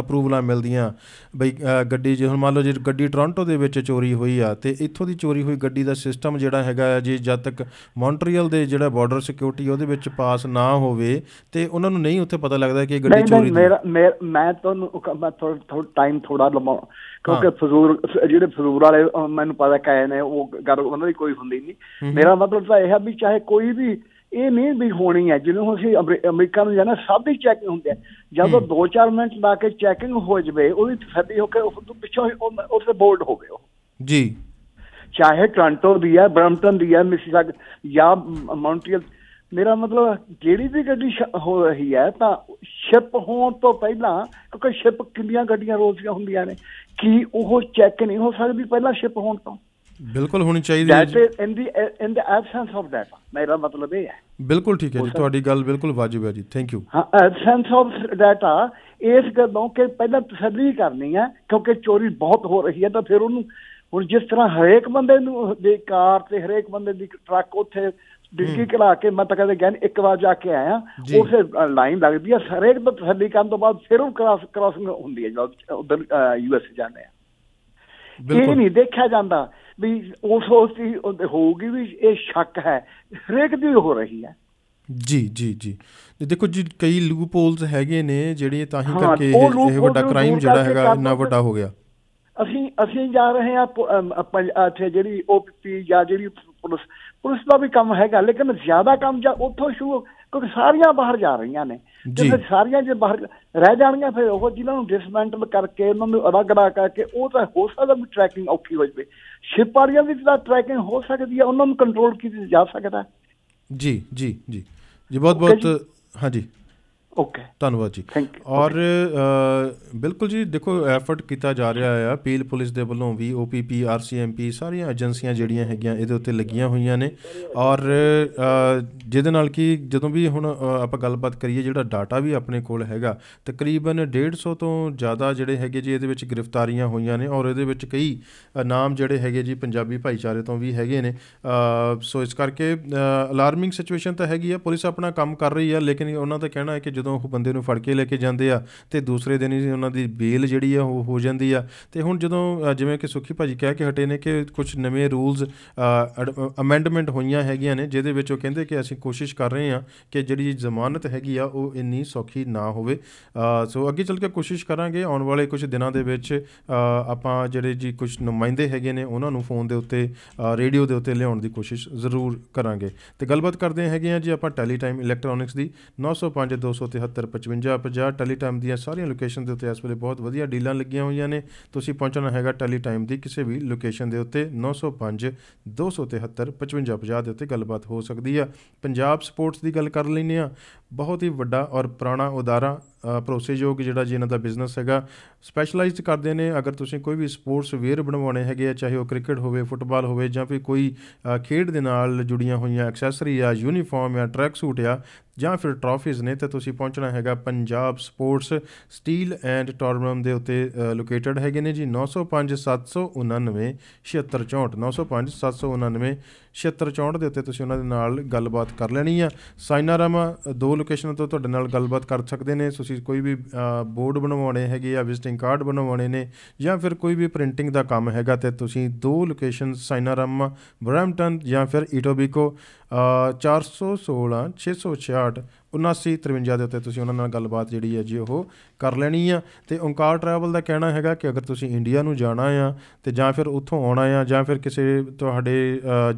ਅਪਰੂਵਲਾਂ ਮਿਲਦੀਆਂ ਬਈ ਗੱਡੀ ਜੇ ਹੁਣ ਮੰਨ ਲਓ ਜੇ ਗੱਡੀ ਟੋਰਾਂਟੋ ਦੇ ਵਿੱਚ ਚੋਰੀ ਹੋਈ ਆ ਤੇ ਇੱਥੋਂ ਦੀ ਚੋਰੀ ਹੋਈ ਗੱਡੀ ਦਾ ਸਿਸਟਮ ਜਿਹੜਾ ਹੈਗਾ ਜੇ ਜਦ ਤੱਕ ਮੌਂਟਰੀਅਲ ਦੇ ਜਿਹੜਾ ਬਾਰਡਰ ਸਿਕਿਉਰਿਟੀ ਉਹਦੇ ਵਿੱਚ ਪਾਸ ਨਾ ਹੋਵੇ ਤੇ ਉਹਨਾਂ ਨੂੰ ਨਹੀਂ ਉੱਥੇ ਪਤਾ ਲੱਗਦਾ ਕਿ ਇਹ ਗੱਡੀ ਚੋਰੀ ਨਹੀਂ ਮੈਂ ਮੈਂ ਤੁਹਾਨੂੰ ਥੋੜਾ ਟਾਈਮ ਥੋੜਾ ਲਮਾ ਕਿਉਂਕਿ ਫਜ਼ੂਰ ਜਿਹੜੇ ਫਜ਼ੂਰ ਵਾਲੇ ਮੈਨੂੰ ਪਤਾ ਕਾਇ ਨੇ ਉਹ ਗੱਲ ਉਹਨਾਂ ਦੀ ਕੋਈ ਹੁੰਦੀ ਨਹੀਂ ਮੇਰਾ ਮਤਲਬ ਤਾਂ ਇਹ ਹੈ ਵੀ ਚਾਹੇ ਕੋਈ ਵੀ ਇਹ ਨਹੀਂ ਵੀ ਹੋਣੀ ਹੈ ਜਿਵੇਂ ਅਸੀਂ ਅਮਰੀਕਾ ਨੂੰ ਜਾਣਾ ਸਭ ਦੀ ਚੈਕਿੰਗ ਹੁੰਦੀ ਹੈ ਜਦੋਂ 2-4 ਮਿੰਟ ਲਾ ਕੇ ਚੈਕਿੰਗ ਹੋ ਜਵੇ ਉਹਦੀ ਫੱਦੀ ਹੋ ਕੇ ਉਹ ਪਿੱਛੋਂ ਉੱਥੇ ਬੋਲਡ ਹੋ ਗਏ ਜੀ ਚਾਹੇ ਟ੍ਰਾਂਟੋ ਦੀ ਹੈ ਬ੍ਰੈਂਟਨ ਦੀ ਹੈ ਮਿਸਿਸਾਗ ਜਾਂ ਮਾਉਂਟਰੀਅਲ ਮੇਰਾ ਮਤਲਬ ਜਿਹੜੀ ਵੀ ਗੱਡੀ ਹੋ ਰਹੀ ਹੈ ਤਾਂ ਸ਼ਿਪ ਹੋਣ ਤੋਂ ਪਹਿਲਾਂ ਕਿਉਂਕਿ ਸ਼ਿਪ ਕਿੰਨੀਆਂ ਗੱਡੀਆਂ ਰੋਜ਼ ਦੀਆਂ ਹੁੰਦੀਆਂ ਨੇ ਕੀ ਉਹ ਚੈੱਕ ਨਹੀਂ ਹੋ ਸਕਦੀ ਪਹਿਲਾਂ ਸ਼ਿਪ ਹੋਣ ਤੋਂ ਬਿਲਕੁਲ ਹੋਣੀ ਚਾਹੀਦੀ ਹੈ ਜੀ in the in the absence of that ਮੇਰਾ ਮਤਲਬ ਇਹ ਹੈ ਬਿਲਕੁਲ ਠੀਕ ਹੈ ਜੀ ਤੁਹਾਡੀ ਗੱਲ ਬਿਲਕੁਲ ਵਾਜਿਬ ਹੈ ਜੀ ਥੈਂਕ ਯੂ ਹਾਂ ਐਬਸੈਂਸ ਆਫ ਡਾਟਾ ਇਸ ਗੱਲੋਂ ਕਿ ਪਹਿਲਾਂ ਤਸੱਲੀ ਕਰਨੀ ਹੈ ਕਿਉਂਕਿ ਚੋਰੀ ਬਹੁਤ ਹੋ ਰਹੀ ਹੈ ਤਾਂ ਫਿਰ ਉਹਨੂੰ ਹੁਣ ਜਿਸ ਤਰ੍ਹਾਂ ਹਰੇਕ ਬੰਦੇ ਨੂੰ ਦੇ ਕਾਰ ਤੇ ਹਰੇਕ ਬੰਦੇ ਦੀ ਟਰੱਕ ਉੱਥੇ ਡਿੱਗੀ ਕਲਾ ਕੇ ਮੈਂ ਤਾਂ ਕਹਿੰਦੇ ਗਿਆ ਇੱਕ ਵਾਰ ਜਾ ਕੇ ਆਇਆ ਉਹ ਫਿਰ ਲਾਈਨ ਲੱਗਦੀ ਆ ਸਾਰੇ ਤੋਂ ਤਸੱਲੀ ਕਰਨ ਤੋਂ ਬਾਅਦ ਫਿਰ ਉਹ ਕ੍ਰਾਸ ਕ੍ਰਾਸਿੰਗ ਹੁੰਦੀ ਹੈ ਜਦੋਂ ਉਧਰ ਯੂਐਸ ਜਾਂਦੇ ਆ ਇਹ ਨਹੀਂ ਦੇਖਿਆ ਜਾਂਦਾ ਵੀ ਉਹ ਸੋਚਦੀ ਹੋਊਗੀ ਵੀ ਇਹ ਸ਼ੱਕ ਹੈ ਹਰੇਕ ਦੀ ਹੋ ਰਹੀ ਹੈ ਜੀ ਜੀ ਜੀ ਦੇਖੋ ਜੀ ਕਈ ਲੂਪ ਹੋਲਸ ਹੈਗੇ ਨੇ ਜਿਹੜੇ ਤਾਂ ਹੀ ਕਰਕੇ ਇਹ ਵੱਡਾ ਕ੍ਰਾਈਮ ਜਿਹੜਾ ਹੈਗਾ ਇੰਨਾ ਵੱਡਾ ਹੋ ਗਿਆ ਅਸੀਂ ਅਸੀਂ ਜਾ ਰਹੇ ਆ ਇੱਥੇ ਜਿਹੜੀ ਓਪੀਪੀ ਜਾਂ ਜਿਹੜੀ ਪੁਲਿਸ ਪੁਲਿਸ ਦਾ ਵੀ ਕੰਮ ਹੈਗਾ ਲੇਕਿਨ ਜ਼ਿਆਦਾ ਕੰਮ ਜਾਂ ਉੱਥੋਂ ਸ਼ੁਰੂ ਕਿਉਂਕਿ ਸਾਰੀਆਂ ਬਾਹਰ ਜਾ ਰਹੀਆਂ ਨੇ ਜਿਵੇਂ ਸਾਰੀਆਂ ਜੇ ਬਾਹਰ ਰਹਿ ਜਾਣਗੀਆਂ ਫਿਰ ਉਹ ਜਿਨ੍ਹਾਂ ਨੂੰ ਡਿਸਮੈਂਟਲ ਕਰਕੇ ਉਹਨਾਂ ਨੂੰ ਅਲੱਗ-ਅਲੱਗ ਕਰਕੇ ਉਹ ਤਾਂ ਹੋ ਸਕਦਾ ਵੀ ਟਰੈਕਿੰਗ ਔਖੀ ਹੋ ਜਵੇ ਸ਼ਿਪਾਰੀਆਂ ਦੀ ਜਿਹੜਾ ਟਰੈਕਿੰਗ ਹੋ ਸਕਦੀ ਹੈ ਉਹਨਾਂ ਨੂੰ ਕੰਟਰੋਲ ਕੀਤਾ ਜਾ ਸਕਦਾ ਜੀ ਜੀ ਜੀ ਜੀ ਬਹੁਤ ਬਹੁਤ ਹਾਂਜੀ ਓਕੇ ਧੰਨਵਾਦ ਜੀ ਔਰ ਬਿਲਕੁਲ ਜੀ ਦੇਖੋ ਐਫਰਟ ਕੀਤਾ ਜਾ ਰਿਹਾ ਹੈ ਪੀਲ ਪੁਲਿਸ ਦੇ ਵੱਲੋਂ ਵੀ ਓਪੀਪੀ ਆਰਸੀਐਮਪੀ ਸਾਰੀਆਂ ਏਜੰਸੀਆਂ ਜਿਹੜੀਆਂ ਹੈਗੀਆਂ ਇਹਦੇ ਉੱਤੇ ਲੱਗੀਆਂ ਹੋਈਆਂ ਨੇ ਔਰ ਜਿਹਦੇ ਨਾਲ ਕਿ ਜਦੋਂ ਵੀ ਹੁਣ ਆਪਾਂ ਗੱਲਬਾਤ ਕਰੀਏ ਜਿਹੜਾ ਡਾਟਾ ਵੀ ਆਪਣੇ ਕੋਲ ਹੈਗਾ ਤਕਰੀਬਨ 150 ਤੋਂ ਜ਼ਿਆਦਾ ਜਿਹੜੇ ਹੈਗੇ ਜੀ ਇਹਦੇ ਵਿੱਚ ਗ੍ਰਿਫਤਾਰੀਆਂ ਹੋਈਆਂ ਨੇ ਔਰ ਇਹਦੇ ਵਿੱਚ ਕਈ ਨਾਮ ਜਿਹੜੇ ਹੈਗੇ ਜੀ ਪੰਜਾਬੀ ਭਾਈਚਾਰੇ ਤੋਂ ਵੀ ਹੈਗੇ ਨੇ ਸੋ ਇਸ ਕਰਕੇ ਅਲਾਰਮਿੰਗ ਸਿਚੁਏਸ਼ਨ ਤਾਂ ਹੈਗੀ ਆ ਪੁਲਿਸ ਆਪਣਾ ਕੰਮ ਕਰ ਰਹੀ ਆ ਲੇਕਿਨ ਉਹਨਾਂ ਦਾ ਕਹਿਣਾ ਹੈ ਕਿ ਜਦੋਂ ਉਹ ਬੰਦੇ ਨੂੰ ਫੜ ਕੇ ਲੈ ਕੇ ਜਾਂਦੇ ਆ ਤੇ ਦੂਸਰੇ ਦਿਨ ਹੀ ਉਹਨਾਂ ਦੀ ਬੇਲ ਜਿਹੜੀ ਆ ਉਹ ਹੋ ਜਾਂਦੀ ਆ ਤੇ ਹੁਣ ਜਦੋਂ ਜਿਵੇਂ ਕਿ ਸੁਖੀ ਭਾਜੀ ਕਹਿ ਕੇ ਹਟੇ ਨੇ ਕਿ ਕੁਝ ਨਵੇਂ ਰੂਲਸ ਅਮੈਂਡਮੈਂਟ ਹੋਈਆਂ ਹੈਗੀਆਂ ਨੇ ਜਿਹਦੇ ਵਿੱਚ ਉਹ ਕਹਿੰਦੇ ਕਿ ਅਸੀਂ ਕੋਸ਼ਿਸ਼ ਕਰ ਰਹੇ ਹਾਂ ਕਿ ਜਿਹੜੀ ਜ਼ਮਾਨਤ ਹੈਗੀ ਆ ਉਹ ਇੰਨੀ ਸੌਖੀ ਨਾ ਹੋਵੇ ਸੋ ਅੱਗੇ ਚੱਲ ਕੇ ਕੋਸ਼ਿਸ਼ ਕਰਾਂਗੇ ਆਉਣ ਵਾਲੇ ਕੁਝ ਦਿਨਾਂ ਦੇ ਵਿੱਚ ਆਪਾਂ ਜਿਹੜੇ ਜੀ ਕੁਝ ਨੁਮਾਇੰਦੇ ਹੈਗੇ ਨੇ ਉਹਨਾਂ ਨੂੰ ਫੋਨ ਦੇ ਉੱਤੇ ਰੇਡੀਓ ਦੇ ਉੱਤੇ ਲਿਆਉਣ ਦੀ ਕੋਸ਼ਿਸ਼ ਜ਼ਰੂਰ ਕਰਾਂਗੇ ਤੇ ਗੱਲਬਾਤ ਕਰਦੇ ਹੈਗੇ ਆ ਜੀ ਆਪਾਂ ਟੈਲੀਟਾਈਮ ਇਲੈਕਟ੍ਰੋਨਿਕਸ ਦੀ 905 200 7355 50 ਟੈਲੀਟਾਈਮ ਦੀਆਂ ਸਾਰੀਆਂ ਲੋਕੇਸ਼ਨ ਦੇ ਉੱਤੇ ਇਸ ਵੇਲੇ ਬਹੁਤ ਵਧੀਆ ਡੀਲਾਂ ਲੱਗੀਆਂ ਹੋਈਆਂ ਨੇ ਤੁਸੀਂ ਪਹੁੰਚਣਾ ਹੈਗਾ ਟੈਲੀਟਾਈਮ ਦੀ ਕਿਸੇ ਵੀ ਲੋਕੇਸ਼ਨ ਦੇ ਉੱਤੇ 905 273 55 50 ਦੇ ਉੱਤੇ ਗੱਲਬਾਤ ਹੋ ਸਕਦੀ ਆ ਪੰਜਾਬ ਸਪੋਰਟਸ ਦੀ ਗੱਲ ਕਰ ਲੈਨੇ ਆ ਬਹੁਤ ਹੀ ਵੱਡਾ ਔਰ ਪੁਰਾਣਾ ਉਦਾਰਾ ਭਰੋਸੇਯੋਗ ਜਿਹੜਾ ਜੀ ਇਹਨਾਂ ਦਾ ਬਿਜ਼ਨਸ ਹੈਗਾ ਸਪੈਸ਼ਲਾਈਜ਼ਡ ਕਰਦੇ ਨੇ ਅਗਰ ਤੁਸੀਂ ਕੋਈ ਵੀ ਸਪੋਰਟਸ ਵੇਅਰ ਬਣਵਾਉਣੇ ਹੈਗੇ ਆ ਚਾਹੇ ਉਹ ਕ੍ਰਿਕਟ ਹੋਵੇ ਫੁੱਟਬਾਲ ਹੋਵੇ ਜਾਂ ਫਿਰ ਕੋਈ ਖੇਡ ਦੇ ਨਾਲ ਜੁੜੀਆਂ ਹੋਈਆਂ ਐਕਸੈਸਰੀ ਆ ਯੂਨੀਫਾਰਮ ਆ ਟਰੈਕ ਸੂਟ ਆ ਜਾਂ ਫਿਰ ਟਰਾਫੀਜ਼ ਨੇ ਤੇ ਤੁਸੀਂ ਪਹੁੰਚਣਾ ਹੈਗਾ Punjab sports Steeles and Torbram ਦੇ ਉੱਤੇ ਲੋਕੇਟਡ ਹੈਗੇ ਨੇ ਜੀ 905 799 7664 905 7664 ਦੇ ਉੱਤੇ ਤੁਸੀਂ ਉਹਨਾਂ ਦੇ ਨਾਲ ਗੱਲਬਾਤ ਕਰ ਲੈਣੀ ਆ ਸਾਇਨਾਰਾਮਾ ਦੋ ਲੋਕੇਸ਼ਨ ਤੋਂ ਤੁਹਾਡੇ ਨਾਲ ਗੱਲਬਾਤ ਕਰ ਸਕਦੇ ਨੇ ਤੁਸੀਂ ਕੋਈ ਵੀ ਬੋਰਡ ਬਣਵਾਉਣੇ ਹੈਗੇ ਜਾਂ ਵਿਜ਼ਿਟਿੰਗ ਕਾਰਡ ਬਣਵਾਉਣੇ ਨੇ ਜਾਂ ਫਿਰ ਕੋਈ ਵੀ ਪ੍ਰਿੰਟਿੰਗ ਦਾ ਕੰਮ ਹੈਗਾ ਤੇ ਤੁਸੀਂ ਦੋ ਲੋਕੇਸ਼ਨ ਸਾਈਨਾਰਮ ਬ੍ਰੈਮਟਨ ਜਾਂ ਫਿਰ ਇਟੋਬੀਕੋ 416 666 7953 ਦੇ ਉੱਤੇ ਤੁਸੀਂ ਉਹਨਾਂ ਨਾਲ ਗੱਲਬਾਤ ਜਿਹੜੀ ਹੈ ਜੀ ਉਹ ਕਰ ਲੈਣੀ ਆ ਤੇ ਓਮਕਾਰ ਟਰੈਵਲ ਦਾ ਕਹਿਣਾ ਹੈਗਾ ਕਿ ਅਗਰ ਤੁਸੀਂ ਇੰਡੀਆ ਨੂੰ ਜਾਣਾ ਆ ਤੇ ਜਾਂ ਫਿਰ ਉੱਥੋਂ ਆਉਣਾ ਆ ਜਾਂ ਫਿਰ ਕਿਸੇ ਤੁਹਾਡੇ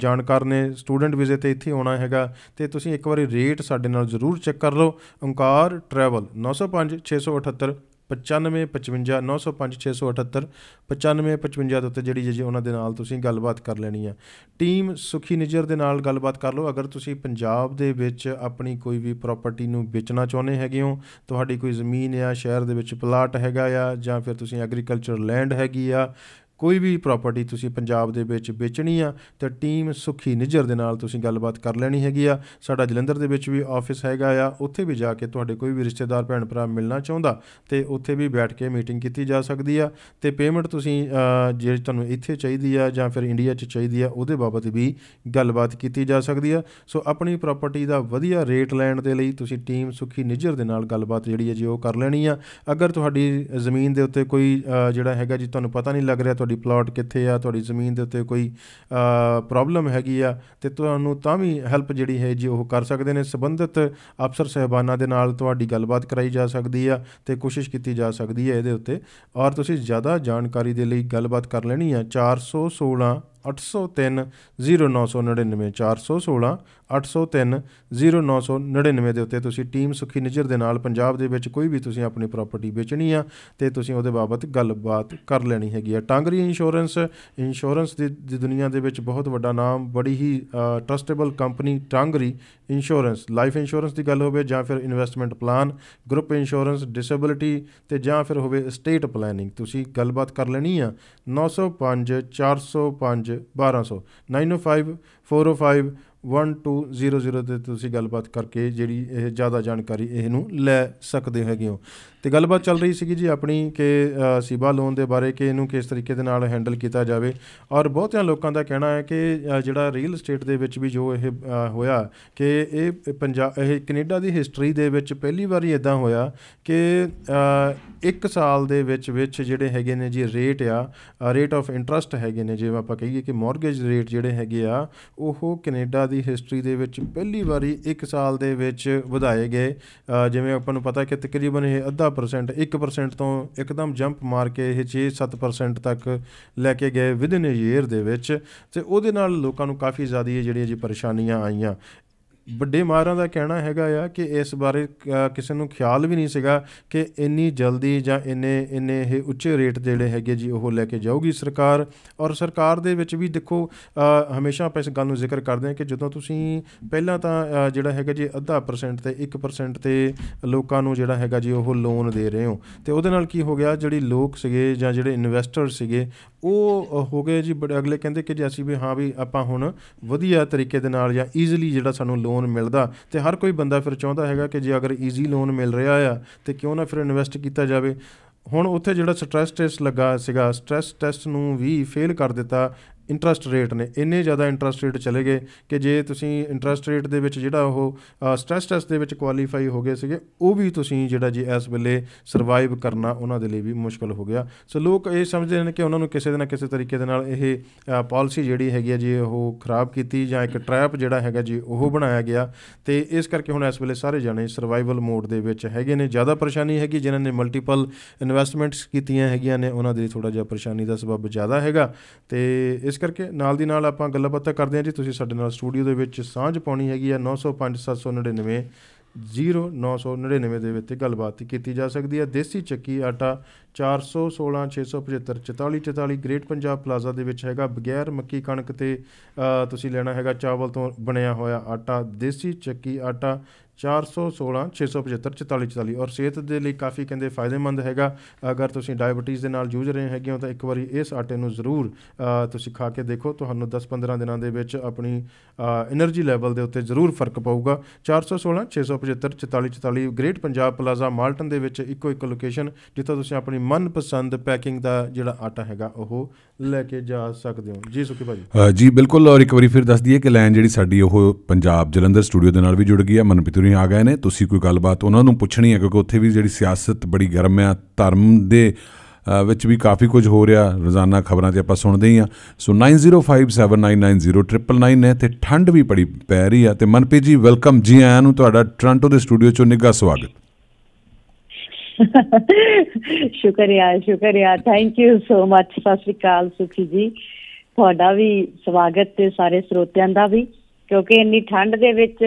ਜਾਣਕਾਰ ਨੇ ਸਟੂਡੈਂਟ ਵੀਜ਼ੇ ਤੇ ਇੱਥੇ ਆਉਣਾ ਹੈਗਾ ਤੇ ਤੁਸੀਂ ਇੱਕ ਵਾਰੀ ਰੇਟ ਸਾਡੇ ਨਾਲ ਜ਼ਰੂਰ ਚੈੱਕ ਕਰ ਲਓ ਓਮਕਾਰ ਟਰੈਵਲ 905 678 9555955678 9555 ਦੇ ਉੱਤੇ ਜਿਹੜੀ ਜੇ ਉਹਨਾਂ ਦੇ ਨਾਲ ਤੁਸੀਂ ਗੱਲਬਾਤ ਕਰ ਲੈਣੀ ਆ ਟੀਮ ਸੁਖੀ ਨਿਜਰ ਦੇ ਨਾਲ ਗੱਲਬਾਤ ਕਰ ਲਓ ਅਗਰ ਤੁਸੀਂ ਪੰਜਾਬ ਦੇ ਵਿੱਚ ਆਪਣੀ ਕੋਈ ਵੀ ਪ੍ਰਾਪਰਟੀ ਨੂੰ ਵੇਚਣਾ ਚਾਹੁੰਦੇ ਹੈਗੇ ਹੋ ਤੁਹਾਡੀ ਕੋਈ ਜ਼ਮੀਨ ਆ ਸ਼ਹਿਰ ਦੇ ਵਿੱਚ ਪਲਾਟ ਹੈਗਾ ਆ ਜਾਂ ਫਿਰ ਤੁਸੀਂ ਐਗਰੀਕਲਚਰ ਲੈਂਡ ਹੈਗੀ ਆ ਕੋਈ ਵੀ ਪ੍ਰਾਪਰਟੀ ਤੁਸੀਂ ਪੰਜਾਬ ਦੇ ਵਿੱਚ ਵੇਚਣੀ ਆ ਤੇ ਟੀਮ ਸੁਖੀ ਨਿਜਰ ਦੇ ਨਾਲ ਤੁਸੀਂ ਗੱਲਬਾਤ ਕਰ ਲੈਣੀ ਹੈਗੀ ਆ ਸਾਡਾ ਜਲੰਧਰ ਦੇ ਵਿੱਚ ਵੀ ਆਫਿਸ ਹੈਗਾ ਆ ਉੱਥੇ ਵੀ ਜਾ ਕੇ ਤੁਹਾਡੇ ਕੋਈ ਵੀ ਰਿਸ਼ਤੇਦਾਰ ਭੈਣ ਭਰਾ ਮਿਲਣਾ ਚਾਹੁੰਦਾ ਤੇ ਉੱਥੇ ਵੀ ਬੈਠ ਕੇ ਮੀਟਿੰਗ ਕੀਤੀ ਜਾ ਸਕਦੀ ਆ ਤੇ ਪੇਮੈਂਟ ਤੁਸੀਂ ਜੇ ਤੁਹਾਨੂੰ ਇੱਥੇ ਚਾਹੀਦੀ ਆ ਜਾਂ ਫਿਰ ਇੰਡੀਆ 'ਚ ਚਾਹੀਦੀ ਆ ਉਹਦੇ ਬਾਬਤ ਵੀ ਗੱਲਬਾਤ ਕੀਤੀ ਜਾ ਸਕਦੀ ਆ ਸੋ ਆਪਣੀ ਪ੍ਰਾਪਰਟੀ ਦਾ ਵਧੀਆ ਰੇਟ ਲੈਣ ਦੇ ਲਈ ਤੁਸੀਂ ਟੀਮ ਸੁਖੀ ਨਿਜਰ ਦੇ ਨਾਲ ਗੱਲਬਾਤ ਜਿਹੜੀ ਹੈ ਜੀ ਉਹ ਕਰ ਲੈਣੀ ਆ ਅਗਰ ਤੁਹਾਡੀ ਜ਼ਮੀਨ ਦੇ ਉੱਤੇ ਕੋਈ ਜਿਹੜਾ ਹੈਗਾ ਜੀ ਤੁਹਾਨੂੰ ਪਤਾ ਨਹੀਂ ਲੱਗ ਰਿਹਾ ਤੁਹਾਡੀ ਪਲਾਟ ਕਿੱਥੇ ਆ ਤੁਹਾਡੀ ਜ਼ਮੀਨ ਦੇ ਉੱਤੇ ਕੋਈ ਪ੍ਰੋਬਲਮ ਹੈਗੀ ਆ ਤੇ ਤੁਹਾਨੂੰ ਤਾਂ ਵੀ ਹੈਲਪ ਜਿਹੜੀ ਹੈ ਜੀ ਉਹ ਕਰ ਸਕਦੇ ਨੇ ਸੰਬੰਧਿਤ ਅਫਸਰ ਸਹਿਬਾਨਾਂ ਦੇ ਨਾਲ ਤੁਹਾਡੀ ਗੱਲਬਾਤ ਕਰਾਈ ਜਾ ਸਕਦੀ ਆ ਤੇ ਕੋਸ਼ਿਸ਼ ਕੀਤੀ ਜਾ ਸਕਦੀ ਹੈ ਇਹਦੇ ਉੱਤੇ ਔਰ ਤੁਸੀਂ ਜ਼ਿਆਦਾ ਜਾਣਕਾਰੀ ਦੇ ਲਈ ਗੱਲਬਾਤ ਕਰ ਲੈਣੀ ਆ 416 8030999416 80309999 ਦੇ ਉੱਤੇ ਤੁਸੀਂ ਟੀਮ ਸੁਖੀ ਨਿਜਰ ਦੇ ਨਾਲ ਪੰਜਾਬ ਦੇ ਵਿੱਚ ਕੋਈ ਵੀ ਤੁਸੀਂ ਆਪਣੀ ਪ੍ਰਾਪਰਟੀ ਵੇਚਣੀ ਆ ਤੇ ਤੁਸੀਂ ਉਹਦੇ ਬਾਬਤ ਗੱਲਬਾਤ ਕਰ ਲੈਣੀ ਹੈਗੀ ਆ ਟਾਂਗਰੀ ਇੰਸ਼ੋਰੈਂਸ ਇੰਸ਼ੋਰੈਂਸ ਦੀ ਦੁਨੀਆ ਦੇ ਵਿੱਚ ਬਹੁਤ ਵੱਡਾ ਨਾਮ ਬੜੀ ਹੀ trustable company Tangri insurance life insurance ਦੀ ਗੱਲ ਹੋਵੇ ਜਾਂ ਫਿਰ investment plan group insurance disability ਤੇ ਜਾਂ ਫਿਰ ਹੋਵੇ ਸਟੇਟ ਪਲੈਨਿੰਗ ਤੁਸੀਂ ਗੱਲਬਾਤ ਕਰ ਲੈਣੀ ਆ 905 405 1200 905 405 1200 ਤੇ ਤੁਸੀਂ ਗੱਲਬਾਤ ਕਰਕੇ ਜਿਹੜੀ ਇਹ ਜ਼ਿਆਦਾ ਜਾਣਕਾਰੀ ਇਹਨੂੰ ਲੈ ਸਕਦੇ ਹੋਗੇ ਹੋ ਤੇ ਗੱਲਬਾਤ ਚੱਲ ਰਹੀ ਸੀਗੀ ਜੀ ਆਪਣੀ ਕਿ ਸਿਬਾ ਲੋਨ ਦੇ ਬਾਰੇ ਕਿ ਇਹਨੂੰ ਕਿਸ ਤਰੀਕੇ ਦੇ ਨਾਲ ਹੈਂਡਲ ਕੀਤਾ ਜਾਵੇ ਔਰ ਬਹੁਤਿਆਂ ਲੋਕਾਂ ਦਾ ਕਹਿਣਾ ਹੈ ਕਿ ਜਿਹੜਾ ਰੀਅਲ ਏਸਟੇਟ ਦੇ ਵਿੱਚ ਵੀ ਜੋ ਇਹ ਹੋਇਆ ਕਿ ਇਹ ਪੰਜਾਬ ਇਹ ਕੈਨੇਡਾ ਦੀ ਹਿਸਟਰੀ ਦੇ ਵਿੱਚ ਪਹਿਲੀ ਵਾਰੀ ਇਦਾਂ ਹੋਇਆ ਕਿ ਇੱਕ ਸਾਲ ਦੇ ਵਿੱਚ ਵਿੱਚ ਜਿਹੜੇ ਹੈਗੇ ਨੇ ਜੀ ਰੇਟ ਆ ਰੇਟ ਆਫ ਇੰਟਰਸਟ ਹੈਗੇ ਨੇ ਜਿਵੇਂ ਆਪਾਂ ਕਹੀਏ ਕਿ ਮਾਰਗੇਜ ਰੇਟ ਜਿਹੜੇ ਹੈਗੇ ਆ ਉਹ ਕੈਨੇਡਾ ਦੀ ਹਿਸਟਰੀ ਦੇ ਵਿੱਚ ਪਹਿਲੀ ਵਾਰੀ 1 ਸਾਲ ਦੇ ਵਿੱਚ ਵਧਾਏ ਗਏ ਜਿਵੇਂ ਆਪਾਂ ਨੂੰ ਪਤਾ ਕਿ ਤਕਰੀਬਨ ਇਹ ਅੱਧਾ ਪਰਸੈਂਟ 1% ਤੋਂ ਇੱਕਦਮ ਜੰਪ ਮਾਰ ਕੇ ਇਹ 6-7% ਤੱਕ ਲੈ ਕੇ ਗਏ ਵਿਦਨ ਈਅਰ ਦੇ ਵਿੱਚ ਤੇ ਉਹਦੇ ਨਾਲ ਲੋਕਾਂ ਨੂੰ ਕਾਫੀ ਜ਼ਿਆਦਾ ਜਿਹੜੀਆਂ ਜੀ ਪਰੇਸ਼ਾਨੀਆਂ ਆਈਆਂ ਵੱਡੇ ਮਾਹਰਾਂ ਦਾ ਕਹਿਣਾ ਹੈਗਾ ਆ ਕਿ ਇਸ ਬਾਰੇ ਕਿਸੇ ਨੂੰ ਖਿਆਲ ਵੀ ਨਹੀਂ ਸੀਗਾ ਕਿ ਇੰਨੀ ਜਲਦੀ ਜਾਂ ਇੰਨੇ ਇੰਨੇ ਇਹ ਉੱਚੇ ਰੇਟ ਜਿਹੜੇ ਹੈਗੇ ਜੀ ਉਹ ਲੈ ਕੇ ਜਾਊਗੀ ਸਰਕਾਰ ਔਰ ਸਰਕਾਰ ਦੇ ਵਿੱਚ ਵੀ ਦੇਖੋ ਹਮੇਸ਼ਾ ਆਪਾਂ ਇਸ ਗੱਲ ਨੂੰ ਜ਼ਿਕਰ ਕਰਦੇ ਹਾਂ ਕਿ ਜਦੋਂ ਤੁਸੀਂ ਪਹਿਲਾਂ ਤਾਂ ਜਿਹੜਾ ਹੈਗਾ ਜੀ ਅੱਧਾ ਪਰਸੈਂਟ ਤੇ 1% ਤੇ ਲੋਕਾਂ ਨੂੰ ਜਿਹੜਾ ਹੈਗਾ ਜੀ ਉਹ ਲੋਨ ਦੇ ਰਹੇ ਹੋ ਤੇ ਉਹਦੇ ਨਾਲ ਕੀ ਹੋ ਗਿਆ ਜਿਹੜੀ ਲੋਕ ਸੀਗੇ ਜਾਂ ਜਿਹੜੇ ਇਨਵੈਸਟਰ ਸੀਗੇ ਉਹ ਹੋ ਗਏ ਜੀ ਅਗਲੇ ਕਹਿੰਦੇ ਕਿ ਜੈਸੀ ਅਸੀਂ ਵੀ ਹਾਂ ਵੀ ਆਪਾਂ ਹੁਣ ਵਧੀਆ ਤਰੀਕੇ ਦੇ ਨਾਲ ਜਾਂ ਈਜ਼ੀਲੀ ਜਿਹੜਾ ਸਾਨੂੰ ਲੋਨ ਲੋਨ ਮਿਲਦਾ ਤੇ ਹਰ ਕੋਈ ਬੰਦਾ ਫਿਰ ਚਾਹੁੰਦਾ ਹੈਗਾ ਕਿ ਜੇ ਅਗਰ ਈਜ਼ੀ ਲੋਨ ਮਿਲ ਰਿਹਾ ਆ ਤੇ ਕਿਉਂ ਨਾ ਫਿਰ ਇਨਵੈਸਟ ਕੀਤਾ ਜਾਵੇ ਹੁਣ ਉੱਥੇ ਜਿਹੜਾ ਸਟ੍ਰੈਸ ਟੈਸਟ ਲੱਗਾ ਸੀਗਾ ਸਟ੍ਰੈਸ ਟੈਸਟ ਨੂੰ ਵੀ ਫੇਲ ਕਰ ਦਿੱਤਾ ਇੰਟਰਸਟ ਰੇਟ ਨੇ ਇੰਨੇ ਜ਼ਿਆਦਾ ਇੰਟਰਸਟ ਰੇਟ ਚਲੇ ਗਏ ਕਿ ਜੇ ਤੁਸੀਂ ਇੰਟਰਸਟ ਰੇਟ ਦੇ ਵਿੱਚ ਜਿਹੜਾ ਉਹ ਸਟ੍ਰੈਸ ਟੈਸਟ ਦੇ ਵਿੱਚ ਕੁਆਲੀਫਾਈ ਹੋ ਗਏ ਸੀਗੇ ਉਹ ਵੀ ਤੁਸੀਂ ਜਿਹੜਾ ਜੀ ਇਸ ਵੇਲੇ ਸਰਵਾਈਵ ਕਰਨਾ ਉਹਨਾਂ ਦੇ ਲਈ ਵੀ ਮੁਸ਼ਕਲ ਹੋ ਗਿਆ ਸੋ ਲੋਕ ਇਹ ਸਮਝਦੇ ਨੇ ਕਿ ਉਹਨਾਂ ਨੂੰ ਕਿਸੇ ਨਾ ਕਿਸੇ ਤਰੀਕੇ ਦੇ ਨਾਲ ਇਹ ਪਾਲਿਸੀ ਜਿਹੜੀ ਹੈਗੀ ਹੈ ਜੀ ਉਹ ਖਰਾਬ ਕੀਤੀ ਜਾਂ ਇੱਕ ਟ੍ਰੈਪ ਜਿਹੜਾ ਹੈਗਾ ਜੀ ਉਹ ਬਣਾਇਆ ਗਿਆ ਤੇ ਇਸ ਕਰਕੇ ਹੁਣ ਇਸ ਵੇਲੇ ਸਾਰੇ ਜਣੇ ਸਰਵਾਈਵਲ ਮੋਡ ਦੇ ਵਿੱਚ ਹੈਗੇ ਨੇ ਜ਼ਿਆਦਾ ਪਰੇਸ਼ਾਨੀ ਹੈਗੀ ਜਿਨ੍ਹਾਂ ਨੇ ਮਲਟੀਪਲ ਇਨਵੈਸਟਮੈਂਟਸ ਕੀਤੀਆਂ ਹੈਗੀਆਂ ਨੇ ਉਹਨਾਂ ਦੇ ਲਈ ਥੋੜਾ ਜਿਹਾ ਪਰੇਸ਼ਾਨੀ ਦਾ ਸਬਬ ਜ਼ਿਆਦਾ ਹੈਗਾ ਤੇ ਇਸ ਕਰਕੇ ਨਾਲ ਦੀ ਨਾਲ ਆਪਾਂ ਗੱਲਬਾਤ ਕਰਦੇ ਹਾਂ ਜੀ ਤੁਸੀਂ ਸਾਡੇ ਨਾਲ ਸਟੂਡੀਓ ਦੇ ਵਿੱਚ ਸਾਂਝ ਪਾਉਣੀ ਹੈਗੀ ਆ 905799 0999 ਦੇ ਵਿੱਚ ਗੱਲਬਾਤ ਕੀਤੀ ਜਾ ਸਕਦੀ ਹੈ ਦੇਸੀ ਚੱਕੀ ਆਟਾ 416675444 ਗ੍ਰੇਟ ਪੰਜਾਬ ਪਲਾਜ਼ਾ ਦੇ ਵਿੱਚ ਹੈਗਾ ਬਗੈਰ ਮੱਕੀ ਕਣਕ ਤੇ ਤੁਸੀਂ ਲੈਣਾ ਹੈਗਾ ਚਾਵਲ ਤੋਂ ਬਣਿਆ ਹੋਇਆ ਆਟਾ ਦੇਸੀ ਚੱਕੀ ਆਟਾ 416675444 ਔਰ ਸਿਹਤ ਦੇ ਲਈ ਕਾਫੀ ਕਹਿੰਦੇ ਫਾਇਦੇਮੰਦ ਹੈਗਾ ਅਗਰ ਤੁਸੀਂ ਡਾਇਬੀਟੀਜ਼ ਦੇ ਨਾਲ ਜੂਝ ਰਹੇ ਹੈਗੇ ਹੋ ਤਾਂ ਇੱਕ ਵਾਰੀ ਇਸ ਆਟੇ ਨੂੰ ਜ਼ਰੂਰ ਤੁਸੀਂ ਖਾ ਕੇ ਦੇਖੋ ਤੁਹਾਨੂੰ 10-15 ਦਿਨਾਂ ਦੇ ਵਿੱਚ ਆਪਣੀ એનર્ਜੀ ਲੈਵਲ ਦੇ ਉੱਤੇ ਜ਼ਰੂਰ ਫਰਕ ਪਾਊਗਾ 41667544444 ਗ੍ਰੇਟ ਪੰਜਾਬ ਪਲਾਜ਼ਾ ਮਾਲਟਨ ਦੇ ਵਿੱਚ ਇੱਕੋ ਇੱਕ ਲੋਕੇਸ਼ਨ ਜਿੱਥੇ ਤੁਸੀਂ ਆਪਣੀ ਮਨਪਸੰਦ ਪੈਕਿੰਗ ਦਾ ਜਿਹੜਾ ਆਟਾ ਹੈਗਾ ਉਹ ਲੈ ਕੇ ਜਾ ਸਕਦੇ ਹੋ ਜੀ ਸੁਖੀ ਭਾਜੀ ਜੀ ਬਿਲਕੁਲ ਔਰ ਇੱਕ ਵਾਰੀ ਫਿਰ ਦੱਸ ਦਈਏ ਕਿ ਲਾਈਨ ਜਿਹੜੀ ਸਾਡੀ ਉਹ ਪੰਜਾਬ ਜਲੰਧਰ ਸਟੂਡੀਓ ਦੇ ਨਾਲ ਵੀ ਜੁੜ ਗਈ ਹੈ ਮਨਪਿਤੂਰੀ ਆ ਗਏ ਨੇ ਤੁਸੀਂ ਕੋਈ ਗੱਲਬਾਤ ਉਹਨਾਂ ਨੂੰ ਪੁੱਛਣੀ ਹੈ ਕਿਉਂਕਿ ਉੱਥੇ ਵੀ ਜਿਹੜੀ ਸਿਆਸਤ ਬੜੀ ਗਰਮ ਹੈ ਧਰਮ ਦੇ ਵਿੱਚ ਵੀ ਕਾਫੀ ਕੁਝ ਹੋ ਰਿਹਾ ਰੋਜ਼ਾਨਾ ਖਬਰਾਂ ਤੇ ਆਪਾਂ ਸੁਣਦੇ ਹੀ ਆ ਸੋ 9057990999 ਹੈ ਤੇ ਠੰਡ ਵੀ ਬੜੀ ਪੈ ਰਹੀ ਆ ਤੇ ਮਨਪੀ ਜੀ ਵੈਲਕਮ ਜੀ ਆਇਆਂ ਨੂੰ ਤੁਹਾਡਾ ਟ੍ਰਾਂਟੋ ਦੇ ਸਟੂਡੀਓ ਚੋਂ ਨਿੱਘਾ ਸਵਾਗਤ [LAUGHS] ਸ਼ੁਕਰੀਆ ਸ਼ੁਕਰੀਆ ਥੈਂਕ ਯੂ ਸੋ ਮੱਚ ਸਤਿ ਸ਼੍ਰੀ ਅਕਾਲ ਸੁਖੀ ਜੀ ਤੁਹਾਡਾ ਵੀ ਸਵਾਗਤ ਤੇ ਸਾਰੇ ਸਰੋਤਿਆਂ ਦਾ ਵੀ ਕਿਉਂਕਿ ਇੰਨੀ ਠੰਡ ਦੇ ਵਿੱਚ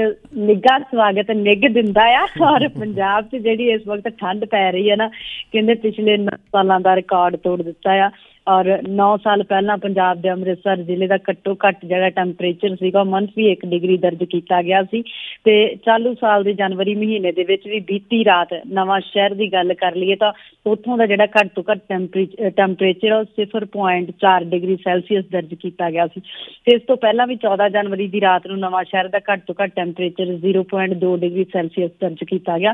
ਨਿੱਘਾ ਸਵਾਗਤ ਨਿੱਘ ਦਿੰਦਾ ਆ ਔਰ ਪੰਜਾਬ 'ਚ ਜਿਹੜੀ ਇਸ ਵਕਤ ਠੰਡ ਪੈ ਰਹੀ ਹੈ ਨਾ ਕਹਿੰਦੇ ਪਿਛਲੇ 9 ਸਾਲਾਂ ਦਾ ਰਿਕਾਰਡ ਤੋੜ ਦਿੱਤਾ ਆ ਔਰ 9 ਸਾਲ ਪਹਿਲਾਂ ਪੰਜਾਬ ਦੇ ਅੰਮ੍ਰਿਤਸਰ ਜ਼ਿਲ੍ਹੇ ਦਾ ਘੱਟੋ ਘੱਟ ਜਿਹੜਾ ਟੈਂਪਰੇਚਰ ਸੀਗਾ ਵੀ 1 ਡਿਗਰੀ ਦਰਜ ਕੀਤਾ ਗਿਆ ਸੀ ਤੇ ਚਾਲੂ ਸਾਲ ਦੇ ਜਨਵਰੀ ਮਹੀਨੇ ਦੇ ਵਿੱਚ ਵੀ ਬੀਤੀ ਰਾਤ ਨਵਾਂ ਸ਼ਹਿਰ ਦੀ ਗੱਲ ਕਰ ਲਈਏ ਤਾਂ ਉੱਥੋਂ ਦਾ ਜਿਹੜਾ ਘੱਟ ਤੋਂ ਘੱਟ ਟੈਂਪਰੇਚਰ ਉਹ 0.4 ਡਿਗਰੀ ਸੈਲਸੀਅਸ ਦਰਜ ਕੀਤਾ ਗਿਆ ਸੀ ਤੇ ਇਸ ਤੋਂ ਪਹਿਲਾਂ ਵੀ 14 ਜਨਵਰੀ ਦੀ ਰਾਤ ਨੂੰ ਨਵਾਂ ਸ਼ਹਿਰ ਦਾ ਘੱਟ ਤੋਂ ਘੱਟ ਟੈਂਪਰੇਚਰ 0.2 ਡਿਗਰੀ ਸੈਲਸੀਅਸ ਦਰਜ ਕੀਤਾ ਗਿਆ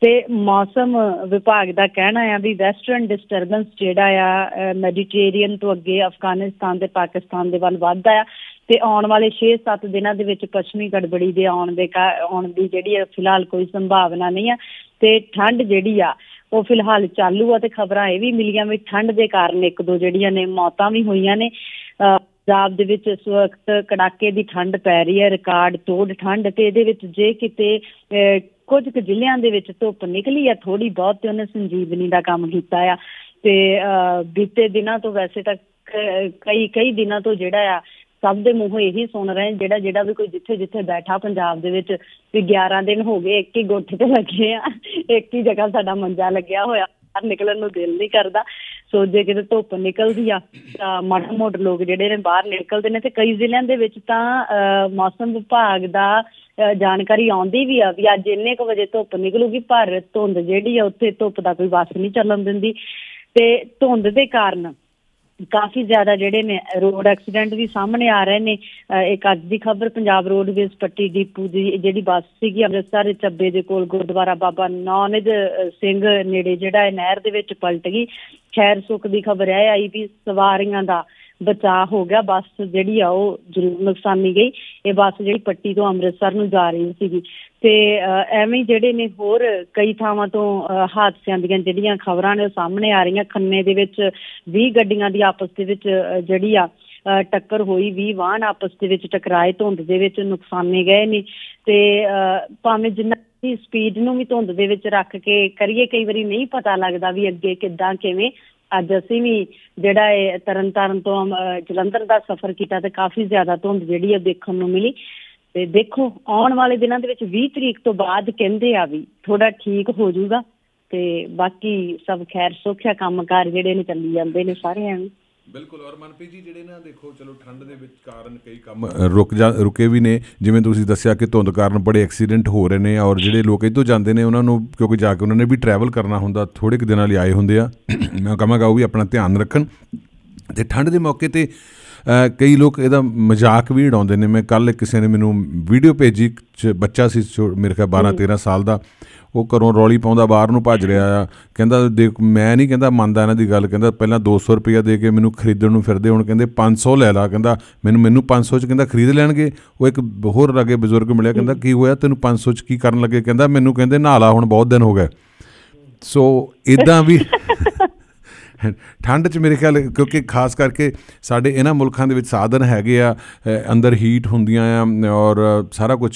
ਤੇ ਮੌਸਮ ਵਿਭਾਗ ਦਾ ਕਹਿਣਾ ਹੈ ਵੀ ਵੈਸਟਰਨ ਡਿਸਟਰਬੈਂਸ ਜਿਹੜਾ ਆ ਮੈਡੀਟੇਰੀਅਨ ਤੋਂ ਅੱਗੇ ਅਫਗਾਨਿਸਤਾਨ ਤੇ ਪਾਕਿਸਤਾਨ ਦੇ ਵੱਲ ਵੱਧਦਾ ਆ ਤੇ ਆਉਣ ਵਾਲੇ 6-7 ਦਿਨਾਂ ਦੇ ਵਿੱਚ ਪੱਛਮੀ ਗੜਬੜੀ ਦੇ ਆਉਣ ਦੇ ਆਉਣ ਦੀ ਜਿਹੜੀ ਹੈ ਫਿਲਹਾਲ ਕੋਈ ਸੰਭਾਵਨਾ ਨਹੀਂ ਆ ਤੇ ਠੰਡ ਜਿਹੜੀ ਆ ਉਹ ਫਿਲਹਾਲ ਚਾਲੂ ਆ ਤੇ ਖਬਰਾਂ ਇਹ ਵੀ ਮਿਲੀਆਂ ਵੀ ਠੰਡ ਦੇ ਕਾਰਨ ਇੱਕ ਦੋ ਜਿਹੜੀਆਂ ਨੇ ਮੌਤਾਂ ਵੀ ਹੋਈਆਂ ਨੇ ਪੰਜਾਬ ਦੇ ਵਿੱਚ ਇਸ ਵਕਤ ਕੜਾਕੇ ਦੀ ਠੰਡ ਪੈ ਰਹੀ ਹੈ ਰਿਕਾਰਡ ਤੋੜ ਠੰਡ ਤੇ ਇਹਦੇ ਵਿੱਚ ਜੇ ਕਿਤੇ ਕੁਝ ਕੁ ਜ਼ਿਲ੍ਹਿਆਂ ਦੇ ਵਿੱਚ ਧੁੱਪ ਨਿਕਲੀ ਆ ਥੋੜੀ ਬਹੁਤ ਤੇ ਉਹਨੇ ਸੰਜੀਵਨੀ ਦਾ ਕੰਮ ਕੀਤਾ ਆ ਤੇ ਬੀਤੇ ਦਿਨਾਂ ਤੋਂ ਵੈਸੇ ਤਾਂ ਕਈ ਕਈ ਦਿਨਾਂ ਤੋਂ ਜਿਹੜਾ ਆ ਸਭ ਦੇ ਮੂੰਹੋਂ ਇਹੀ ਸੁਣ ਰਹੇ ਜਿਹੜਾ ਜਿਹੜਾ ਵੀ ਕੋਈ ਜਿੱਥੇ ਜਿੱਥੇ ਬੈਠਾ ਪੰਜਾਬ ਦੇ ਵਿੱਚ ਵੀ 11 ਦਿਨ ਹੋ ਗਏ ਇੱਕ ਹੀ ਗੁੱਠ ਤੇ ਲੱਗੇ ਆ ਇੱਕ ਹੀ ਜਗ੍ਹਾ ਸਾਡਾ ਮੰਜਾ ਲੱਗਿਆ ਹੋਇਆ ਬਾਹਰ ਨਿਕਲਣ ਨੂੰ ਦਿਲ ਨਹੀਂ ਕਰਦਾ ਸੋ ਜੇ ਕਿਤੇ ਧੁੱਪ ਨਿਕਲਦੀ ਆ ਤਾਂ ਮਾੜਾ ਮੋਟਾ ਲੋਕ ਜਿਹੜੇ ਨੇ ਬਾਹਰ ਨਿਕਲਦੇ ਨੇ ਤੇ ਕਈ ਜ਼ਿਲ੍ਹਿਆਂ ਦੇ ਵਿੱਚ ਤਾਂ ਮੌਸਮ ਵਿਭਾਗ ਦਾ ਜਾਣਕਾਰੀ ਆਉਂਦੀ ਵੀ ਆ ਵੀ ਅੱਜ ਇੰਨੇ ਕੁ ਵਜੇ ਧੁੱਪ ਨਿਕਲੂਗੀ ਪਰ ਧੁੰਦ ਜਿਹੜੀ ਆ ਉੱਥੇ ਧੁੱਪ ਦਾ ਕੋਈ ਵਾਸ ਨਹੀਂ ਚੱਲਣ ਦਿੰਦੀ ਤੇ ਧੁੰਦ ਦੇ ਕਾਰਨ ਕਾਫੀ ਜ਼ਿਆਦਾ ਜਿਹੜੇ ਨੇ ਰੋਡ ਐਕਸੀਡੈਂਟ ਵੀ ਸਾਹਮਣੇ ਆ ਰਹੇ ਨੇ ਇੱਕ ਅੱਜ ਦੀ ਖਬਰ ਪੰਜਾਬ ਰੋਡਵੇਜ਼ ਪੱਟੀ ਡੀਪੂ ਦੀ ਜਿਹੜੀ ਬੱਸ ਸੀਗੀ ਅੰਮ੍ਰਿਤਸਰ ਚੱਬੇ ਦੇ ਕੋਲ ਗੁਰਦੁਆਰਾ ਬਾਬਾ ਨਾਨਕ ਸਿੰਘ ਨੇੜੇ ਜਿਹੜਾ ਹੈ ਨਹਿਰ ਦੇ ਵਿੱਚ ਪਲਟ ਗਈ ਖੈਰ ਸੁੱਖ ਦੀ ਖਬਰ ਹੈ ਆਈ ਵੀ ਸਵਾਰੀਆਂ ਦਾ ਬਚਾਅ ਹੋ ਗਿਆ ਬੱਸ ਜਿਹੜੀ ਆ ਉਹ ਜ਼ਰੂਰ ਨੁਕਸਾਨੀ ਗਈ ਇਹ ਬੱਸ ਜਿਹੜੀ ਪੱਟੀ ਤੋਂ ਅੰਮ੍ਰਿਤਸਰ ਨੂੰ ਜਾ ਰਹੀ ਸੀਗੀ ਤੇ ਐਵੇਂ ਜਿਹੜੇ ਨੇ ਹੋਰ ਕਈ ਥਾਵਾਂ ਤੋਂ ਹਾਦਸਿਆਂ ਦੀਆਂ ਜਿਹੜੀਆਂ ਖਬਰਾਂ ਨੇ ਸਾਹਮਣੇ ਆ ਰਹੀਆਂ ਖੰਨੇ ਦੇ ਵਿੱਚ 20 ਗੱਡੀਆਂ ਦੀ ਆਪਸ ਦੇ ਵਿੱਚ ਜਿਹੜੀ ਆ ਟੱਕਰ ਹੋਈ 20 ਵਾਹਨ ਆਪਸ ਦੇ ਵਿੱਚ ਟਕਰਾਏ ਧੁੰਦ ਦੇ ਵਿੱਚ ਨੁਕਸਾਨੇ ਗਏ ਨੇ ਤੇ ਭਾਵੇਂ ਜਿੰਨਾ ਦੀ ਸਪੀਡ ਨੂੰ ਵੀ ਧੁੰਦ ਦੇ ਵਿੱਚ ਰੱਖ ਕੇ ਕਰੀਏ ਕਈ ਵਾਰੀ ਨਹੀਂ ਪਤਾ ਲੱਗਦਾ ਵੀ ਅੱਗੇ ਕਿੱਦਾਂ ਕਿਵੇਂ ਅੱਜ ਅਸੀਂ ਵੀ ਜਿਹੜਾ ਇਹ ਤਰਨਤਾਰਨ ਤੋਂ ਜਲੰਧਰ ਦਾ ਸਫ਼ਰ ਕੀਤਾ ਤੇ ਕਾਫੀ ਜ਼ਿਆਦਾ ਧੁੰਦ ਜਿਹੜੀ ਆ ਦੇਖਣ ਨੂੰ ਮਿਲੀ ਤੇ ਦੇਖੋ ਆਉਣ ਵਾਲੇ ਦਿਨਾਂ ਦੇ ਵਿੱਚ 20 ਤਰੀਕ ਤੋਂ ਬਾਅਦ ਕਹਿੰਦੇ ਆ ਵੀ ਥੋੜਾ ਠੀਕ ਹੋ ਜਾਊਗਾ ਤੇ ਬਾਕੀ ਸਭ ਖੈਰ ਸੁਖਿਆ ਕੰਮਕਾਰ ਜਿਹੜੇ ਨੇ ਚੱਲੀ ਜਾਂਦੇ ਨੇ ਸਾਰਿਆਂ ਨੂੰ ਬਿਲਕੁਲ ਔਰ ਮਨਪ੍ਰੀਤ ਜੀ ਜਿਹੜੇ ਨਾ ਦੇਖੋ ਚਲੋ ਠੰਡ ਦੇ ਵਿੱਚ ਕਾਰਨ ਕਈ ਕੰਮ ਰੁਕ ਜਾ ਰੁਕੇ ਵੀ ਨੇ ਜਿਵੇਂ ਤੁਸੀਂ ਦੱਸਿਆ ਕਿ ਧੁੰਦ ਕਾਰਨ ਬੜੇ ਐਕਸੀਡੈਂਟ ਹੋ ਰਹੇ ਨੇ ਔਰ ਜਿਹੜੇ ਲੋਕ ਇੱਥੋਂ ਜਾਂਦੇ ਨੇ ਉਹਨਾਂ ਨੂੰ ਕਿਉਂਕਿ ਜਾ ਕੇ ਉਹਨਾਂ ਨੇ ਵੀ ਟਰੈਵਲ ਕਰਨਾ ਹੁੰਦਾ ਥੋੜੇ ਕਿ ਦਿਨਾਂ ਲਈ ਆਏ ਹੁੰਦੇ ਆ ਮੈਂ ਕਹਾਂਗਾ ਉਹ ਵੀ ਆਪਣਾ ਧਿਆਨ ਰੱਖਣ ਤੇ ਠੰਡ ਦੇ ਮੌਕੇ ਤੇ ਕਈ ਲੋਕ ਇਹਦਾ ਮਜ਼ਾਕ ਵੀ ਉਡਾਉਂਦੇ ਨੇ ਮੈਂ ਕੱਲ ਕਿਸੇ ਨੇ ਮੈਨੂੰ ਵੀਡੀਓ ਭੇਜੀ ਬੱਚਾ ਸੀ ਮੇਰੇ ਖਿਆਲ 12 13 ਸਾਲ ਦਾ ਉਹ ਘਰੋਂ ਰੌਲੀ ਪਾਉਂਦਾ ਬਾਹਰ ਨੂੰ ਭੱਜ ਰਿਹਾ ਆ ਕਹਿੰਦਾ ਦੇਖ ਮੈਂ ਨਹੀਂ ਕਹਿੰਦਾ ਮੰਨਦਾ ਇਹਨਾਂ ਦੀ ਗੱਲ ਕਹਿੰਦਾ ਪਹਿਲਾਂ 200 ਰੁਪਇਆ ਦੇ ਕੇ ਮੈਨੂੰ ਖਰੀਦਣ ਨੂੰ ਫਿਰਦੇ ਹੁਣ ਕਹਿੰਦੇ 500 ਲੈ ਲਾ ਕਹਿੰਦਾ ਮੈਨੂੰ ਮੈਨੂੰ 500 ਚ ਕਹਿੰਦਾ ਖਰੀਦ ਲੈਣਗੇ ਉਹ ਇੱਕ ਹੋਰ ਅੱਗੇ ਬਜ਼ੁਰਗ ਮਿਲਿਆ ਕਹਿੰਦਾ ਕੀ ਹੋਇਆ ਤੈਨੂੰ 500 ਚ ਕੀ ਕਰਨ ਲੱਗੇ ਕਹਿੰਦਾ ਮੈਨੂੰ ਕਹਿੰਦੇ ਨਹਾਲਾ ਹੁਣ ਬਹੁਤ ਦਿਨ ਹੋ ਗਏ ਸੋ ਇਦਾਂ ਵੀ [LAUGHS] ਠੰਡ 'ਚ ਮੇਰੇ ਖਿਆਲ ਕਿਉਂਕਿ ਖਾਸ ਕਰਕੇ ਸਾਡੇ ਇਹਨਾਂ ਮੁਲਕਾਂ ਦੇ ਵਿੱਚ ਸਾਧਨ ਹੈਗੇ ਆ ਅੰਦਰ ਹੀਟ ਹੁੰਦੀਆਂ ਆ ਔਰ ਸਾਰਾ ਕੁਝ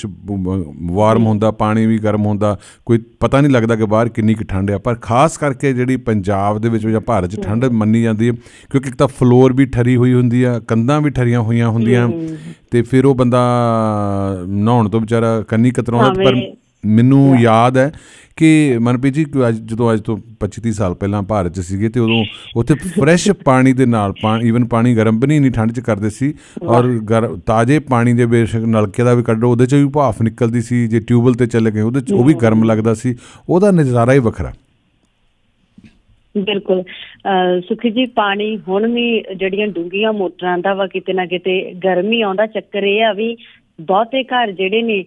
ਵਾਰਮ ਹੁੰਦਾ ਪਾਣੀ ਵੀ ਗਰਮ ਹੁੰਦਾ ਕੋਈ ਪਤਾ ਨਹੀਂ ਲੱਗਦਾ ਕਿ ਬਾਹਰ ਕਿੰਨੀ ਕਿ ਠੰਡ ਆ ਪਰ ਖਾਸ ਕਰਕੇ ਜਿਹੜੀ ਪੰਜਾਬ ਦੇ ਵਿੱਚ ਜਾਂ ਭਾਰਤ 'ਚ ਠੰਡ ਮੰਨੀ ਜਾਂਦੀ ਹੈ ਕਿਉਂਕਿ ਇੱਕ ਤਾਂ ਫਲੋਰ ਵੀ ਠਰੀ ਹੋਈ ਹੁੰਦੀ ਆ ਕੰਧਾਂ ਵੀ ਠਰੀਆਂ ਹੋਈਆਂ ਹੁੰਦੀਆਂ ਤੇ ਫਿਰ ਉਹ ਬੰਦਾ ਨਹਾਉਣ ਤੋਂ ਵਿਚਾਰਾ ਕੰਨੀ ਕਤਰਾਉਂਦਾ ਪਰ ਮੈਨੂੰ ਯਾਦ ਹੈ ਕਿ ਮਨਪ੍ਰੀਤ ਜੀ ਅੱਜ ਜਦੋਂ ਅੱਜ ਤੋਂ 25 ਸਾਲ ਪਹਿਲਾਂ ਭਾਰਤ 'ਚ ਸੀਗੇ ਤੇ ਉਦੋਂ ਉੱਥੇ ਫਰੈਸ਼ ਪਾਣੀ ਦੇ ਨਾਲ ਪਾਣੀ ਈਵਨ ਪਾਣੀ ਗਰਮ ਵੀ ਨਹੀਂ ਠੰਡ 'ਚ ਕਰਦੇ ਸੀ ਔਰ ਤਾਜ਼ੇ ਪਾਣੀ ਦੇ ਬੇਸ਼ੱਕ ਨਲਕੇ ਦਾ ਵੀ ਕੱਢੋ ਉਹਦੇ 'ਚ ਵੀ ਭਾਫ਼ ਨਿਕਲਦੀ ਸੀ ਜੇ ਟਿਊਬਲ ਤੇ ਚੱਲ ਗਏ ਉਹਦੇ 'ਚ ਉਹ ਵੀ ਗਰਮ ਲੱਗਦਾ ਸੀ ਉਹਦਾ ਨਜ਼ਾਰਾ ਹੀ ਵੱਖਰਾ ਬਿਲਕੁਲ ਸੁਖੀ ਜੀ ਪਾਣੀ ਹੁਣ ਵੀ ਜਿਹੜੀਆਂ ਡੂੰਗੀਆਂ ਮੋਟਰਾਂ ਦਾ ਵਾ ਕਿਤੇ ਨਾ ਕਿਤੇ ਗਰਮੀ ਆਉਂਦਾ ਚੱਕਰ ਇਹ ਆ ਵੀ ਬਹੁਤੇ ਘਰ ਜਿਹੜੇ ਨੇ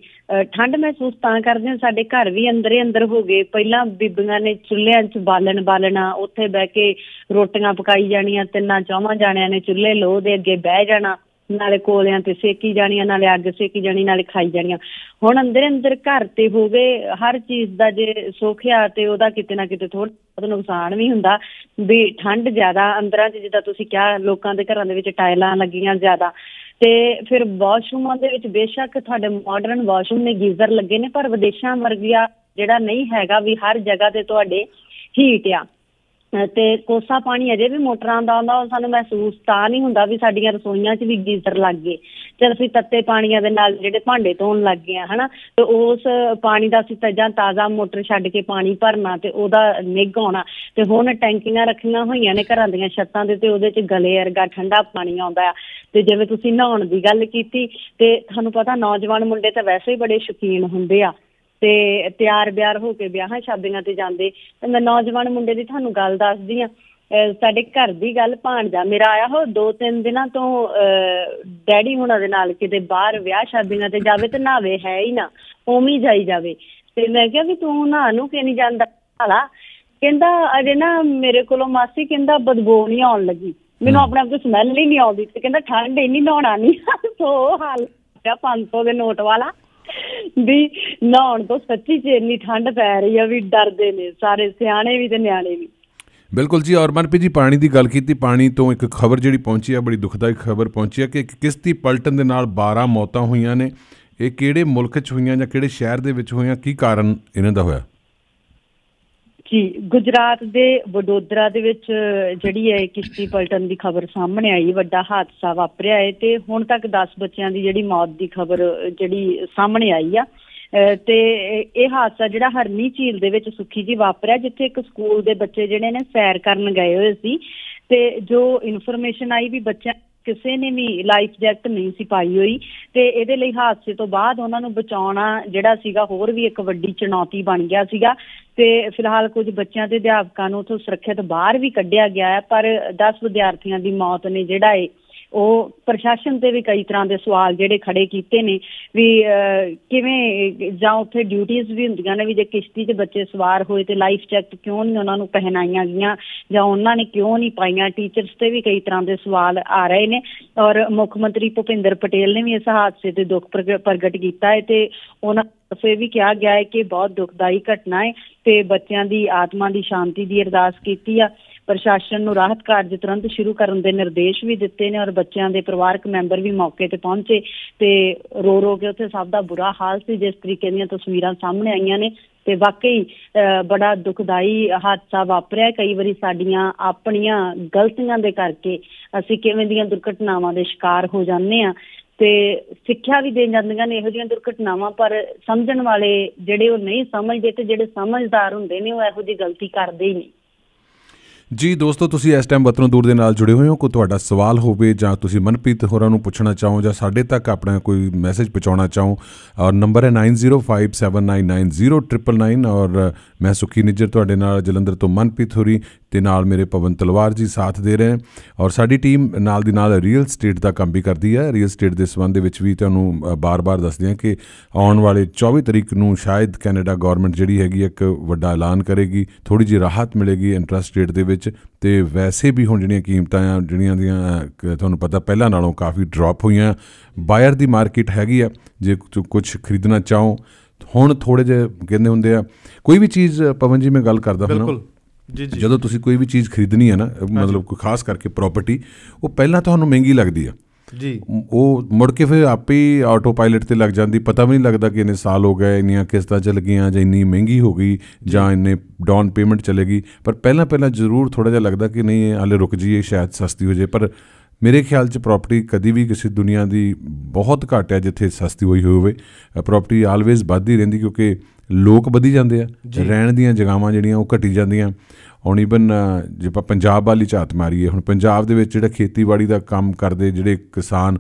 ਠੰਡ ਮਹਿਸੂਸ ਤਾਂ ਕਰਦੇ ਆ ਸਾਡੇ ਘਰ ਵੀ ਅੰਦਰੇ ਅੰਦਰ ਹੋ ਗਏ ਪਹਿਲਾਂ ਬੀਬੀਆਂ ਨੇ ਚੁੱਲ੍ਹਿਆਂ 'ਚ ਬਾਲਣ ਬਾਲਣਾ ਉੱਥੇ ਬਹਿ ਕੇ ਰੋਟੀਆਂ ਪਕਾਈ ਜਾਣੀਆਂ ਤਿੰਨਾਂ ਚੌਵਾਂ ਜਾਣਿਆਂ ਨੇ ਚੁੱਲ੍ਹੇ ਲੋਹ ਦੇ ਅੱਗੇ ਬਹਿ ਜਾਣਾ ਨਾਲੇ ਕੋਲਿਆਂ ਤੇ ਸੇਕੀ ਜਾਣੀਆਂ ਨਾਲੇ ਅੱਗ ਸੇਕੀ ਜਾਣੀ ਨਾਲੇ ਖਾਈ ਜਾਣੀਆਂ ਹੁਣ ਅੰਦਰ ਅੰਦਰ ਘਰ ਤੇ ਹੋ ਗਏ ਹਰ ਚੀਜ਼ ਦਾ ਜੇ ਸੋਖਿਆ ਤੇ ਉਹਦਾ ਕਿਤੇ ਨਾ ਕਿਤੇ ਥੋੜਾ ਨੁਕਸਾਨ ਵੀ ਹੁੰਦਾ ਵੀ ਠੰਡ ਜ਼ਿਆਦਾ ਅੰਦਰਾਂ 'ਚ ਜਿੱਦਾਂ ਤੁਸੀਂ ਕਿਹਾ ਲੋਕਾਂ ਦੇ ਘਰਾਂ ਦੇ ਵਿੱਚ ਟਾਇਲਾਂ ਲੱਗੀਆਂ ਜ਼ਿਆਦਾ ਤੇ ਫਿਰ ਵਾਸ਼ਰੂਮਾਂ ਦੇ ਵਿੱਚ ਬੇਸ਼ੱਕ ਤੁਹਾਡੇ ਮਾਡਰਨ ਵਾਸ਼ਰੂਮ ਨੇ ਗੀਜ਼ਰ ਲੱਗੇ ਨੇ ਪਰ ਵਿਦੇਸ਼ਾਂ ਵਰਗਿਆ ਜਿਹੜਾ ਨਹੀਂ ਹੈਗਾ ਵੀ ਹਰ ਜਗ੍ਹਾ ਤੇ ਤੁਹਾਡੇ ਹੀਟ ਆ ਤੇ ਕੋਸਾ ਪਾਣੀ ਅਜੇ ਵੀ ਮੋਟਰਾਂ ਦਾ ਆਉਂਦਾ ਸਾਨੂੰ ਮਹਿਸੂਸ ਤਾਂ ਨਹੀਂ ਹੁੰਦਾ ਵੀ ਸਾਡੀਆਂ ਰਸੋਈਆਂ 'ਚ ਵੀ ਗੀਜ਼ਰ ਲੱਗ ਗਏ ਚਲ ਅਸੀਂ ਤੱਤੇ ਪਾਣੀਆਂ ਦੇ ਨਾਲ ਜਿਹੜੇ ਭਾਂਡੇ ਧੋਣ ਲੱਗ ਗਏ ਹਨਾ ਤੇ ਉਸ ਪਾਣੀ ਦਾ ਅਸੀਂ ਤਜਾਂ ਤਾਜ਼ਾ ਮੋਟਰ ਛੱਡ ਕੇ ਪਾਣੀ ਭਰਨਾ ਤੇ ਉਹਦਾ ਨਿੱਘ ਆਉਣਾ ਤੇ ਹੁਣ ਟੈਂਕੀਆਂ ਰੱਖੀਆਂ ਹੋਈਆਂ ਨੇ ਘਰਾਂ ਦੀਆਂ ਛੱਤਾਂ ਦੇ ਤੇ ਉਹਦੇ 'ਚ ਗਲੇ ਵਰਗਾ ਠੰਡਾ ਪਾਣੀ ਆਉਂਦਾ ਆ ਤੇ ਜਿਵੇਂ ਤੁਸੀਂ ਨਹਾਉਣ ਦੀ ਗੱਲ ਕੀਤੀ ਤੇ ਤੁਹਾਨੂੰ ਪਤਾ ਨੌਜਵਾਨ ਮੁੰਡੇ ਤਾਂ ਵੈਸੇ ਹੀ ਬੜੇ ਸ਼ੁਕੀਨ ਹੁੰਦੇ ਆ ਤੇ ਤਿਆਰ ਬਿਆਰ ਹੋ ਕੇ ਵਿਆਹਾਂ ਸ਼ਾਦੀਆਂ ਤੇ ਜਾਂਦੇ ਤੇ ਮੈਂ ਨੌਜਵਾਨ ਮੁੰਡੇ ਦੀ ਤੁਹਾਨੂੰ ਗੱਲ ਦੱਸਦੀ ਆ ਸਾਡੇ ਘਰ ਦੀ ਗੱਲ ਭਾਣਜਾ ਮੇਰਾ ਆਇਆ ਹੋ ਦੋ ਤਿੰਨ ਦਿਨਾਂ ਤੋਂ ਡੈਡੀ ਹੁਣਾਂ ਦੇ ਨਾਲ ਕਿਤੇ ਬਾਹਰ ਵਿਆਹ ਸ਼ਾਦੀਆਂ ਤੇ ਜਾਵੇ ਤੇ ਨਾਵੇ ਹੈ ਹੀ ਨਾ ਉਵੇਂ ਜਾਈ ਜਾਵੇ ਤੇ ਮੈਂ ਕਿਹਾ ਵੀ ਤੂੰ ਨਾ ਨੂੰ ਕਿ ਨਹੀਂ ਜਾਂਦਾ ਹਾਲਾ ਕਹਿੰਦਾ ਅਜੇ ਨਾ ਮੇਰੇ ਕੋਲੋਂ ਮਾਸੀ ਕਹਿੰਦਾ ਬਦਬੂ ਨਹੀਂ ਆਉਣ ਲੱਗੀ ਮੈਨੂੰ ਆਪਣੇ ਆਪ ਤੋਂ ਸਮੈਲ ਹੀ ਨਹੀਂ ਆਉਂਦੀ ਤੇ ਕਹਿੰਦਾ ਠੰਡ ਇੰਨੀ ਨਹਾਉਣਾ ਨਹੀਂ [LAUGHS] ਸੋ ਹਾਲ 500 ਦੇ ਨੋਟ ਵਾਲਾ ਵੀ ਹੁਣ ਤੋਂ ਸੱਚੀ ਚ ਇੰਨੀ ਠੰਡ ਪੈ ਰਹੀ ਆ ਵੀ ਡਰਦੇ ਨੇ ਸਾਰੇ ਸਿਆਣੇ ਵੀ ਤੇ ਨਿਆਣੇ ਵੀ ਬਿਲਕੁਲ ਜੀ ਔਰ ਮਨਪ੍ਰੀਤ ਜੀ ਪਾਣੀ ਦੀ ਗੱਲ ਕੀਤੀ ਪਾਣੀ ਤੋਂ ਇੱਕ ਖਬਰ ਜਿਹੜੀ ਪਹੁੰਚੀ ਆ ਬੜੀ ਦੁਖਦਾਇਕ ਖਬਰ ਪਹੁੰਚੀ ਆ ਕਿ ਇੱਕ ਕਿਸ਼ਤੀ ਪਲਟਣ ਦੇ ਨਾਲ 12 ਮੌਤਾਂ ਹੋਈਆਂ ਨੇ ਇਹ ਕਿਹੜੇ ਮੁਲਕ 'ਚ ਹੋਈਆਂ ਜਾਂ ਕਿਹੜੇ ਸ਼ਹਿਰ ਦੇ ਵਿੱਚ ਹੋਈਆਂ ਕੀ ਕਾਰਨ ਇਹਨਾਂ ਦਾ ਹੋਇਆ ਜੀ ਗੁਜਰਾਤ ਦੇ ਵਡੋਦਰਾ ਦੇ ਵਿੱਚ ਜਿਹੜੀ ਹੈ ਕਿਸ਼ਤੀ ਪਲਟਣ ਦੀ ਖਬਰ ਸਾਹਮਣੇ ਆਈ ਵੱਡਾ ਹਾਦਸਾ ਵਾਪਰਿਆ ਹੈ ਤੇ ਹੁਣ ਤੱਕ 10 ਬੱਚਿਆਂ ਦੀ ਜਿਹੜੀ ਮੌਤ ਦੀ ਖਬਰ ਜਿਹੜੀ ਸਾਹਮਣੇ ਆਈ ਆ ਤੇ ਇਹ ਹਾਦਸਾ ਜਿਹੜਾ ਹਰਨੀ ਝੀਲ ਦੇ ਵਿੱਚ ਸੁਖੀ ਜੀ ਵਾਪਰਿਆ ਜਿੱਥੇ ਇੱਕ ਸਕੂਲ ਦੇ ਬੱਚੇ ਜਿਹੜੇ ਨੇ ਸੈਰ ਕਰਨ ਗਏ ਹੋਏ ਸੀ ਤੇ ਜੋ ਇਨਫੋਰਮੇਸ਼ਨ ਆਈ ਵੀ ਬੱਚਿਆਂ ਕਿਸੇ ਨੇ ਵੀ ਲਾਈਫ ਜੈਕਟ ਨਹੀਂ ਸੀ ਪਾਈ ਹੋਈ ਤੇ ਇਹਦੇ ਲਈ ਹਾਦਸੇ ਤੋਂ ਬਾਅਦ ਉਹਨਾਂ ਨੂੰ ਬਚਾਉਣਾ ਜਿਹੜਾ ਸੀਗਾ ਹੋਰ ਵੀ ਇੱਕ ਵੱਡੀ ਚੁਣੌਤੀ ਬਣ ਗਿਆ ਸੀਗਾ ਤੇ ਫਿਲਹਾਲ ਕੁਝ ਬੱਚਿਆਂ ਤੇ ਅਧਿਆਪਕਾਂ ਨੂੰ ਉਥੋਂ ਸੁਰੱਖਿਅਤ ਬਾਹਰ ਵੀ ਕੱਢਿਆ ਗਿਆ ਹੈ ਪਰ 10 ਵਿਦਿਆਰਥੀਆਂ ਦੀ ਮੌਤ ਨੇ ਜਿਹੜਾ ਏ ਉਹ ਪ੍ਰਸ਼ਾਸਨ ਤੇ ਵੀ ਕਈ ਤਰ੍ਹਾਂ ਦੇ ਸਵਾਲ ਜਿਹੜੇ ਖੜੇ ਕੀਤੇ ਨੇ ਵੀ ਕਿਵੇਂ ਜਾਂ ਉੱਥੇ ਡਿਊਟੀਆਂ ਵੀ ਹੁੰਦੀਆਂ ਨੇ ਵੀ ਜੇ ਕਿਸ਼ਤੀ 'ਚ ਬੱਚੇ ਸਵਾਰ ਹੋਏ ਤੇ ਲਾਈਫ ਜੈਕਟ ਕਿਉਂ ਨਹੀਂ ਉਹਨਾਂ ਨੂੰ ਪਹਿਨਾਈਆਂ ਗਈਆਂ ਜਾਂ ਉਹਨਾਂ ਨੇ ਕਿਉਂ ਨਹੀਂ ਪਾਈਆਂ ਟੀਚਰਸ ਤੇ ਵੀ ਕਈ ਤਰ੍ਹਾਂ ਦੇ ਸਵਾਲ ਆ ਰਹੇ ਨੇ ਔਰ ਮੁੱਖ ਮੰਤਰੀ ਭੁਪਿੰਦਰ ਪਟੇਲ ਨੇ ਵੀ ਇਸ ਹਾਦਸੇ ਤੇ ਦੁੱਖ ਪ੍ਰਗਟ ਕੀਤਾ ਹੈ ਤੇ ਉਹਨਾਂ ਸੇ ਵੀ ਕਿਹਾ ਗਿਆ ਹੈ ਕਿ ਬਹੁਤ ਦੁਖਦਾਈ ਘਟਨਾ ਹੈ ਤੇ ਬੱਚਿਆਂ ਦੀ ਆਤਮਾ ਦੀ ਸ਼ਾਂਤੀ ਦੀ ਅਰਦਾਸ ਕੀਤੀ ਆ ਪ੍ਰਸ਼ਾਸਨ ਨੂੰ ਰਾਹਤ ਕਾਰਜ ਤੁਰੰਤ ਸ਼ੁਰੂ ਕਰਨ ਦੇ ਨਿਰਦੇਸ਼ ਵੀ ਦਿੱਤੇ ਨੇ ਔਰ ਬੱਚਿਆਂ ਦੇ ਪਰਿਵਾਰਕ ਮੈਂਬਰ ਵੀ ਮੌਕੇ ਤੇ ਪਹੁੰਚੇ ਤੇ ਰੋ ਰੋ ਕੇ ਉੱਥੇ ਸਭ ਦਾ ਬੁਰਾ ਹਾਲ ਸੀ ਜਿਸ ਤਰੀਕੇ ਦੀਆਂ ਤਸਵੀਰਾਂ ਸਾਹਮਣੇ ਆਈਆਂ ਨੇ ਤੇ ਵਾਕਈ ਬੜਾ ਦੁਖਦਾਈ ਹਾਦਸਾ ਵਾਪਰਿਆ ਕਈ ਵਾਰੀ ਸਾਡੀਆਂ ਆਪਣੀਆਂ ਗਲਤੀਆਂ ਦੇ ਕਰਕੇ ਅਸੀਂ ਕਿਵੇਂ ਦੀਆਂ ਦੁਰਘਟਨਾਵਾਂ ਦੇ ਸ਼ਿਕਾਰ ਹੋ ਜਾਂਦੇ ਆ ਤੇ ਸਿੱਖਿਆ ਵੀ ਦੇ ਜਾਂਦੀਆਂ ਨੇ ਇਹੋ ਜਿਹੀਆਂ ਦੁਰਘਟਨਾਵਾਂ ਪਰ ਸਮਝਣ ਵਾਲੇ ਜਿਹੜੇ ਉਹ ਨਹੀਂ ਸਮਝਦੇ ਤੇ ਜਿਹੜੇ ਸਮਝਦਾਰ ਹੁੰਦੇ ਨੇ ਉਹ ਇਹੋ ਜਿਹੀ ਗਲਤੀ ਕਰਦੇ ਹੀ ਨਹੀਂ ਜੀ ਦੋਸਤੋ ਤੁਸੀਂ ਇਸ ਟਾਈਮ ਵਤਨੋਂ ਦੂਰ ਦੇ ਨਾਲ ਜੁੜੇ ਹੋਏ ਹੋ ਕੋ ਤੁਹਾਡਾ ਸਵਾਲ ਹੋਵੇ ਜਾਂ ਤੁਸੀਂ ਮਨਪ੍ਰੀਤ ਹੋਰਾਂ ਨੂੰ ਪੁੱਛਣਾ ਚਾਹੋ ਜਾਂ ਸਾਡੇ ਤੱਕ ਆਪਣਾ ਕੋਈ ਮੈਸੇਜ ਪਹੁੰਚਾਉਣਾ ਚਾਹੋ ਔਰ ਨੰਬਰ ਹੈ 9057990999 ਔਰ ਮੈਂ ਸੁਖੀ ਨਿੱਜਰ ਤੁਹਾਡੇ ਨਾਲ ਜਲੰਧਰ ਤੋਂ ਮਨਪ੍ਰੀਤ ਹੋਰੀ ਤੇ ਨਾਲ ਮੇਰੇ ਪਵਨ ਤਲਵਾਰ ਜੀ ਸਾਥ ਦੇ ਰਹੇ ਔਰ ਸਾਡੀ ਟੀਮ ਨਾਲ ਦੀ ਨਾਲ ਰੀਅਲ ਸਟੇਟ ਦਾ ਕੰਮ ਵੀ ਕਰਦੀ ਹੈ ਰੀਅਲ ਸਟੇਟ ਦੇ ਸਬੰਧ ਦੇ ਵਿੱਚ ਵੀ ਤੁਹਾਨੂੰ ਬਾਰ-ਬਾਰ ਦੱਸਦੇ ਹਾਂ ਕਿ ਆਉਣ ਵਾਲੇ 24 ਤਰੀਕ ਨੂੰ ਸ਼ਾਇਦ ਕੈਨੇਡਾ ਗਵਰਨਮੈਂਟ ਜਿਹੜੀ ਹੈਗੀ ਇੱਕ ਵੱਡਾ ਐਲਾਨ ਕਰੇਗੀ ਥੋੜੀ ਜੀ ਰਾਹਤ ਮਿਲੇਗੀ ਇੰਟਰਸਟ ਰੇਟ ਦੇ ਵਿੱਚ ਤੇ ਵੈਸੇ ਵੀ ਹੁਣ ਜਿਹੜੀਆਂ ਕੀਮਤਾਂ ਆ ਜਿਹੜੀਆਂ ਦੀਆਂ ਤੁਹਾਨੂੰ ਪਤਾ ਪਹਿਲਾਂ ਨਾਲੋਂ ਕਾਫੀ ਡ੍ਰੌਪ ਹੋਈਆਂ ਬਾਇਰ ਦੀ ਮਾਰਕੀਟ ਹੈਗੀ ਆ ਜੇ ਕੁਝ ਖਰੀਦਣਾ ਚਾਹੋ ਹੁਣ ਥੋੜੇ ਜਿਹਾ ਕਹਿੰਦੇ ਹੁੰਦੇ ਆ ਕੋਈ ਵੀ ਚੀਜ਼ ਪਵਨ ਜੀ ਮੈਂ ਗੱਲ ਕਰਦਾ ਹਾਂ ਬਿਲਕੁਲ ਜੀ ਜੀ ਜਦੋਂ ਤੁਸੀਂ ਕੋਈ ਵੀ ਚੀਜ਼ ਖਰੀਦਣੀ ਹੈ ਨਾ ਮਤਲਬ ਕੋਈ ਖਾਸ ਕਰਕੇ ਪ੍ਰਾਪਰਟੀ ਉਹ ਪਹਿਲਾਂ ਤੁਹਾਨੂੰ ਮਹਿੰਗੀ ਲੱਗਦੀ ਆ ਜੀ ਉਹ ਮੁੜ ਕੇ ਫਿਰ ਆਪੇ ਆਟੋ ਪਾਇਲਟ ਤੇ ਲੱਗ ਜਾਂਦੀ ਪਤਾ ਵੀ ਨਹੀਂ ਲੱਗਦਾ ਕਿ ਇਹਨੇ ਸਾਲ ਹੋ ਗਏ ਇੰਨੀਆਂ ਕਿਸ਼ਤਾਂ ਚੱਲ ਗਈਆਂ ਜਾਂ ਇੰਨੀ ਮਹਿੰਗੀ ਹੋ ਗਈ ਜਾਂ ਇੰਨੇ ਡਾਊਨ ਪੇਮੈਂਟ ਚਲੇਗੀ ਪਰ ਪਹਿਲਾਂ ਪਹਿਲਾਂ ਜ਼ਰੂਰ ਥੋੜਾ ਜਿਹਾ ਲੱਗਦਾ ਕਿ ਨਹੀਂ ਹਾਲੇ ਰੁਕ ਜੀਏ ਸ਼ਾਇਦ ਸਸਤੀ ਹੋ ਜੇ ਪਰ ਮੇਰੇ ਖਿਆਲ 'ਚ ਪ੍ਰਾਪਰਟੀ ਕਦੀ ਵੀ ਕਿਸੇ ਦੁਨੀਆ ਦੀ ਬਹੁਤ ਘਟ ਹੈ ਜਿੱਥੇ ਸਸਤੀ ਹੋਈ ਹੋਵੇ ਪ੍ਰਾਪਰਟੀ ਆਲਵੇਜ਼ ਵੱਧਦੀ ਰਹਿੰਦੀ ਕਿਉਂਕਿ ਲੋਕ ਵਧੀ ਜਾਂਦੇ ਆ ਰਹਿਣ ਦੀਆਂ ਜਗਾਵਾਂ ਜਿਹੜੀਆਂ ਉਹ ਘਟੀ ਜਾਂਦੀਆਂ ਹੁਣ ਇਵਨ ਜੇ ਆਪਾਂ ਪੰਜਾਬ ਵਾਲੀ ਝਾਤ ਮਾਰੀਏ ਹੁਣ ਪੰਜਾਬ ਦੇ ਵਿੱਚ ਜਿਹੜਾ ਖੇਤੀਬਾੜੀ ਦਾ ਕੰਮ ਕਰਦੇ ਜਿਹੜੇ ਕਿਸਾਨ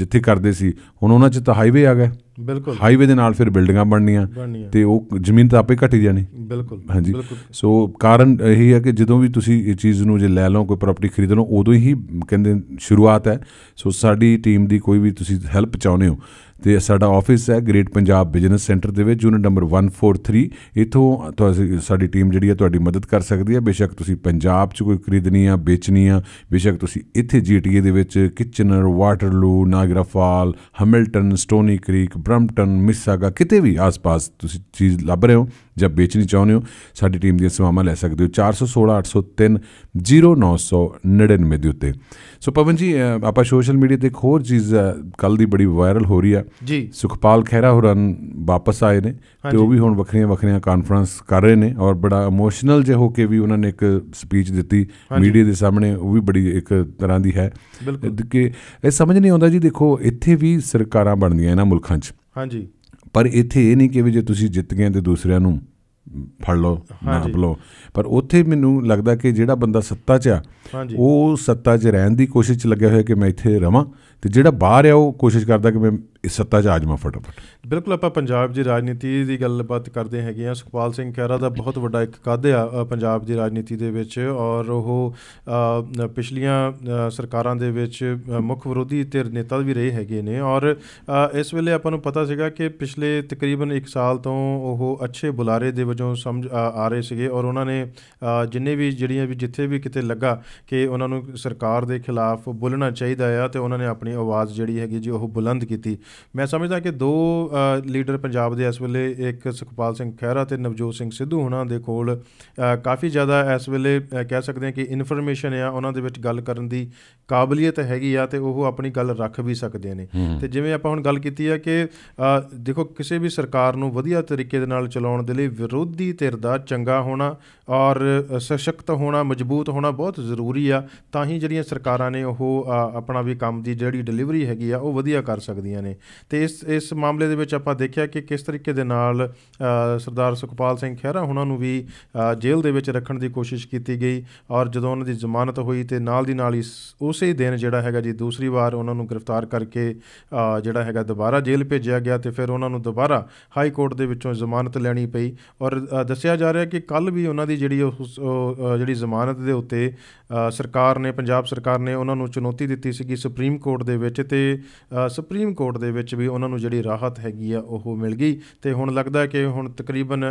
ਜਿੱਥੇ ਕਰਦੇ ਸੀ ਹੁਣ ਉਹਨਾਂ 'ਚ ਤਾਂ ਹਾਈਵੇ ਆ ਗਿਆ ਬਿਲਕੁਲ ਹਾਈਵੇ ਦੇ ਨਾਲ ਫਿਰ ਬਿਲਡਿੰਗਾਂ ਬਣਨੀਆਂ ਤੇ ਉਹ ਜ਼ਮੀਨ ਤਾਂ ਆਪੇ ਘਟੀ ਜਾਣੀ ਬਿਲਕੁਲ ਹਾਂਜੀ ਸੋ ਕਾਰਨ ਇਹ ਹੈ ਕਿ ਜਦੋਂ ਵੀ ਤੁਸੀਂ ਇਹ ਚੀਜ਼ ਨੂੰ ਜੇ ਲੈ ਲਓ ਕੋਈ ਪ੍ਰਾਪਰਟੀ ਖਰੀਦ ਲਓ ਉਦੋਂ ਹੀ ਕਹਿੰਦੇ ਸ਼ੁਰੂਆਤ ਹੈ ਸੋ ਸਾਡੀ ਟੀਮ ਦੀ ਕੋਈ ਵੀ ਤੁਸੀਂ ਹੈਲਪ ਚਾਹੁੰਦੇ ਹੋ ਤੇ ਸਾਡਾ ਆਫਿਸ ਹੈ ਗ੍ਰੇਟ ਪੰਜਾਬ ਬਿਜ਼ਨਸ ਸੈਂਟਰ ਦੇ ਵਿੱਚ ਯੂਨਿਟ ਨੰਬਰ 143 ਇਥੋਂ ਤੁਸੀਂ ਸਾਡੀ ਟੀਮ ਜਿਹੜੀ ਹੈ ਤੁਹਾਡੀ ਮਦਦ ਕਰ ਸਕਦੀ ਹੈ ਬੇਸ਼ੱਕ ਤੁਸੀਂ ਪੰਜਾਬ 'ਚ ਕੋਈ ਖਰੀਦਣੀ ਆ ਵੇਚਣੀ ਆ ਬੇਸ਼ੱਕ ਤੁਸੀਂ ਇੱਥੇ ਜੀਟੀਏ ਦੇ ਵਿੱਚ Kitchener Waterloo Niagara Falls Hamilton Stoney Creek Brampton Mississauga ਕਿਤੇ ਵੀ ਆਸ-ਪਾਸ ਤੁਸੀਂ ਚੀਜ਼ ਲੱਭ ਰਹੇ ਹੋ ਜਾਂ ਵੇਚਣੀ ਚਾਹੁੰਦੇ ਹੋ ਸਾਡੀ ਟੀਮ ਦੀਆਂ ਸੇਵਾਵਾਂ ਲੈ ਸਕਦੇ ਹੋ 416 803 0999 ਦੇ ਉੱਤੇ ਸੋ ਪਵਨ ਜੀ ਆਪਾਂ ਸੋਸ਼ਲ ਮੀਡੀਆ ਤੇ ਇੱਕ ਹੋਰ ਚੀਜ਼ ਕੱਲ ਦੀ ਬੜੀ ਵਾਇਰਲ ਹੋ ਰਹੀ ਆ ਜੀ ਸੁਖਪਾਲ ਖਹਿਰਾ ਹੋਰਨ ਵਾਪਸ ਆਏ ਨੇ ਤੇ ਉਹ ਵੀ ਹੁਣ ਵੱਖਰੀਆਂ ਵੱਖਰੀਆਂ ਕਾਨਫਰੰਸ ਕਰ ਰਹੇ ਨੇ ਔਰ ਬੜਾ ਇਮੋਸ਼ਨਲ ਜੇ ਹੋ ਕੇ ਵੀ ਉਹਨਾਂ ਨੇ ਇੱਕ ਸਪੀਚ ਦਿੱਤੀ ਮੀਡੀਆ ਦੇ ਸਾਹਮਣੇ ਉਹ ਵੀ ਬੜੀ ਇੱਕ ਤਰ੍ਹਾਂ ਦੀ ਹੈ ਕਿ ਇਹ ਸਮਝ ਨਹੀਂ ਆਉਂਦਾ ਜੀ ਦੇਖੋ ਇੱਥੇ ਵੀ ਸਰਕਾਰਾਂ ਬਣਦੀਆਂ ਇਹਨਾਂ ਮੁਲਕਾਂ 'ਚ ਹਾਂਜੀ ਪਰ ਇੱਥੇ ਇਹ ਨਹੀਂ ਕਿ ਵੀ ਜੇ ਤੁਸੀਂ ਜਿੱਤ ਗਏ ਤੇ ਦੂਸਰਿਆਂ ਨੂੰ ਫੜ ਲਓ ਨਾਪ ਲਓ ਪਰ ਉੱਥੇ ਮੈਨੂੰ ਲੱਗਦਾ ਕਿ ਜਿਹੜਾ ਬੰਦਾ ਸੱਤਾ 'ਚ ਆ ਉਹ ਸੱਤਾ 'ਚ ਰਹਿਣ ਦੀ ਕੋਸ਼ਿਸ਼ 'ਚ ਲੱਗਿਆ ਹੋਇਆ ਕਿ ਮੈਂ ਇੱਥੇ ਰਵਾਂ ਤੇ ਜਿਹੜਾ ਬਾਹਰ ਆ ਉਹ ਕੋਸ਼ਿਸ਼ ਕਰਦਾ ਕਿ ਮੈਂ ਇਸ ਸੱਤਾ 'ਚ ਆ ਜਾਵਾਂ ਫਟਾਫਟ ਬਿਲਕੁਲ ਆਪਾਂ ਪੰਜਾਬ ਦੀ ਰਾਜਨੀਤੀ ਦੀ ਗੱਲਬਾਤ ਕਰਦੇ ਹੈਗੇ ਆ ਸੁਖਪਾਲ ਸਿੰਘ ਖਹਿਰਾ ਦਾ ਬਹੁਤ ਵੱਡਾ ਇੱਕ ਕਾਦੇ ਆ ਪੰਜਾਬ ਦੀ ਰਾਜਨੀਤੀ ਦੇ ਵਿੱਚ ਔਰ ਉਹ ਪਿਛਲੀਆਂ ਸਰਕਾਰਾਂ ਦੇ ਵਿੱਚ ਮੁੱਖ ਵਿਰੋਧੀ ਧਿਰ ਨੇਤਾ ਵੀ ਰਹੇ ਹੈਗੇ ਨੇ ਔਰ ਇਸ ਵੇਲੇ ਆਪਾਂ ਨੂੰ ਪਤਾ ਸੀਗਾ ਕਿ ਪਿਛਲੇ ਤਕਰੀਬਨ 1 ਸਾਲ ਤੋਂ ਉਹ ਅੱਛੇ ਬੁਲਾਰੇ ਦੇ ਵਜੋਂ ਸਮਝ ਆ ਰਹੇ ਸੀਗੇ ਔਰ ਉਹਨਾਂ ਨੇ ਜਿੰਨੇ ਵੀ ਜਿਹੜੀਆਂ ਵੀ ਜਿੱਥੇ ਵੀ ਕਿਤੇ ਲੱਗਾ ਕਿ ਉਹਨਾਂ ਨੂੰ ਸਰਕਾਰ ਦੇ ਖਿਲਾਫ ਬੋਲਣਾ ਚਾਹੀਦਾ ਆ ਤੇ ਉਹਨਾਂ ਨੇ ਆਪਣੀ ਆਵਾਜ਼ ਜਿਹੜੀ ਹੈਗੀ ਜੀ ਉਹ ਬੁਲੰਦ ਕੀਤੀ ਮੈਂ ਸਮਝਦਾ ਕਿ ਦੋ ਲੀਡਰ ਪੰਜਾਬ ਦੇ ਇਸ ਵੇਲੇ ਇੱਕ ਸੁਖਪਾਲ ਸਿੰਘ ਖਹਿਰਾ ਤੇ ਨਵਜੋਤ ਸਿੰਘ ਸਿੱਧੂ ਹੁਣਾਂ ਦੇ ਕੋਲ ਕਾਫੀ ਜ਼ਿਆਦਾ ਇਸ ਵੇਲੇ ਕਹਿ ਸਕਦੇ ਹਾਂ ਕਿ ਇਨਫੋਰਮੇਸ਼ਨ ਆ ਉਹਨਾਂ ਦੇ ਵਿੱਚ ਗੱਲ ਕਰਨ ਦੀ ਕਾਬਲੀਅਤ ਹੈਗੀ ਆ ਤੇ ਉਹ ਆਪਣੀ ਗੱਲ ਰੱਖ ਵੀ ਸਕਦੇ ਨੇ ਤੇ ਜਿਵੇਂ ਆਪਾਂ ਹੁਣ ਗੱਲ ਕੀਤੀ ਆ ਕਿ ਦੇਖੋ ਕਿਸੇ ਵੀ ਸਰਕਾਰ ਨੂੰ ਵਧੀਆ ਤਰੀਕੇ ਦੇ ਨਾਲ ਚਲਾਉਣ ਦੇ ਲਈ ਵਿਰੋਧੀ ਧਿਰ ਦਾ ਚੰਗਾ ਹੋਣਾ ਔਰ ਸਸ਼ਕਤ ਹੋਣਾ ਮਜ਼ਬੂਤ ਹੋਣਾ ਬਹੁਤ ਜ਼ਰੂਰੀ ਆ ਤਾਂ ਹੀ ਜਿਹੜੀਆਂ ਸਰਕਾਰਾਂ ਨੇ ਉਹ ਆਪਣਾ ਵੀ ਕੰਮ ਦੀ ਜਿਹੜੀ ਡਿਲੀਵਰੀ ਹੈਗੀ ਆ ਉਹ ਵਧੀਆ ਕਰ ਸਕਦੀਆਂ ਨੇ ਤੇ ਇਸ ਇਸ ਮਾਮਲੇ ਦੇ ਵਿੱਚ ਆਪਾਂ ਦੇਖਿਆ ਕਿ ਕਿਸ ਤਰੀਕੇ ਦੇ ਨਾਲ ਸਰਦਾਰ ਸੁਖਪਾਲ ਸਿੰਘ ਖਹਿਰਾ ਉਹਨਾਂ ਨੂੰ ਵੀ ਜੇਲ੍ਹ ਦੇ ਵਿੱਚ ਰੱਖਣ ਦੀ ਕੋਸ਼ਿਸ਼ ਕੀਤੀ ਗਈ ਔਰ ਜਦੋਂ ਉਹਨਾਂ ਦੀ ਜ਼ਮਾਨਤ ਹੋਈ ਤੇ ਨਾਲ ਦੀ ਨਾਲ ਹੀ ਉਸੇ ਦਿਨ ਜਿਹੜਾ ਹੈਗਾ ਜੀ ਦੂਸਰੀ ਵਾਰ ਉਹਨਾਂ ਨੂੰ ਗ੍ਰਿਫਤਾਰ ਕਰਕੇ ਜਿਹੜਾ ਹੈਗਾ ਦੁਬਾਰਾ ਜੇਲ੍ਹ ਭੇਜਿਆ ਗਿਆ ਤੇ ਫਿਰ ਉਹਨਾਂ ਨੂੰ ਦੁਬਾਰਾ ਹਾਈ ਕੋਰਟ ਦੇ ਵਿੱਚੋਂ ਜ਼ਮਾਨਤ ਲੈਣੀ ਪਈ ਔਰ ਦੱਸਿਆ ਜਾ ਰਿਹਾ ਕਿ ਕੱਲ ਵੀ ਉਹਨਾਂ ਦੀ ਜਿਹੜੀ ਜਿਹੜੀ ਜ਼ਮਾਨਤ ਦੇ ਉੱਤੇ ਸਰਕਾਰ ਨੇ ਪੰਜਾਬ ਸਰਕਾਰ ਨੇ ਉਹਨਾਂ ਨੂੰ ਚੁਣੌਤੀ ਦਿੱਤੀ ਸੀਗੀ ਸੁਪਰੀਮ ਕੋਰਟ ਦੇ ਵਿੱਚ ਤੇ ਸੁਪਰੀਮ ਕੋਰਟ ਦੇ ਵਿੱਚ ਵੀ ਉਹਨਾਂ ਨੂੰ ਜਿਹੜੀ ਰਾਹਤ ਹੈਗੀ ਆ ਉਹ ਮਿਲ ਗਈ ਤੇ ਹੁਣ ਲੱਗਦਾ ਕਿ ਹੁਣ ਤਕਰੀਬਨ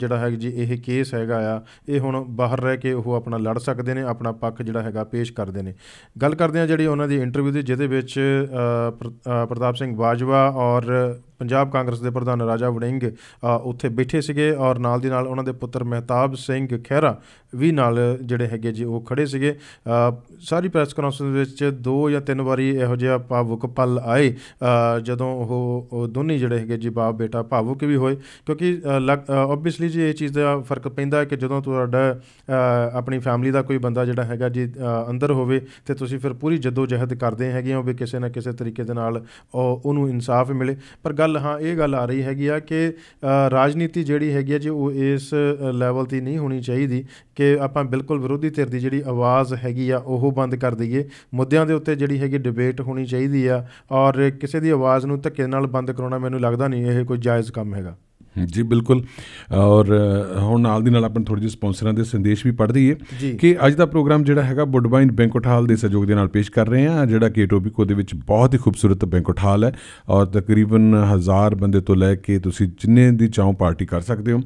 ਜਿਹੜਾ ਹੈ ਜੀ ਇਹ ਕੇਸ ਹੈਗਾ ਆ ਇਹ ਹੁਣ ਬਾਹਰ ਰਹਿ ਕੇ ਉਹ ਆਪਣਾ ਲੜ ਸਕਦੇ ਨੇ ਆਪਣਾ ਪੱਖ ਜਿਹੜਾ ਹੈਗਾ ਪੇਸ਼ ਕਰਦੇ ਨੇ ਗੱਲ ਕਰਦੇ ਆ ਜਿਹੜੀ ਉਹਨਾਂ ਦੀ ਇੰਟਰਵਿਊ ਦੀ ਜਿਹਦੇ ਵਿੱਚ ਪ੍ਰਤਾਪ ਸਿੰਘ ਬਾਜਵਾ ਔਰ ਪੰਜਾਬ ਕਾਂਗਰਸ ਦੇ ਪ੍ਰਧਾਨ ਰਾਜਾ ਵੜਿੰਗ ਉੱਥੇ ਬੈਠੇ ਸੀਗੇ ਔਰ ਨਾਲ ਦੀ ਨਾਲ ਉਹਨਾਂ ਦੇ ਪੁੱਤਰ ਮਹਿਤਾਬ ਸਿੰਘ ਖਹਿਰਾ ਵੀ ਨਾਲ ਜਿਹੜੇ ਹੈਗੇ ਜੀ ਉਹ ਖੜੇ ਸੀਗੇ ਸਾਰੀ ਪ੍ਰੈਸ ਕਾਨਫਰੰਸ ਵਿੱਚ ਦੋ ਜਾਂ ਤਿੰਨ ਵਾਰੀ ਇਹੋ ਜਿਹਾ ਭਾਵੁਕ ਪਲ ਆਏ ਜਦੋਂ ਉਹ ਦੋਨੇ ਜਿਹੜੇ ਹੈਗੇ ਜੀ ਬਾਪ ਬੇਟਾ ਭਾਵੁਕ ਵੀ ਹੋਏ ਕਿਉਂਕਿ ਆਬਵੀਅਸਲੀ ਜੀ ਇਹ ਚੀਜ਼ ਦਾ ਫਰਕ ਪੈਂਦਾ ਹੈ ਕਿ ਜਦੋਂ ਤੁਹਾਡਾ ਆਪਣੀ ਫੈਮਿਲੀ ਦਾ ਕੋਈ ਬੰਦਾ ਜਿਹੜਾ ਹੈਗਾ ਜੀ ਅੰਦਰ ਹੋਵੇ ਤੇ ਤੁਸੀਂ ਫਿਰ ਪੂਰੀ ਜਦੋਜਹਿਦ ਕਰਦੇ ਹੈਗੇ ਹੋ ਵੀ ਕਿਸੇ ਨਾ ਕਿਸੇ ਤਰੀਕੇ ਦੇ ਨਾਲ ਉਹਨੂੰ ਇਨਸਾਫ ਮਿਲੇ ਪਰ ਗੱਲ ਗੱਲ ਹਾਂ ਇਹ ਗੱਲ ਆ ਰਹੀ ਹੈਗੀ ਆ ਕਿ ਰਾਜਨੀਤੀ ਜਿਹੜੀ ਹੈਗੀ ਆ ਜੀ ਉਹ ਇਸ ਲੈਵਲ ਤੇ ਨਹੀਂ ਹੋਣੀ ਚਾਹੀਦੀ ਕਿ ਆਪਾਂ ਬਿਲਕੁਲ ਵਿਰੋਧੀ ਧਿਰ ਦੀ ਜਿਹੜੀ ਆਵਾਜ਼ ਹੈਗੀ ਆ ਉਹ ਬੰਦ ਕਰ ਦਈਏ ਮੁੱਦਿਆਂ ਦੇ ਉੱਤੇ ਜਿਹੜੀ ਹੈਗੀ ਡਿਬੇਟ ਹੋਣੀ ਚਾਹੀਦੀ ਆ ਔਰ ਕਿਸੇ ਦੀ ਆਵਾਜ਼ ਨੂੰ ਧੱਕੇ ਨਾਲ ਬੰਦ ਕਰਾਉਣਾ ਮੈਨੂੰ ਲੱਗਦਾ ਨਹੀਂ ਇਹ ਕੋਈ ਜਾਇਜ਼ ਕੰਮ ਹੈਗਾ ਜੀ ਬਿਲਕੁਲ ਔਰ ਹੁਣ ਨਾਲ ਦੀ ਨਾਲ ਆਪਾਂ ਥੋੜੀ ਜਿਹੀ ਸਪਾਂਸਰਾਂ ਦੇ ਸੰਦੇਸ਼ ਵੀ ਪੜ੍ਹ ਲਈਏ ਕਿ ਅੱਜ ਦਾ ਪ੍ਰੋਗਰਾਮ ਜਿਹੜਾ ਹੈਗਾ ਬੁੱਡਵਾਈਨ ਬੈਂਕਟ ਹਾਲ ਦੇ ਸਹਿਯੋਗ ਦੇ ਨਾਲ ਪੇਸ਼ ਕਰ ਰਹੇ ਹਾਂ ਜਿਹੜਾ ਕਿ ਟੋਪਿਕ ਦੇ ਵਿੱਚ ਬਹੁਤ ਹੀ ਖੂਬਸੂਰਤ ਬੈਂਕਟ ਹਾਲ ਹੈ ਔਰ ਤਕਰੀਬਨ 1000 ਬੰਦੇ ਤੋਂ ਲੈ ਕੇ ਤੁਸੀਂ ਜਿੰਨੇ ਦੀ ਚਾਹੋ ਪਾਰਟੀ ਕਰ ਸਕਦੇ ਹੋ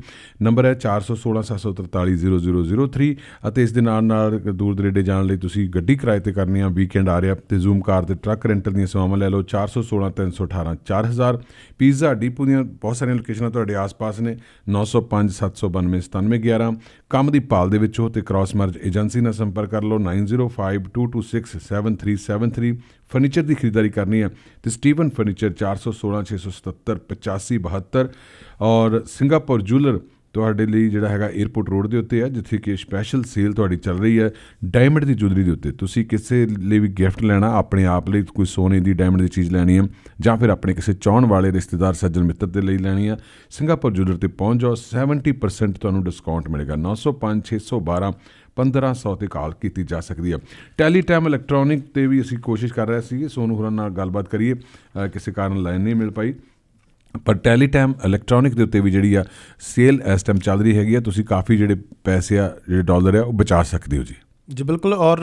ਨੰਬਰ ਹੈ 4167430003 ਅਤੇ ਇਸ ਦੇ ਨਾਲ ਨਾਲ ਦੂਰ ਦਰੇਡੇ ਜਾਣ ਲਈ ਤੁਸੀਂ ਗੱਡੀ ਕਿਰਾਏ ਤੇ ਕਰਨੀ ਆ ਵੀਕਐਂਡ ਆ ਰਿਹਾ ਤੇ ਜ਼ੂਮ ਕਾਰ ਤੇ ਟਰੱਕ ਰੈਂਟਲ ਦੀਆਂ ਸੇਵਾਵਾਂ ਲੈ ਲਓ 4163184000 ਪੀਜ਼ਾ ਡੀਪੂ ਦੀਆਂ ਬਹੁਤ ਸਾਰੀਆਂ ਲੋਕੇਸ਼ਨਾਂ ਤੁਹਾਡੇ ਦੇ ਆਸ-ਪਾਸ ਨੇ 9057929711 ਕੰਮ ਦੀ ਪਾਲ ਦੇ ਵਿੱਚ ਹੋ ਤੇ ਕ੍ਰਾਸ ਮਰਜ ਏਜੰਸੀ ਨਾਲ ਸੰਪਰਕ ਕਰ ਲਓ 9052267373 ਫਰਨੀਚਰ ਦੀ ਖਰੀਦਦਾਰੀ ਕਰਨੀ ਹੈ ਤੇ ਸਟੀਵਨ ਫਰਨੀਚਰ 4166778572 ਔਰ ਸਿੰਗਾਪੁਰ ਜੁਐਲਰ 9000 ਤੁਹਾਡੇ ਲਈ ਜਿਹੜਾ ਹੈਗਾ 에어ਪੋਰਟ ਰੋਡ ਦੇ ਉੱਤੇ ਹੈ ਜਿੱਥੇ ਕਿ ਸਪੈਸ਼ਲ ਸੇਲ ਤੁਹਾਡੀ ਚੱਲ ਰਹੀ ਹੈ ਡਾਇਮੰਡ ਦੀ ਜੁਦਰੀ ਦੇ ਉੱਤੇ ਤੁਸੀਂ ਕਿਸੇ ਲਈ ਵੀ ਗਿਫਟ ਲੈਣਾ ਆਪਣੇ ਆਪ ਲਈ ਕੋਈ ਸੋਨੇ ਦੀ ਡਾਇਮੰਡ ਦੀ ਚੀਜ਼ ਲੈਣੀ ਹੈ ਜਾਂ ਫਿਰ ਆਪਣੇ ਕਿਸੇ ਚਾਹਣ ਵਾਲੇ ਰਿਸ਼ਤੇਦਾਰ ਸੱਜਣ ਮਿੱਤਰ ਦੇ ਲਈ ਲੈਣੀ ਹੈ ਸਿੰਗਾਪੁਰ ਜੁਦਰ ਤੇ ਪਹੁੰਚ ਜਾਓ 70% ਤੁਹਾਨੂੰ ਡਿਸਕਾਊਂਟ ਮਿਲੇਗਾ 905 612 1500 ਤੇ ਕਾਲ ਕੀਤੀ ਜਾ ਸਕਦੀ ਹੈ ਟੈਲੀਟਾਈਮ ਇਲੈਕਟ੍ਰੋਨਿਕ ਤੇ ਵੀ ਅਸੀਂ ਕੋਸ਼ਿਸ਼ ਕਰ ਰਹੇ ਸੀ ਸੋਨੂ ਹੁਰਾਂ ਨਾਲ ਗੱਲਬਾਤ ਕਰੀਏ ਕਿਸੇ ਕਾਰਨ ਲਾਈਨ ਨਹੀਂ ਮਿਲ ਪਾਈ ਪਰ ਟੈਲੀਟੈਮ ਇਲੈਕਟ੍ਰੋਨਿਕ ਦੇ ਉੱਤੇ ਵੀ ਜਿਹੜੀ ਆ ਸੇਲ ਇਸ ਟਾਈਮ ਚੱਲ ਰਹੀ ਹੈਗੀ ਆ ਤੁਸੀਂ ਕਾਫੀ ਜਿਹੜੇ ਪੈਸੇ ਆ ਜਿਹੜੇ ਡਾਲਰ ਆ ਉਹ ਬਚਾ ਸਕਦੇ ਹੋ ਜੀ ਜੀ ਬਿਲਕੁਲ ਔਰ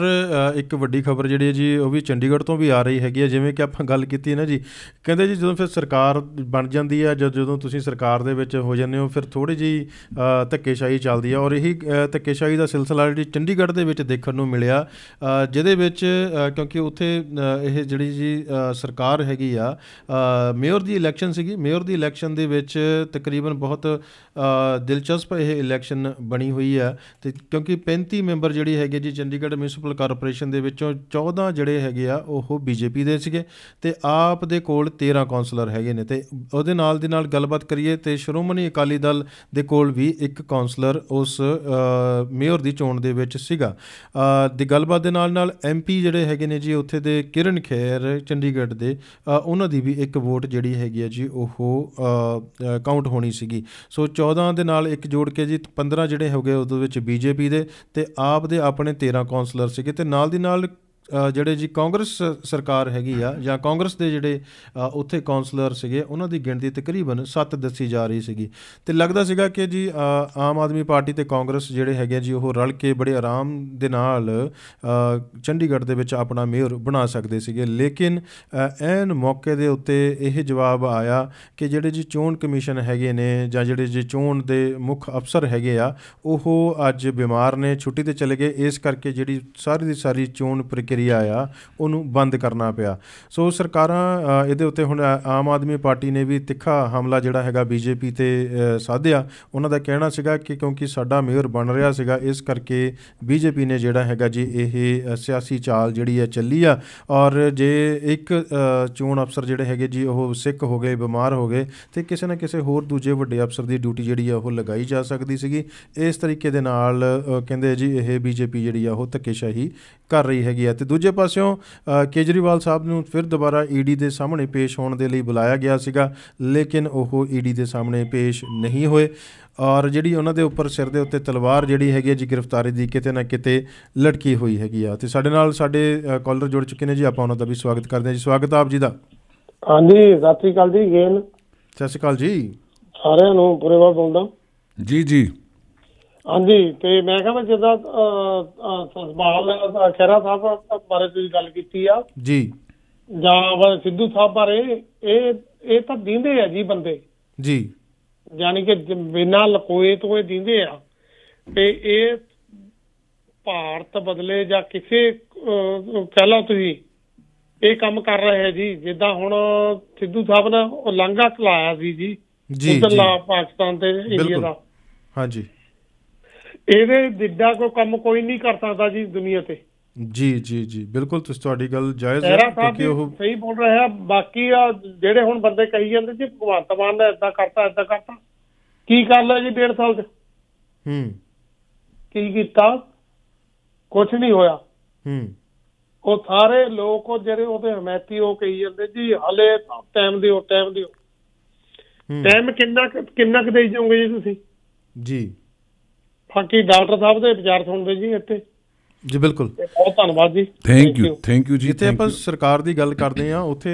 ਇੱਕ ਵੱਡੀ ਖਬਰ ਜਿਹੜੀ ਹੈ ਜੀ ਉਹ ਵੀ ਚੰਡੀਗੜ੍ਹ ਤੋਂ ਵੀ ਆ ਰਹੀ ਹੈਗੀ ਹੈ ਜਿਵੇਂ ਕਿ ਆਪਾਂ ਗੱਲ ਕੀਤੀ ਨਾ ਜੀ ਕਹਿੰਦੇ ਜੀ ਜਦੋਂ ਫਿਰ ਸਰਕਾਰ ਬਣ ਜਾਂਦੀ ਹੈ ਜਦ ਜਦੋਂ ਤੁਸੀਂ ਸਰਕਾਰ ਦੇ ਵਿੱਚ ਹੋ ਜਾਂਦੇ ਹੋ ਫਿਰ ਥੋੜੀ ਜੀ ਧੱਕੇਸ਼ਾਹੀ ਚੱਲਦੀ ਹੈ ਔਰ ਇਹੀ ਧੱਕੇਸ਼ਾਹੀ ਦਾ ਸਿਲਸਿਲਾ ਜਿਹੜੀ ਚੰਡੀਗੜ੍ਹ ਦੇ ਵਿੱਚ ਦੇਖਣ ਨੂੰ ਮਿਲਿਆ ਜਿਹਦੇ ਵਿੱਚ ਕਿਉਂਕਿ ਉੱਥੇ ਇਹ ਜਿਹੜੀ ਜੀ ਸਰਕਾਰ ਹੈਗੀ ਆ ਮੇਅਰ ਦੀ ਇਲੈਕਸ਼ਨ ਸੀਗੀ ਮੇਅਰ ਦੀ ਇਲੈਕਸ਼ਨ ਦੇ ਵਿੱਚ ਤਕਰੀਬਨ ਬਹੁਤ ਦਿਲਚਸਪ ਇਹ ਇਲੈਕਸ਼ਨ ਬਣੀ ਹੋਈ ਆ ਤੇ ਕਿਉਂਕਿ 35 ਮੈਂਬਰ ਜਿਹੜੀ ਹੈਗੀ ਜੀ ਚੰਡੀਗੜ੍ਹ ਮਿਊਨਿਸਪਲ ਕਾਰਪੋਰੇਸ਼ਨ ਦੇ ਵਿੱਚੋਂ 14 ਜਿਹੜੇ ਹੈਗੇ ਆ ਉਹ ਬੀਜੇਪੀ ਦੇ ਸੀਗੇ ਤੇ ਆਪ ਦੇ ਕੋਲ 13 ਕਾਉਂਸਲਰ ਹੈਗੇ ਨੇ ਤੇ ਉਹਦੇ ਨਾਲ ਦੀ ਨਾਲ ਗੱਲਬਾਤ ਕਰੀਏ ਤੇ ਸ਼੍ਰੋਮਣੀ ਅਕਾਲੀ ਦਲ ਦੇ ਕੋਲ ਵੀ ਇੱਕ ਕਾਉਂਸਲਰ ਉਸ ਮੇਅਰ ਦੀ ਚੋਣ ਦੇ ਵਿੱਚ ਸੀਗਾ ਦੀ ਗੱਲਬਾਤ ਦੇ ਨਾਲ ਨਾਲ ਐਮਪੀ ਜਿਹੜੇ ਹੈਗੇ ਨੇ ਜੀ ਉੱਥੇ ਦੇ ਕਿਰਨ ਖੇਰ ਚੰਡੀਗੜ੍ਹ ਦੇ ਉਹਨਾਂ ਦੀ ਵੀ ਇੱਕ ਵੋਟ ਜਿਹੜੀ ਹੈਗੀ ਆ ਜੀ ਉਹ ਕਾਊਂਟ ਹੋਣੀ ਸੀਗੀ ਸੋ 14 ਦੇ ਨਾਲ ਇੱਕ ਜੋੜ ਕੇ ਜੀ 15 ਜਿਹੜੇ ਹੋ ਗਏ ਉਹਦੇ ਵਿੱਚ ਬੀਜੇਪੀ ਦੇ ਤੇ ਆਪ ਦੇ ਆਪਣੇ 13 ਕਾਉਂਸਲਰ ਸੀਗੇ ਤੇ ਨਾਲ ਦੀ ਨਾਲ ਜਿਹੜੇ ਜੀ ਕਾਂਗਰਸ ਸਰਕਾਰ ਹੈਗੀ ਆ ਜਾਂ ਕਾਂਗਰਸ ਦੇ ਜਿਹੜੇ ਉੱਥੇ ਕਾਉਂਸਲਰ ਸੀਗੇ ਉਹਨਾਂ ਦੀ ਗਿਣਤੀ ਤਕਰੀਬਨ 7 ਦੱਸੀ ਜਾ ਰਹੀ ਸੀਗੀ ਤੇ ਲੱਗਦਾ ਸੀਗਾ ਕਿ ਜੀ ਆਮ ਆਦਮੀ ਪਾਰਟੀ ਤੇ ਕਾਂਗਰਸ ਜਿਹੜੇ ਹੈਗੇ ਜੀ ਉਹ ਰਲ ਕੇ ਬੜੇ ਆਰਾਮ ਦੇ ਨਾਲ ਚੰਡੀਗੜ੍ਹ ਦੇ ਵਿੱਚ ਆਪਣਾ ਮੇਅਰ ਬਣਾ ਸਕਦੇ ਸੀਗੇ ਲੇਕਿਨ ਐਨ ਮੌਕੇ ਦੇ ਉੱਤੇ ਇਹ ਜਵਾਬ ਆਇਆ ਕਿ ਜਿਹੜੇ ਜੀ ਚੋਣ ਕਮਿਸ਼ਨ ਹੈਗੇ ਨੇ ਜਾਂ ਜਿਹੜੇ ਜੀ ਚੋਣ ਦੇ ਮੁੱਖ ਅਫਸਰ ਹੈਗੇ ਆ ਉਹ ਅੱਜ ਬਿਮਾਰ ਨੇ ਛੁੱਟੀ ਤੇ ਚਲੇ ਗਏ ਇਸ ਕਰਕੇ ਜਿਹੜੀ ਸਾਰੀ ਦੀ ਸਾਰੀ ਚੋਣ ਪ੍ਰਕਿਰਿਆ ਏਰੀਆ ਆ ਉਹਨੂੰ ਬੰਦ ਕਰਨਾ ਪਿਆ ਸੋ ਸਰਕਾਰਾਂ ਇਹਦੇ ਉੱਤੇ ਹੁਣ ਆਮ ਆਦਮੀ ਪਾਰਟੀ ਨੇ ਵੀ ਤਿੱਖਾ ਹਮਲਾ ਜਿਹੜਾ ਹੈਗਾ ਬੀਜੇਪੀ ਤੇ ਸਾਧਿਆ ਉਹਨਾਂ ਦਾ ਕਹਿਣਾ ਸੀਗਾ ਕਿ ਕਿਉਂਕਿ ਸਾਡਾ ਮੇਅਰ ਬਣ ਰਿਹਾ ਸੀਗਾ ਇਸ ਕਰਕੇ ਬੀਜੇਪੀ ਨੇ ਜਿਹੜਾ ਹੈਗਾ ਜੀ ਇਹ ਸਿਆਸੀ ਚਾਲ ਜਿਹੜੀ ਹੈ ਚੱਲੀ ਆ ਔਰ ਜੇ ਇੱਕ ਚੋਣ ਅਫਸਰ ਜਿਹੜੇ ਹੈਗੇ ਜੀ ਉਹ ਸਿੱਖ ਹੋ ਗਏ ਬਿਮਾਰ ਹੋ ਗਏ ਤੇ ਕਿਸੇ ਨਾ ਕਿਸੇ ਹੋਰ ਦੂਜੇ ਵੱਡੇ ਅਫਸਰ ਦੀ ਡਿਊਟੀ ਜਿਹੜੀ ਆ ਉਹ ਲਗਾਈ ਜਾ ਸਕਦੀ ਸੀਗੀ ਇਸ ਤਰੀਕੇ ਦੇ ਨਾਲ ਕਹਿੰਦੇ ਜੀ ਇਹ ਬੀਜੇਪੀ ਜਿਹੜੀ ਆ ਉਹ ਧੱਕੇਸ਼ਾਹੀ ਕਰ ਰਹੀ ਹੈਗੀ ਆ ਤੇ ਦੂਜੇ ਪਾਸਿਓਂ ਕੇਜਰੀਵਾਲ ਸਾਹਿਬ ਨੂੰ ਫਿਰ ਦੁਬਾਰਾ ਈਡੀ e ਦੇ ਸਾਹਮਣੇ ਪੇਸ਼ ਹੋਣ ਦੇ ਲਈ ਬੁਲਾਇਆ ਗਿਆ ਸੀਗਾ ਲੇਕਿਨ ਉਹ ਈਡੀ e ਦੇ ਸਾਹਮਣੇ ਪੇਸ਼ ਨਹੀਂ ਹੋਏ ਔਰ ਜਿਹੜੀ ਉਹਨਾਂ ਦੇ ਉੱਪਰ ਸਿਰ ਦੇ ਉੱਤੇ ਤਲਵਾਰ ਜਿਹੜੀ ਹੈਗੀ ਹੈ ਜੀ ਗ੍ਰਿਫਤਾਰੀ ਦੀ ਕਿਤੇ ਨਾ ਕਿਤੇ ਲਟਕੀ ਹੋਈ ਹੈਗੀ ਆ ਤੇ ਸਾਡੇ ਨਾਲ ਸਾਡੇ ਕਾਲਰ ਜੁੜ ਚੁੱਕੇ ਨੇ ਜੀ ਆਪਾਂ ਉਹਨਾਂ ਦਾ ਵੀ ਸਵਾਗਤ ਕਰਦੇ ਹਾਂ ਜੀ ਸਵਾਗਤ ਆਪ ਜੀ ਦਾ ਹਾਂਜੀ ਸਤਿ ਸ੍ਰੀ ਅਕਾਲ ਜੀ ਗੇਨ ਸਤਿ ਸ੍ਰੀ ਅਕਾਲ ਜੀ ਸਾਰਿਆਂ ਨੂੰ ਪੂਰੇ ਵਾਰ ਬੋਲਦਾ ਜੀ ਜੀ ਹਾਂਜੀ ਤੇ ਮੈਂ ਕਹਾਂ ਜਿੱਦਾਂ ਸਸਬਾਲ ਖੇਰਾ ਸਾਹਿਬ ਬਾਰੇ ਤੁਸੀਂ ਗੱਲ ਕੀਤੀ ਆ ਜੀ ਜਾਂ ਸਿੱਧੂ ਸਾਹਿਬ ਬਾਰੇ ਇਹ ਇਹ ਤਾਂ ਦਿੰਦੇ ਆ ਜੀ ਬੰਦੇ ਜੀ ਯਾਨੀ ਕਿ ਬਿਨਾਂ ਲਕੋਏ ਤੋਂ ਇਹ ਦਿੰਦੇ ਆ ਤੇ ਇਹ ਭਾਰਤ ਬਦਲੇ ਜਾਂ ਕਿਸੇ ਪਹਿਲਾਂ ਤੁਸੀਂ ਇਹ ਕੰਮ ਕਰ ਰਹੇ ਹੈ ਜੀ ਜਿੱਦਾਂ ਹੁਣ ਸਿੱਧੂ ਸਾਹਿਬ ਨੇ ਲੰਗਾ ਚਲਾਇਆ ਸੀ ਜੀ ਜੀ ਪਾਕਿਸਤਾਨ ਦੇ ਏਰੀਆ ਦਾ ਹਾਂਜੀ ਇਹਦੇ ਜਿੱਡਾ ਕੋ ਕੰਮ ਕੋਈ ਨਹੀਂ ਕਰ ਸਕਦਾ ਜੀ ਦੁਨੀਆ ਤੇ ਜੀ ਜੀ ਜੀ ਬਿਲਕੁਲ ਤੁਸੀਂ ਤੁਹਾਡੀ ਗੱਲ ਜਾਇਜ਼ ਹੈ ਕਿਉਂਕਿ ਉਹ ਸਹੀ ਬੋਲ ਰਿਹਾ ਬਾਕੀ ਆ ਜਿਹੜੇ ਹੁਣ ਬੰਦੇ ਕਹੀ ਜਾਂਦੇ ਜੀ ਭਗਵਾਨ ਤਮਾਨ ਨੇ ਇਦਾਂ ਕਰਤਾ ਇਦਾਂ ਕਰਤਾ ਕੀ ਕਰ ਲਿਆ ਜੀ 1.5 ਸਾਲ ਚ ਹੂੰ ਕੀ ਕੀਤਾ ਕੁਝ ਨਹੀਂ ਹੋਇਆ ਹੂੰ ਉਹ ਸਾਰੇ ਲੋਕ ਉਹ ਜਿਹੜੇ ਉਹਦੇ ਹਮਾਇਤੀ ਉਹ ਕਹੀ ਜਾਂਦੇ ਜੀ ਹਲੇ ਟਾਈਮ ਦਿਓ ਟਾਈਮ ਦਿਓ ਟਾਈਮ ਕਿੰਨਾ ਕਿੰਨਾ ਕਿ ਦੇਈ ਜਾਓਗੇ ਜੀ ਤੁਸੀਂ ਜੀ ਬਾਕੀ ਡਾਕਟਰ ਸਾਹਿਬ ਦੇ ਵਿਚਾਰ ਸੁਣਦੇ ਜੀ ਇੱਥੇ ਜੀ ਬਿਲਕੁਲ ਬਹੁਤ ਧੰਨਵਾਦ ਜੀ ਥੈਂਕ ਯੂ ਥੈਂਕ ਯੂ ਜੀ ਜਿੱਥੇ ਆਪਾਂ ਸਰਕਾਰ ਦੀ ਗੱਲ ਕਰਦੇ ਆ ਉੱਥੇ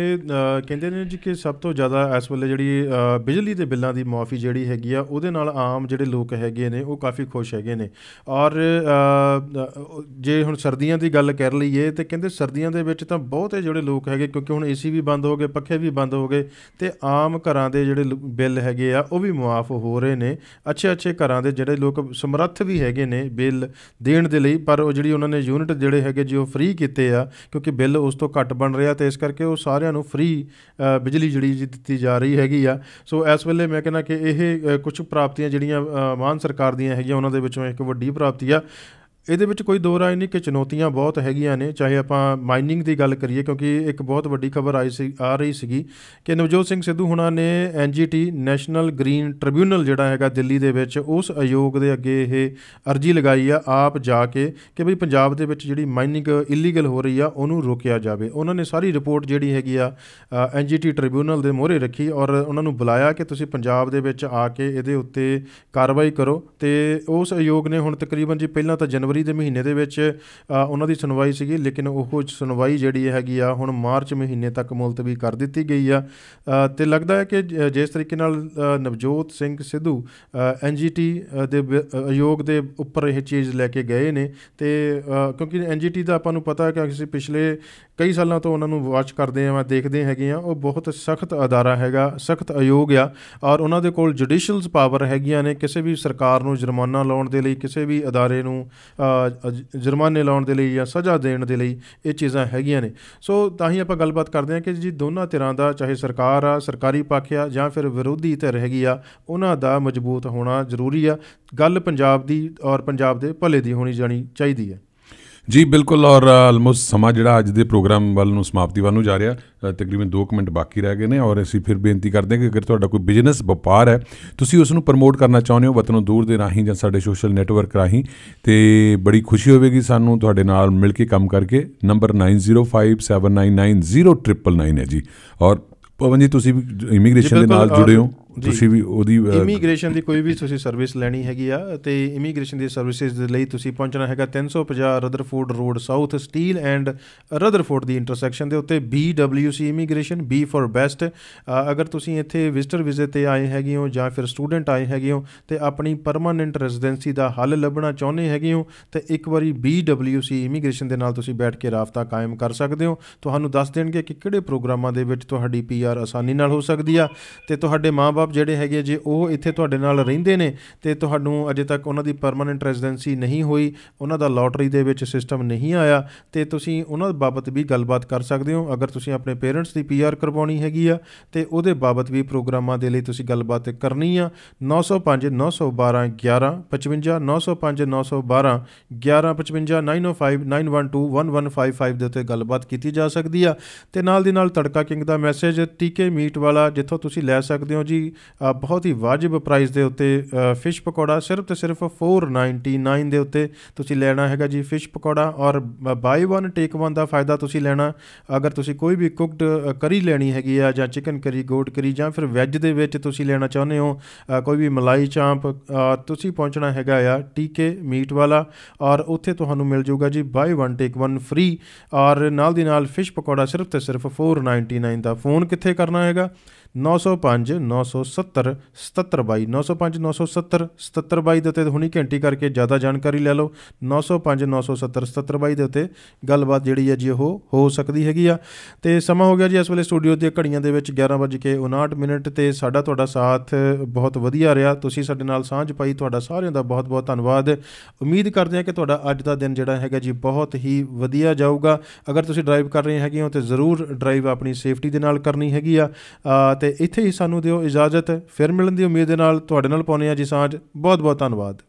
ਕਹਿੰਦੇ ਨੇ ਜੀ ਕਿ ਸਭ ਤੋਂ ਜ਼ਿਆਦਾ ਇਸ ਵੇਲੇ ਜਿਹੜੀ ਬਿਜਲੀ ਦੇ ਬਿੱਲਾਂ ਦੀ ਮਾਫੀ ਜਿਹੜੀ ਹੈਗੀ ਆ ਉਹਦੇ ਨਾਲ ਆਮ ਜਿਹੜੇ ਲੋਕ ਹੈਗੇ ਨੇ ਉਹ ਕਾਫੀ ਖੁਸ਼ ਹੈਗੇ ਨੇ ਔਰ ਜੇ ਹੁਣ ਸਰਦੀਆਂ ਦੀ ਗੱਲ ਕਰ ਲਈਏ ਤੇ ਕਹਿੰਦੇ ਸਰਦੀਆਂ ਦੇ ਵਿੱਚ ਤਾਂ ਬਹੁਤੇ ਜਿਹੜੇ ਲੋਕ ਹੈਗੇ ਕਿਉਂਕਿ ਹੁਣ ਏਸੀ ਵੀ ਬੰਦ ਹੋ ਗਏ ਪੱਖੇ ਵੀ ਬੰਦ ਹੋ ਗਏ ਤੇ ਆਮ ਘਰਾਂ ਦੇ ਜਿਹੜੇ ਬਿੱਲ ਹੈਗੇ ਆ ਉਹ ਵੀ ਮਾਫ ਹੋ ਰਹੇ ਨੇ ਅੱਛੇ ਅੱਛੇ ਘਰਾਂ ਦੇ ਜਿਹੜੇ ਲੋਕ ਸਮਰੱਥ ਵੀ ਹੈਗੇ ਨੇ ਬਿੱਲ ਦੇਣ ਦੇ ਲਈ ਪਰ ਉਹ ਜਿਹੜੀ ਉਹਨਾਂ ਨੇ ਯੂਨਿਟ ਜਿਹੜੇ ਹੈਗੇ ਜੀ ਉਹ ਫ੍ਰੀ ਕੀਤੇ ਆ ਕਿਉਂਕਿ ਬਿੱਲ ਉਸ ਤੋਂ ਘੱਟ ਬਣ ਰਿਹਾ ਤੇ ਇਸ ਕਰਕੇ ਉਹ ਸਾਰਿਆਂ ਨੂੰ ਫ੍ਰੀ ਬਿਜਲੀ ਜਿਹੜੀ ਦਿੱਤੀ ਜਾ ਰਹੀ ਹੈਗੀ ਆ ਸੋ ਇਸ ਵੇਲੇ ਮੈਂ ਕਹਿੰਦਾ ਕਿ ਇਹ ਕੁਝ ਪ੍ਰਾਪਤੀਆਂ ਜਿਹੜੀਆਂ ਮਾਨ ਸਰਕਾਰ ਦੀਆਂ ਹੈਗੀਆਂ ਉਹਨਾਂ ਦੇ ਵਿੱਚੋਂ ਇੱਕ ਵੱਡੀ ਪ੍ਰਾਪਤੀ ਆ ਇਹਦੇ ਵਿੱਚ ਕੋਈ ਦੋ ਰਾਏ ਨਹੀਂ ਕਿ ਚੁਣੌਤੀਆਂ ਬਹੁਤ ਹੈਗੀਆਂ ਨੇ ਚਾਹੇ ਆਪਾਂ ਮਾਈਨਿੰਗ ਦੀ ਗੱਲ ਕਰੀਏ ਕਿਉਂਕਿ ਇੱਕ ਬਹੁਤ ਵੱਡੀ ਖਬਰ ਆਈ ਸੀ ਆ ਰਹੀ ਸੀਗੀ ਕਿ ਨਵਜੋਤ ਸਿੰਘ ਸਿੱਧੂ ਹੁਣਾਂ ਨੇ ਐਨਜੀਟੀ ਨੈਸ਼ਨਲ ਗ੍ਰੀਨ ਟ੍ਰਿਬਿਊਨਲ ਜਿਹੜਾ ਹੈਗਾ ਦਿੱਲੀ ਦੇ ਵਿੱਚ ਉਸ ਆਯੋਗ ਦੇ ਅੱਗੇ ਇਹ ਅਰਜ਼ੀ ਲਗਾਈ ਆ ਆਪ ਜਾ ਕੇ ਕਿ ਵੀ ਪੰਜਾਬ ਦੇ ਵਿੱਚ ਜਿਹੜੀ ਮਾਈਨਿੰਗ ਇਲੀਗਲ ਹੋ ਰਹੀ ਆ ਉਹਨੂੰ ਰੋਕਿਆ ਜਾਵੇ ਉਹਨਾਂ ਨੇ ਸਾਰੀ ਰਿਪੋਰਟ ਜਿਹੜੀ ਹੈਗੀ ਆ ਐਨਜੀਟੀ ਟ੍ਰਿਬਿਊਨਲ ਦੇ ਮੋਹਰੇ ਰੱਖੀ ਔਰ ਉਹਨਾਂ ਨੂੰ ਬੁਲਾਇਆ ਕਿ ਤੁਸੀਂ ਪੰਜਾਬ ਦੇ ਵਿੱਚ ਆ ਕੇ ਇਹਦੇ ਉੱਤੇ ਕਾਰਵਾਈ ਕਰੋ ਤੇ ਉਸ ਆਯੋਗ ਨੇ ਹੁਣ ਤਕਰੀਬਨ ਜੀ ਪਹਿਲਾਂ ਤਾਂ ਜਨਵਰੀ ਜਨਵਰੀ ਦੇ ਮਹੀਨੇ ਦੇ ਵਿੱਚ ਉਹਨਾਂ ਦੀ ਸੁਣਵਾਈ ਸੀਗੀ ਲੇਕਿਨ ਉਹ ਸੁਣਵਾਈ ਜਿਹੜੀ ਹੈਗੀ ਆ ਹੁਣ ਮਾਰਚ ਮਹੀਨੇ ਤੱਕ ਮੁਲਤਵੀ ਕਰ ਦਿੱਤੀ ਗਈ ਆ ਤੇ ਲੱਗਦਾ ਹੈ ਕਿ ਜਿਸ ਤਰੀਕੇ ਨਾਲ ਨਵਜੋਤ ਸਿੰਘ ਸਿੱਧੂ ਐਨਜੀਟੀ ਦੇ ਆਯੋਗ ਦੇ ਉੱਪਰ ਇਹ ਚੀਜ਼ ਲੈ ਕੇ ਗਏ ਨੇ ਤੇ ਕਿਉਂਕਿ ਐਨਜੀਟੀ ਦਾ ਆਪਾਂ ਨੂੰ ਪਤਾ ਹੈ ਕਿ ਅਸੀਂ ਪਿਛਲੇ ਕਈ ਸਾਲਾਂ ਤੋਂ ਉਹਨਾਂ ਨੂੰ ਵਾਚ ਕਰਦੇ ਆ ਦੇਖਦੇ ਹੈਗੇ ਆ ਉਹ ਬਹੁਤ ਸਖਤ ਅਦਾਰਾ ਹੈਗਾ ਸਖਤ ਆਯੋਗ ਆ ਔਰ ਉਹਨਾਂ ਦੇ ਕੋਲ ਜੁਡੀਸ਼ੀਅਲਸ ਪਾਵਰ ਹੈਗੀਆਂ ਨੇ ਕਿਸੇ ਵੀ ਸਰਕਾਰ ਨੂੰ ਜੁਰਮਾਨਾ ਲਾਉਣ ਦੇ ਲਈ ਕਿਸੇ ਵੀ ਅਦਾਰੇ ਨੂੰ ਜੁਰਮਾਨੇ ਲਾਉਣ ਦੇ ਲਈ ਜਾਂ ਸਜ਼ਾ ਦੇਣ ਦੇ ਲਈ ਇਹ ਚੀਜ਼ਾਂ ਹੈਗੀਆਂ ਨੇ ਸੋ ਤਾਂ ਹੀ ਆਪਾਂ ਗੱਲਬਾਤ ਕਰਦੇ ਹਾਂ ਕਿ ਜੀ ਦੋਨਾਂ ਧਿਰਾਂ ਦਾ ਚਾਹੇ ਸਰਕਾਰ ਆ ਸਰਕਾਰੀ ਪੱਖ ਆ ਜਾਂ ਫਿਰ ਵਿਰੋਧੀ ਧਿਰ ਹੈਗੀ ਆ ਉਹਨਾਂ ਦਾ ਮਜ਼ਬੂਤ ਹੋਣਾ ਜ਼ਰੂਰੀ ਆ ਗੱਲ ਪੰਜਾਬ ਦੀ ਔਰ ਪੰਜਾਬ ਦੇ ਭਲੇ ਦੀ ਹੋਣੀ ਜਾਣੀ ਚਾਹੀਦੀ ਹੈ ਜੀ ਬਿਲਕੁਲ ਔਰ ਆਲਮੋਸਟ ਸਮਾਂ ਜਿਹੜਾ ਅੱਜ ਦੇ ਪ੍ਰੋਗਰਾਮ ਵੱਲ ਨੂੰ ਸਮਾਪਤੀ ਵੱਲ ਨੂੰ ਜਾ ਰਿਹਾ ਤਕਰੀਬਨ 2 ਮਿੰਟ ਬਾਕੀ ਰਹਿ ਗਏ ਨੇ ਔਰ ਅਸੀਂ ਫਿਰ ਬੇਨਤੀ ਕਰਦੇ ਹਾਂ ਕਿ ਅਗਰ ਤੁਹਾਡਾ ਕੋਈ ਬਿਜ਼ਨਸ ਵਪਾਰ ਹੈ ਤੁਸੀਂ ਉਸ ਨੂੰ ਪ੍ਰਮੋਟ ਕਰਨਾ ਚਾਹੁੰਦੇ ਹੋ ਵਤਨੋਂ ਦੂਰ ਦੇ ਰਾਹੀਂ ਜਾਂ ਸਾਡੇ ਸੋਸ਼ਲ ਨੈਟਵਰਕ ਰਾਹੀਂ ਤੇ ਬੜੀ ਖੁਸ਼ੀ ਹੋਵੇਗੀ ਸਾਨੂੰ ਤੁਹਾਡੇ ਨਾਲ ਮਿਲ ਕੇ ਕੰਮ ਕਰਕੇ ਨੰਬਰ 9057990999 ਹੈ ਜੀ ਔਰ ਪਵਨ ਜੀ ਤੁਸੀਂ ਵੀ ਇਮੀਗ੍ਰੇਸ਼ਨ ਦੇ ਨਾਲ ਜੁੜੇ ਹੋ ਤੁਸੀਂ ਵੀ ਉਹਦੀ ਇਮੀਗ੍ਰੇਸ਼ਨ ਦੀ ਕੋਈ ਵੀ ਤੁਸੀਂ ਸਰਵਿਸ ਲੈਣੀ ਹੈਗੀ ਆ ਤੇ ਇਮੀਗ੍ਰੇਸ਼ਨ ਦੀ ਸਰਵਿਸਿਜ਼ ਦੇ ਲਈ ਤੁਸੀਂ ਪਹੁੰਚਣਾ ਹੈਗਾ 350 Rutherford road south Steeles and Rutherford ਦੀ ਇੰਟਰਸੈਕਸ਼ਨ ਦੇ ਉੱਤੇ BWC immigration B for best ਅਗਰ ਤੁਸੀਂ ਇੱਥੇ ਵਿਜ਼ਟਰ ਵੀਜ਼ੇ ਤੇ ਆਏ ਹੈਗੇ ਹੋ ਜਾਂ ਫਿਰ ਸਟੂਡੈਂਟ ਆਏ ਹੈਗੇ ਹੋ ਤੇ ਆਪਣੀ ਪਰਮਨੈਂਟ ਰੈਜ਼ੀਡੈਂਸੀ ਦਾ ਹੱਲ ਲੱਭਣਾ ਚਾਹੁੰਦੇ ਹੈਗੇ ਹੋ ਤੇ ਇੱਕ ਵਾਰੀ BWC ਇਮੀਗ੍ਰੇਸ਼ਨ ਦੇ ਨਾਲ ਤੁਸੀਂ ਬੈਠ ਕੇ ਰਾਫਤਾ ਕਾਇਮ ਕਰ ਸਕਦੇ ਹੋ ਤੁਹਾਨੂੰ ਦੱਸ ਦੇਣਗੇ ਕਿ ਕਿਹੜੇ ਪ੍ਰੋਗਰਾਮਾਂ ਦੇ ਵਿੱਚ ਤੁਹਾਡੀ ਪੀਆਰ ਆਸਾਨੀ ਨਾਲ ਹੋ ਸਕਦੀ ਆ ਤੇ ਤੁਹਾਡੇ ਮਾਪੇ ਸਾਹਿਬ ਜਿਹੜੇ ਹੈਗੇ ਜੇ ਉਹ ਇੱਥੇ ਤੁਹਾਡੇ ਨਾਲ ਰਹਿੰਦੇ ਨੇ ਤੇ ਤੁਹਾਨੂੰ ਅਜੇ ਤੱਕ ਉਹਨਾਂ ਦੀ ਪਰਮਨੈਂਟ ਰੈਜ਼ੀਡੈਂਸੀ ਨਹੀਂ ਹੋਈ ਉਹਨਾਂ ਦਾ ਲੋਟਰੀ ਦੇ ਵਿੱਚ ਸਿਸਟਮ ਨਹੀਂ ਆਇਆ ਤੇ ਤੁਸੀਂ ਉਹਨਾਂ ਬਾਬਤ ਵੀ ਗੱਲਬਾਤ ਕਰ ਸਕਦੇ ਹੋ ਅਗਰ ਤੁਸੀਂ ਆਪਣੇ ਪੇਰੈਂਟਸ ਦੀ ਪੀਆਰ ਕਰਵਾਉਣੀ ਹੈਗੀ ਆ ਤੇ ਉਹਦੇ ਬਾਬਤ ਵੀ ਪ੍ਰੋਗਰਾਮਾਂ ਦੇ ਲਈ ਤੁਸੀਂ ਗੱਲਬਾਤ ਕਰਨੀ ਆ 905 912 11 55 905 912 11 55 905 912 1155 ਦੇ ਉੱਤੇ ਗੱਲਬਾਤ ਕੀਤੀ ਜਾ ਸਕਦੀ ਆ ਤੇ ਨਾਲ ਦੀ ਨਾਲ ਤੜਕਾ ਕਿੰਗ ਦਾ ਮੈਸੇਜ ਟੀਕੇ ਮੀਟ ਵਾਲਾ ਜਿੱਥੋਂ ਤੁਸੀਂ ਲੈ ਸਕਦੇ ਹੋ ਜੀ ਬਹੁਤ ਹੀ ਵਾਜਿਬ ਪ੍ਰਾਈਸ ਦੇ ਉੱਤੇ ਫਿਸ਼ ਪਕੌੜਾ ਸਿਰਫ ਤੇ ਸਿਰਫ 499 ਦੇ ਉੱਤੇ ਤੁਸੀਂ ਲੈਣਾ ਹੈਗਾ ਜੀ ਫਿਸ਼ ਪਕੌੜਾ ਔਰ ਬਾਈ ਵਨ ਟੇਕ ਵਨ ਦਾ ਫਾਇਦਾ ਤੁਸੀਂ ਲੈਣਾ ਅਗਰ ਤੁਸੀਂ ਕੋਈ ਵੀ ਕੁਕਡ ਕਰੀ ਲੈਣੀ ਹੈਗੀ ਆ ਜਾਂ ਚਿਕਨ ਕਰੀ ਗੋਟ ਕਰੀ ਜਾਂ ਫਿਰ ਵੈਜ ਦੇ ਵਿੱਚ ਤੁਸੀਂ ਲੈਣਾ ਚਾਹੁੰਦੇ ਹੋ ਕੋਈ ਵੀ ਮਲਾਈ ਚਾਂਪ ਤੁਸੀਂ ਪਹੁੰਚਣਾ ਹੈਗਾ ਆ ਟੀਕੇ ਮੀਟ ਵਾਲਾ ਔਰ ਉੱਥੇ ਤੁਹਾਨੂੰ ਮਿਲ ਜਾਊਗਾ ਜੀ buy one take one free ਔਰ ਨਾਲ ਦੀ ਨਾਲ ਫਿਸ਼ ਪਕੌੜਾ ਸਿਰਫ ਤੇ ਸਿਰਫ 499 ਦਾ ਫੋਨ ਕਿੱਥੇ ਕਰਨਾ ਹੈਗਾ 905 970 7722 905 970 ਦੇ ਉੱਤੇ ਹੁਣੀ ਘੰਟੀ ਕਰਕੇ ਜ਼ਿਆਦਾ ਜਾਣਕਾਰੀ ਲੈ ਲਓ 905 970 7722 ਦੇ ਉੱਤੇ ਗੱਲਬਾਤ ਜਿਹੜੀ ਹੈ ਜੀ ਉਹ ਹੋ ਸਕਦੀ ਹੈਗੀ ਆ ਤੇ ਸਮਾਂ ਹੋ ਗਿਆ ਜੀ ਇਸ ਵੇਲੇ ਸਟੂਡੀਓ ਦੀਆਂ ਘੜੀਆਂ ਦੇ ਵਿੱਚ 11:59 ਮਿੰਟ ਤੇ ਸਾਡਾ ਤੁਹਾਡਾ ਸਾਥ ਬਹੁਤ ਵਧੀਆ ਰਿਹਾ ਤੁਸੀਂ ਸਾਡੇ ਨਾਲ ਸਾਂਝ ਪਾਈ ਤੁਹਾਡਾ ਸਾਰਿਆਂ ਦਾ ਬਹੁਤ-ਬਹੁਤ ਧੰਨਵਾਦ ਉਮੀਦ ਕਰਦੇ ਹਾਂ ਕਿ ਤੁਹਾਡਾ ਅੱਜ ਦਾ ਦਿਨ ਜਿਹੜਾ ਹੈਗਾ ਜੀ ਬਹੁਤ ਹੀ ਵਧੀਆ ਜਾਊਗਾ ਅਗਰ ਤੁਸੀਂ ਡਰਾਈਵ ਕਰ ਰਹੇ ਹੈਗੇ ਹੋ ਤੇ ਜ਼ਰੂਰ ਡਰਾਈਵ ਆਪਣੀ ਸੇਫਟੀ ਦੇ ਨਾਲ ਕਰਨੀ ਹੈਗੀ ਆ ਤੇ ਤੇ ਇੱਥੇ ਹੀ ਸਾਨੂੰ ਦਿਓ ਇਜਾਜ਼ਤ ਫਿਰ ਮਿਲਣ ਦੀ ਉਮੀਦ ਦੇ ਨਾਲ ਤੁਹਾਡੇ ਨਾਲ ਪਾਉਨੇ ਆ ਜੀ ਸਾਂਝ ਬਹੁਤ ਬਹੁਤ ਧੰਨਵਾਦ